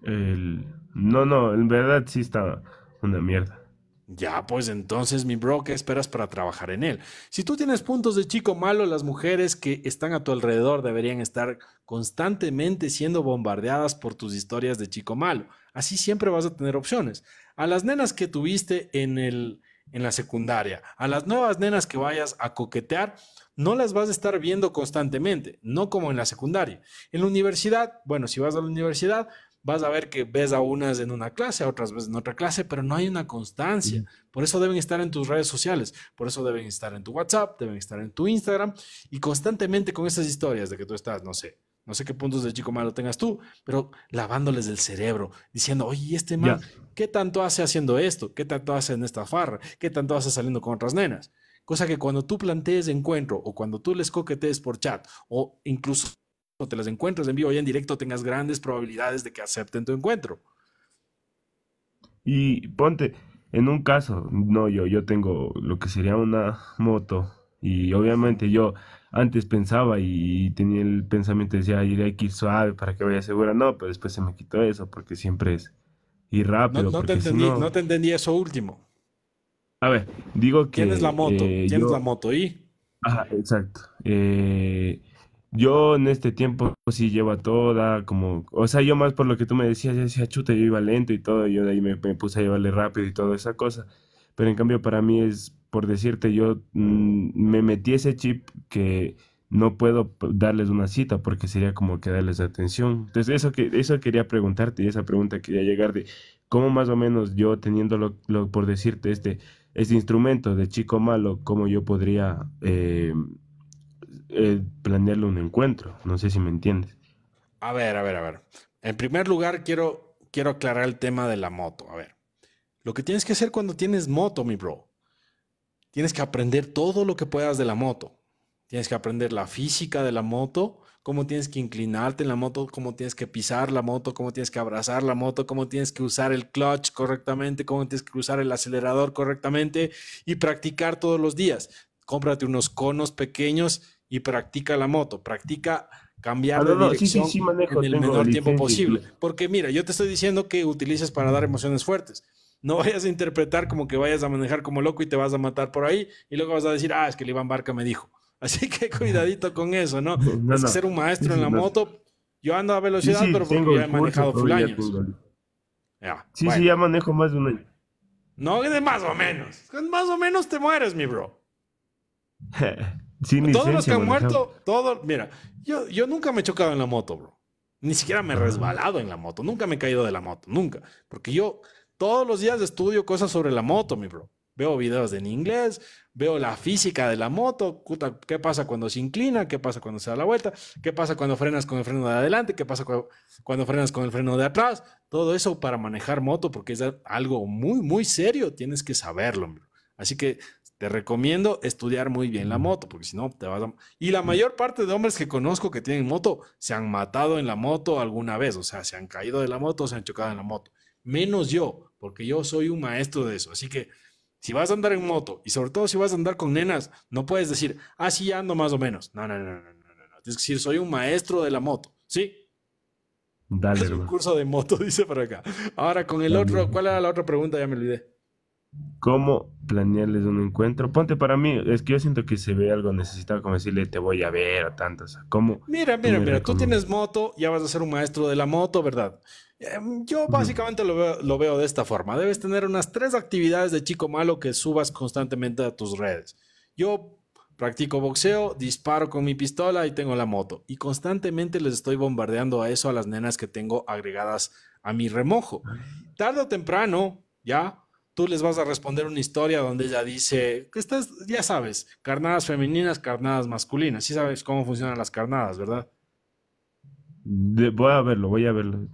No, no, en verdad sí está una mierda. Ya, pues entonces, mi bro, ¿qué esperas para trabajar en él? Si tú tienes puntos de chico malo, las mujeres que están a tu alrededor deberían estar constantemente siendo bombardeadas por tus historias de chico malo. Así siempre vas a tener opciones. A las nenas que tuviste en, el, en la secundaria, a las nuevas nenas que vayas a coquetear, no las vas a estar viendo constantemente, no como en la secundaria. En la universidad, bueno, si vas a la universidad, vas a ver que ves a unas en una clase, a otras veces en otra clase, pero no hay una constancia. Por eso deben estar en tus redes sociales, por eso deben estar en tu WhatsApp, deben estar en tu Instagram y constantemente con esas historias de que tú estás, no sé, no sé qué puntos de chico malo tengas tú, pero lavándoles del cerebro, diciendo, oye, este man, ¿qué tanto hace haciendo esto? ¿Qué tanto hace en esta farra? ¿Qué tanto hace saliendo con otras nenas? Cosa que cuando tú plantees encuentro o cuando tú les coquetees por chat o incluso o te las encuentras en vivo y en directo, tengas grandes probabilidades de que acepten tu encuentro. Y ponte, en un caso, no, yo, yo tengo lo que sería una moto y obviamente yo antes pensaba y tenía el pensamiento de decir, iré aquí suave para que vaya segura, no, pero después se me quitó eso porque siempre es ir rápido. No, te, entendí, eso último. A ver, digo que... Tienes la moto, tienes eh, la moto y... Ajá, exacto. Eh, yo en este tiempo sí llevo toda, como, o sea, yo más por lo que tú me decías, yo decía, chuta, yo iba lento y todo, yo de ahí me, puse a llevarle rápido y toda esa cosa. Pero en cambio para mí es, por decirte, yo mm, me metí ese chip que no puedo darles una cita porque sería como que darles atención. Entonces eso, que, eso quería preguntarte y esa pregunta quería llegar de cómo más o menos yo teniendo lo, por decirte, este, este instrumento de chico malo, cómo yo podría... Eh, eh, planearle un encuentro. No sé si me entiendes. A ver, a ver, a ver. En primer lugar, quiero, quiero aclarar el tema de la moto. A ver, lo que tienes que hacer cuando tienes moto, mi bro, tienes que aprender todo lo que puedas de la moto. Tienes que aprender la física de la moto, cómo tienes que inclinarte en la moto, cómo tienes que pisar la moto, cómo tienes que abrazar la moto, cómo tienes que usar el clutch correctamente, cómo tienes que usar el acelerador correctamente y practicar todos los días. Cómprate unos conos pequeños y practica la moto, practica cambiar ah, de dirección en el menor tiempo posible. Porque mira, yo te estoy diciendo que utilices para dar emociones fuertes. No vayas a interpretar como que vayas a manejar como loco y te vas a matar por ahí y luego vas a decir, ah, es que el Iván Barca me dijo. Así que cuidadito con eso, ¿no? Tienes que ser un maestro en la moto. Yo ando a velocidad, pero porque he manejado full años. sí, sí, ya manejo más de un año. No, de más o menos. más o menos te mueres, mi bro todos los que han muerto, todo, mira, yo, yo nunca me he chocado en la moto, bro. Ni siquiera me he ah. resbalado en la moto, nunca me he caído de la moto, nunca. Porque yo todos los días estudio cosas sobre la moto, mi bro. Veo videos en inglés, veo la física de la moto, qué pasa cuando se inclina, qué pasa cuando se da la vuelta, qué pasa cuando frenas con el freno de adelante, qué pasa cuando frenas con el freno de atrás. Todo eso para manejar moto, porque es algo muy, muy serio, tienes que saberlo. Bro. Así que te recomiendo estudiar muy bien la moto, porque si no te vas a... Y la mayor parte de hombres que conozco que tienen moto se han matado en la moto alguna vez, o sea, se han caído de la moto, se han chocado en la moto. Menos yo, porque yo soy un maestro de eso. Así que si vas a andar en moto y sobre todo si vas a andar con nenas, no puedes decir, ah, sí, ando más o menos. No, no, no, no, no, no. Tienes que decir, soy un maestro de la moto. Sí, Dale, es un curso de moto, dice por acá. Ahora, con el otro, ¿cuál era la otra pregunta? Ya me olvidé cómo planearles un encuentro. Ponte para mí, es que yo siento que se ve algo necesitado como decirle te voy a ver a tantas. ¿Cómo? Mira, mira, mira, tú tienes moto, ya vas a ser un maestro de la moto, ¿verdad? Em, yo básicamente lo, veo, lo veo, de esta forma. Debes tener unas tres actividades de chico malo que subas constantemente a tus redes. Yo practico boxeo, disparo con mi pistola y tengo la moto. Y constantemente les estoy bombardeando a eso a las nenas que tengo agregadas a mi remojo. Tarde o temprano, ya, tú les vas a responder una historia donde ella dice, que estás, ya sabes, carnadas femeninas, carnadas masculinas, sí sabes cómo funcionan las carnadas, ¿verdad? voy a verlo, voy a verlo.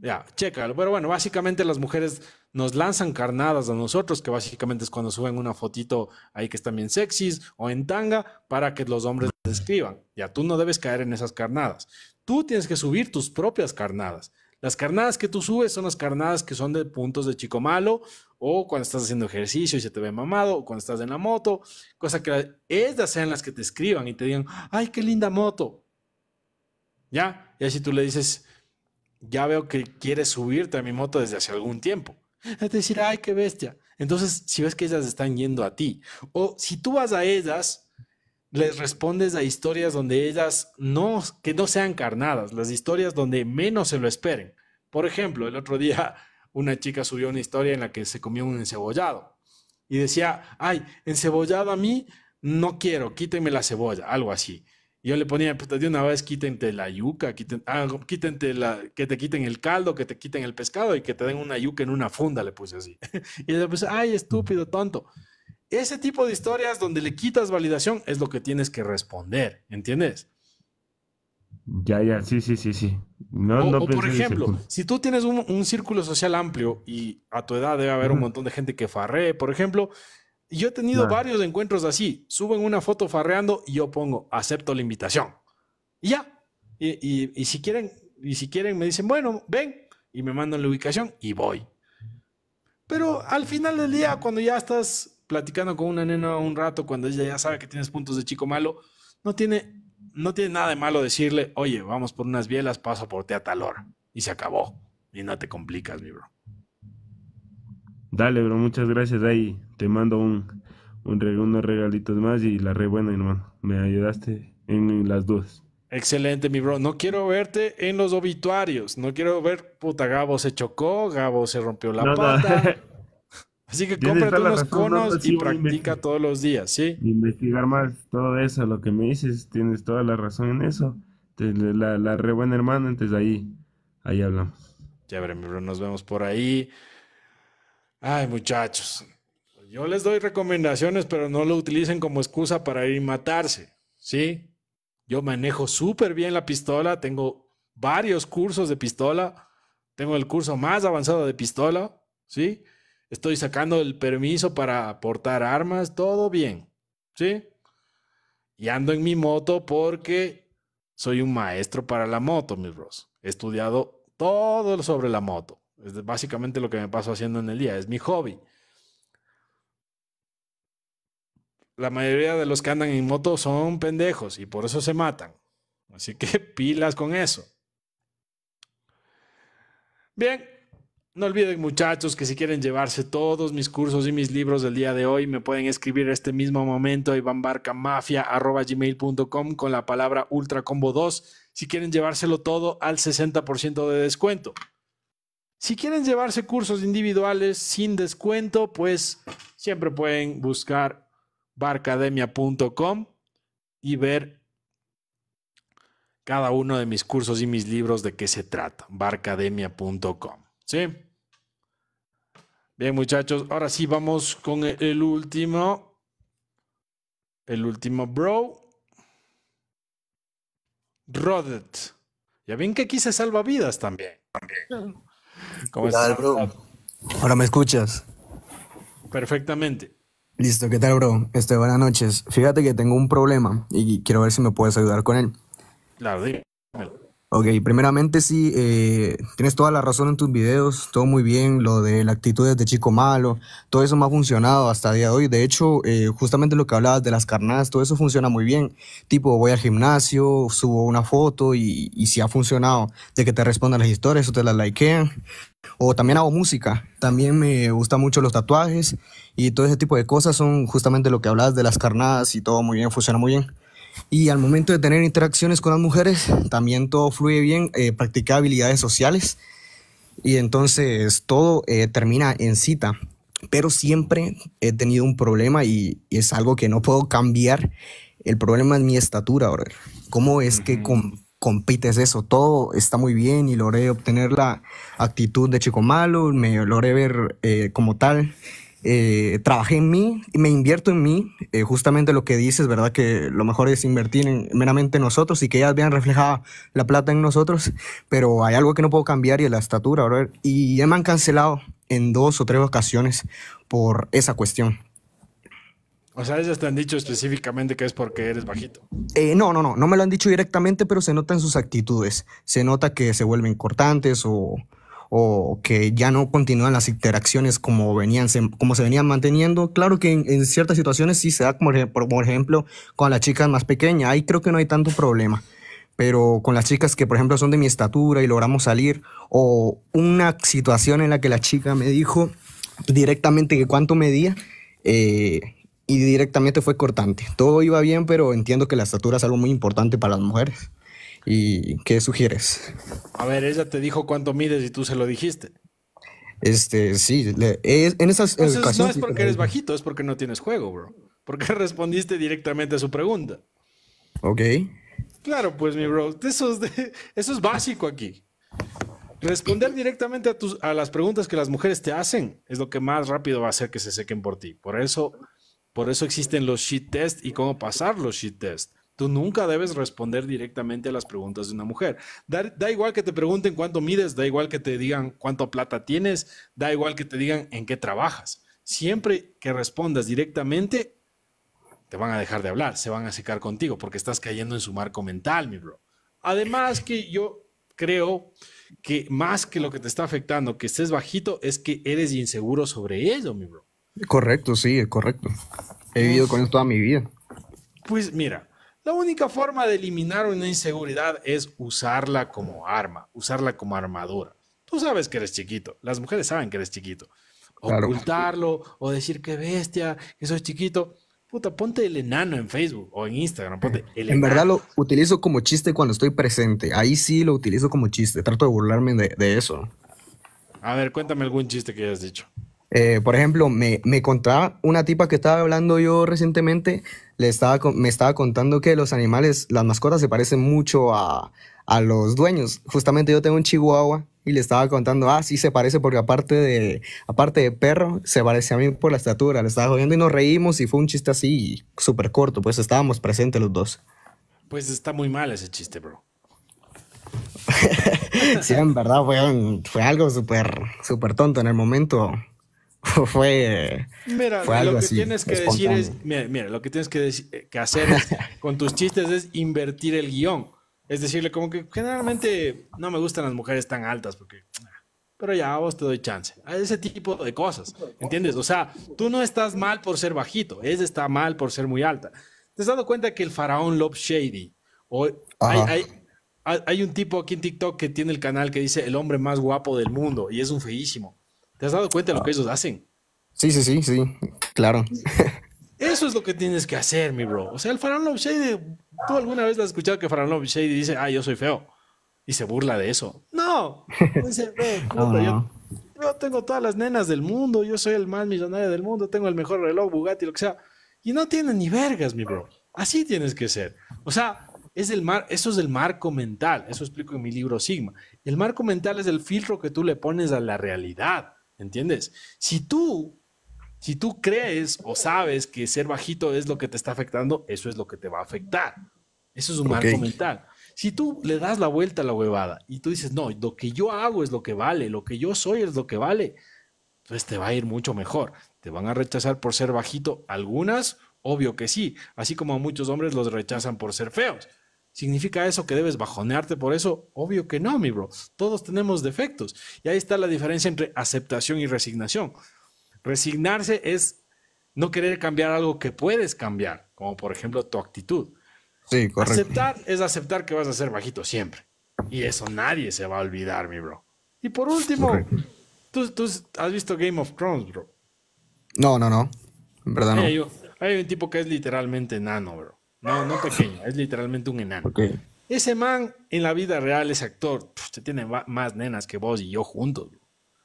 Ya, chécalo. Pero bueno, básicamente las mujeres nos lanzan carnadas a nosotros, que básicamente es cuando suben una fotito ahí que están bien sexys o en tanga para que los hombres les escriban. Ya, tú no debes caer en esas carnadas. Tú tienes que subir tus propias carnadas. Las carnadas que tú subes son las carnadas que son de puntos de chico malo, o cuando estás haciendo ejercicio y se te ve mamado, o cuando estás en la moto, cosa que ellas sean las que te escriban y te digan, ay, qué linda moto. Ya, y así tú le dices, ya veo que quieres subirte a mi moto desde hace algún tiempo. te decir, ay, qué bestia. Entonces, si ves que ellas están yendo a ti, o si tú vas a ellas, les respondes a historias donde ellas no, que no sean carnadas, las historias donde menos se lo esperen. Por ejemplo, el otro día una chica subió una historia en la que se comió un encebollado y decía, ay, encebollado a mí no quiero, quíteme la cebolla, algo así. Y yo le ponía, pues, de una vez quítente la yuca, ah, quítente quítente que te quiten el caldo, que te quiten el pescado y que te den una yuca en una funda, le puse así. y le puse, ay, estúpido, tonto. Ese tipo de historias donde le quitas validación es lo que tienes que responder, ¿entiendes? Ya, ya, sí, sí, sí, sí. por ejemplo, si tú tienes un, círculo social amplio y a tu edad debe haber un montón de gente que farree, por ejemplo, yo he tenido varios encuentros así. Suben una foto farreando y yo pongo, acepto la invitación. Y ya. Y, si quieren, y si quieren me dicen, bueno, ven, y me mandan la ubicación y voy. Pero al final del día, cuando ya estás platicando con una nena un rato, cuando ella ya sabe que tienes puntos de chico malo, no tiene no tiene nada de malo decirle, oye, vamos por unas bielas, paso por Teatalor... Y se acabó. Y no te complicas, mi bro. Dale, bro, muchas gracias. Ahí te mando un, un reg unos regalitos más y la re buena, hermano. Me ayudaste en, las dos... Excelente, mi bro. No quiero verte en los obituarios. No quiero ver, puta, Gabo se chocó, Gabo se rompió la pata. Así que cómprate unos conos y practica todos los días, ¿sí? Investigar más todo eso, lo que me dices, tienes toda la razón en eso. la, re buena hermana, entonces ahí, ahí hablamos. Ya mi nos vemos por ahí. Ay, muchachos. Yo les doy recomendaciones, pero no lo utilicen como excusa para ir a matarse, ¿sí? Yo manejo súper bien la pistola, tengo varios cursos de pistola, tengo el curso más avanzado de pistola, ¿sí? sí estoy sacando el permiso para portar armas, todo bien, ¿sí? Y ando en mi moto porque soy un maestro para la moto, mis bros. He estudiado todo sobre la moto. Es básicamente lo que me paso haciendo en el día, es mi hobby. La mayoría de los que andan en moto son pendejos y por eso se matan. Así que pilas con eso. Bien, no olviden muchachos que si quieren llevarse todos mis cursos y mis libros del día de hoy, me pueden escribir este mismo momento ivanbarcamafia.gmail.com con la palabra Ultra Combo 2 si quieren llevárselo todo al 60% de descuento. Si quieren llevarse cursos individuales sin descuento, pues siempre pueden buscar barcademia.com y ver cada uno de mis cursos y mis libros de qué se trata, barcademia.com. ¿Sí? Bien, muchachos, ahora sí vamos con el último. El último, bro. Rodet. Ya ven que aquí se salva vidas también. bro? Ahora me escuchas. Perfectamente. Listo, ¿qué tal, bro? Este, buenas noches. Fíjate que tengo un problema y quiero ver si me puedes ayudar con él. Claro, Ok, primeramente sí, eh, tienes toda la razón en tus videos, todo muy bien, lo de la actitud de este chico malo, todo eso me ha funcionado hasta el día de hoy. De hecho, eh, justamente lo que hablabas de las carnadas, todo eso funciona muy bien. Tipo, voy al gimnasio, subo una foto y, y si ha funcionado, de que te respondan las historias o te las likean. O también hago música, también me gustan mucho los tatuajes y todo ese tipo de cosas son justamente lo que hablabas de las carnadas y todo muy bien, funciona muy bien. Y al momento de tener interacciones con las mujeres, también todo fluye bien, eh, practica habilidades sociales y entonces todo eh, termina en cita. Pero siempre he tenido un problema y, es algo que no puedo cambiar. El problema es mi estatura, ¿Cómo es que compites eso? Todo está muy bien y logré obtener la actitud de chico malo, me logré ver eh, como tal eh, trabajé en mí, me invierto en mí, eh, justamente lo que dices, ¿verdad? Que lo mejor es invertir en, meramente nosotros y que ellas vean reflejada la plata en nosotros, pero hay algo que no puedo cambiar y es la estatura, ¿verdad? Y ya me han cancelado en dos o tres ocasiones por esa cuestión. O sea, ellas te han dicho específicamente que es porque eres bajito. Eh, no, no, no, no me lo han dicho directamente, pero se nota en sus actitudes. Se nota que se vuelven cortantes o, o que ya no continúan las interacciones como, venían, se, como se venían manteniendo. Claro que en, ciertas situaciones sí se da, por ejemplo, con las chicas más pequeñas, ahí creo que no hay tanto problema. Pero con las chicas que, por ejemplo, son de mi estatura y logramos salir, o una situación en la que la chica me dijo directamente que cuánto medía, eh, y directamente fue cortante. Todo iba bien, pero entiendo que la estatura es algo muy importante para las mujeres. ¿Y qué sugieres? A ver, ella te dijo cuánto mides y tú se lo dijiste. Este, sí, en esas ocasiones, No es porque eres bajito, es porque no tienes juego, bro. Porque respondiste directamente a su pregunta. Ok. Claro, pues mi bro, eso es, eso es básico aquí. Responder directamente a, tus, a las preguntas que las mujeres te hacen es lo que más rápido va a hacer que se sequen por ti. Por eso, por eso existen los shit tests y cómo pasar los shit tests. Tú nunca debes responder directamente a las preguntas de una mujer. Da, igual que te pregunten cuánto mides, da igual que te digan cuánto plata tienes, da igual que te digan en qué trabajas. Siempre que respondas directamente, te van a dejar de hablar, se van a secar contigo porque estás cayendo en su marco mental, mi bro. Además que yo creo que más que lo que te está afectando, que estés bajito, es que eres inseguro sobre ello, mi bro. Correcto, sí, es correcto. He vivido con eso toda mi vida. Pues mira, la única forma de eliminar una inseguridad es usarla como arma, usarla como armadura. Tú sabes que eres chiquito, las mujeres saben que eres chiquito. O Ocultarlo o decir que bestia, que soy chiquito. Puta, ponte el enano en Facebook o en Instagram. Ponte el en verdad lo utilizo como chiste cuando estoy presente. Ahí sí lo utilizo como chiste. Trato de burlarme de, de eso. A ver, cuéntame algún chiste que hayas dicho. Eh, por ejemplo, me, me, contaba una tipa que estaba hablando yo recientemente, le estaba, me estaba contando que los animales, las mascotas se parecen mucho a, los dueños. Justamente yo tengo un chihuahua y le estaba contando, ah, sí se parece porque aparte de, aparte de perro, se parece a mí por la estatura. Le estaba jodiendo y nos reímos y fue un chiste así súper corto, pues estábamos presentes los dos. Pues está muy mal ese chiste, bro. sí, en verdad fue, fue algo súper, súper tonto en el momento fue. Mira, lo que tienes que decir es. Eh, mira, lo que tienes que, hacer con tus chistes es invertir el guión. Es decirle, como que generalmente no me gustan las mujeres tan altas, porque. Pero ya, vos te doy chance. A ese tipo de cosas, ¿entiendes? O sea, tú no estás mal por ser bajito, es está mal por ser muy alta. ¿Te has dado cuenta que el faraón Love Shady? O hay, hay un tipo aquí en TikTok que tiene el canal que dice el hombre más guapo del mundo y es un feísimo. ¿Te has dado cuenta de lo que ah. ellos hacen? Sí, sí, sí, sí, claro. Eso es lo que tienes que hacer, mi bro. O sea, el Farhan Shady, tú alguna vez has escuchado que Farhan Shady dice, ah, yo soy feo. Y se burla de eso. No. Yo, tengo todas las nenas del mundo, yo soy el más millonario del mundo, tengo el mejor reloj, Bugatti, lo que sea. Y no tiene ni vergas, mi bro. Así tienes que ser. O sea, es el mar, eso es el marco mental. Eso explico en mi libro Sigma. El marco mental es el filtro que tú le pones a la realidad. ¿Entiendes? Si tú, si tú crees o sabes que ser bajito es lo que te está afectando, eso es lo que te va a afectar. Eso es un marco mental. Si tú le das la vuelta a la huevada y tú dices, no, lo que yo hago es lo que vale, lo que yo soy es lo que vale, entonces pues te va a ir mucho mejor. ¿Te van a rechazar por ser bajito algunas? Obvio que sí, así como a muchos hombres los rechazan por ser feos. ¿Significa eso que debes bajonearte por eso? Obvio que no, mi bro. Todos tenemos defectos. Y ahí está la diferencia entre aceptación y resignación. Resignarse es no querer cambiar algo que puedes cambiar, como por ejemplo tu actitud. Sí, correcto. Aceptar es aceptar que vas a ser bajito siempre. Y eso nadie se va a olvidar, mi bro. Y por último, ¿tú, has visto Game of Thrones, bro? No, no, no. En verdad no. hay un tipo que es literalmente nano, bro. No, no pequeño, es literalmente un enano. Ese man en la vida real ese actor. se tiene más nenas que vos y yo juntos.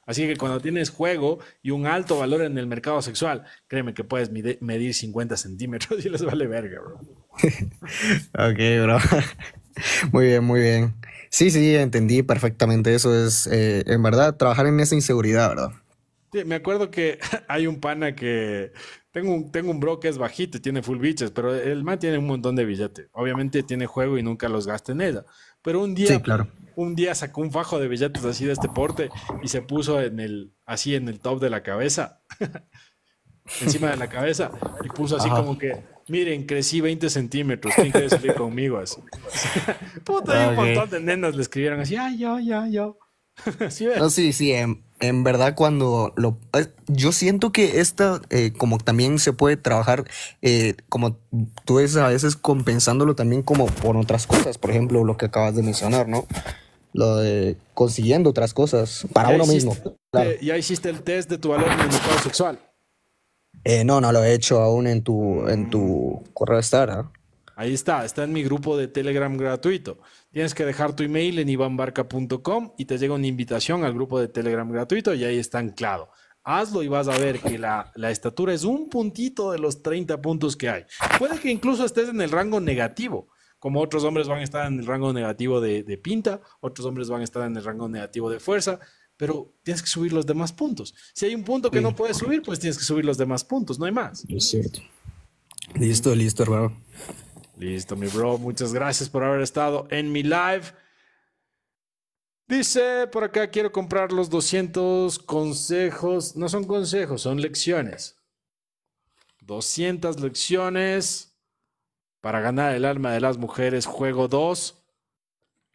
Así que cuando tienes juego y un alto valor en el mercado sexual, créeme que puedes medir 50 centímetros y les vale verga, bro. ok, bro. muy bien, muy bien. Sí, sí, entendí perfectamente. Eso es, eh, en verdad, trabajar en esa inseguridad, ¿verdad? Sí, me acuerdo que hay un pana que tengo un, tengo un bro que es bajito tiene full biches, pero el man tiene un montón de billetes. Obviamente tiene juego y nunca los gasta en ella. Pero un día, un día sacó un fajo de billetes así de este porte y se puso en el, así en el top de la cabeza, encima de la cabeza, y puso así como que, miren, crecí 20 centímetros, ¿quién quiere salir conmigo? Así. Puta, un montón de nenas le escribieron así, ay, yo, yo, yo sí, no, sí, sí, en, verdad cuando lo... Eh, yo siento que esta, eh, como también se puede trabajar, eh, como tú ves a veces compensándolo también como por otras cosas, por ejemplo, lo que acabas de mencionar, ¿no? Lo de consiguiendo otras cosas para uno mismo. ¿Ya hiciste el test de tu valor en el sexual? no, no lo he hecho aún en tu, en tu correo estar. Ahí está, está en mi grupo de Telegram gratuito. Tienes que dejar tu email en ivanbarca.com y te llega una invitación al grupo de Telegram gratuito y ahí está anclado. Hazlo y vas a ver que la, estatura es un puntito de los 30 puntos que hay. Puede que incluso estés en el rango negativo, como otros hombres van a estar en el rango negativo de, pinta, otros hombres van a estar en el rango negativo de fuerza, pero tienes que subir los demás puntos. Si hay un punto que no puedes subir, pues tienes que subir los demás puntos, no hay más. cierto. Listo, listo, hermano. Listo, mi bro. Muchas gracias por haber estado en mi live. Dice por acá, quiero comprar los 200 consejos. No son consejos, son lecciones. 200 lecciones para ganar el alma de las mujeres, juego 2.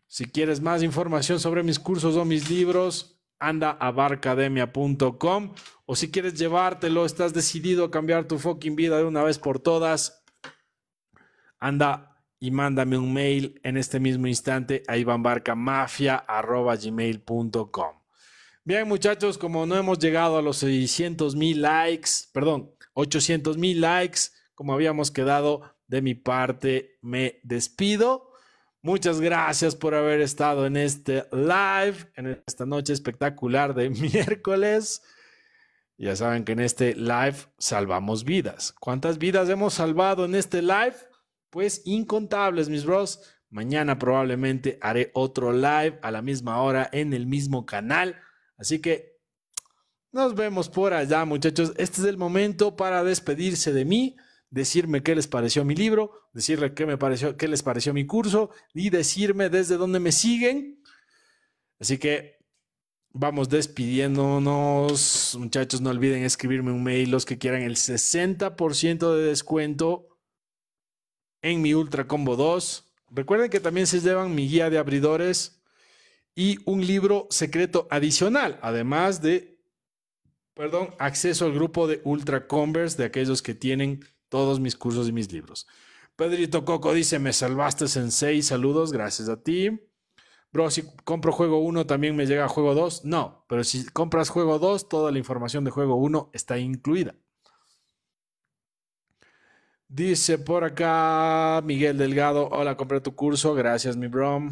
Si quieres más información sobre mis cursos o mis libros, anda a barcademia.com o si quieres llevártelo, estás decidido a cambiar tu fucking vida de una vez por todas, anda y mándame un mail en este mismo instante a ivanbarcamafia.gmail.com. Bien, muchachos, como no hemos llegado a los 600 mil likes, perdón, 800 mil likes, como habíamos quedado, de mi parte me despido. Muchas gracias por haber estado en este live, en esta noche espectacular de miércoles. Ya saben que en este live salvamos vidas. ¿Cuántas vidas hemos salvado en este live? pues incontables, mis bros. Mañana probablemente haré otro live a la misma hora en el mismo canal. Así que nos vemos por allá, muchachos. Este es el momento para despedirse de mí, decirme qué les pareció mi libro, decirle qué me pareció, qué les pareció mi curso y decirme desde dónde me siguen. Así que vamos despidiéndonos. Muchachos, no olviden escribirme un mail los que quieran el 60% de descuento en mi Ultra Combo 2. Recuerden que también se llevan mi guía de abridores y un libro secreto adicional, además de, perdón, acceso al grupo de Ultra Converse de aquellos que tienen todos mis cursos y mis libros. Pedrito Coco dice, me salvaste en seis saludos, gracias a ti. Bro, si compro juego 1 también me llega juego 2. No, pero si compras juego 2, toda la información de juego 1 está incluida. Dice por acá Miguel Delgado, hola, compré tu curso, gracias mi bro.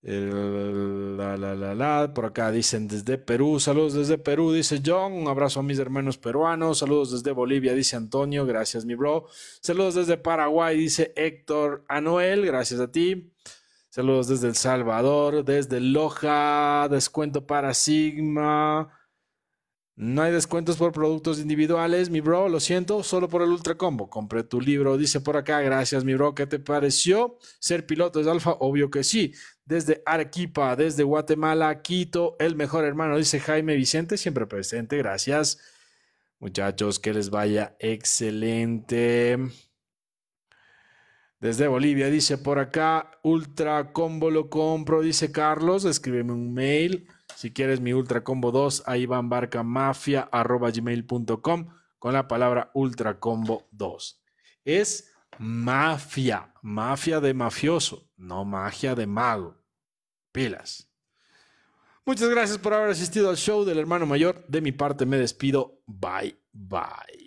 la, la, la, por acá dicen desde Perú, saludos desde Perú, dice John, un abrazo a mis hermanos peruanos, saludos desde Bolivia, dice Antonio, gracias mi bro, saludos desde Paraguay, dice Héctor Anuel, gracias a ti, saludos desde El Salvador, desde Loja, descuento para Sigma, no hay descuentos por productos individuales, mi bro, lo siento, solo por el Ultra Combo. Compré tu libro, dice por acá, gracias, mi bro, ¿qué te pareció? Ser piloto es alfa, obvio que sí. Desde Arequipa, desde Guatemala, Quito, el mejor hermano, dice Jaime Vicente, siempre presente, gracias. Muchachos, que les vaya excelente. Desde Bolivia, dice por acá, Ultra Combo lo compro, dice Carlos, escríbeme un mail si quieres mi Ultra Combo 2, ahí va barca mafia con la palabra Ultra Combo 2. Es mafia, mafia de mafioso, no magia de mago. Pilas. Muchas gracias por haber asistido al show del hermano mayor. De mi parte me despido. Bye, bye.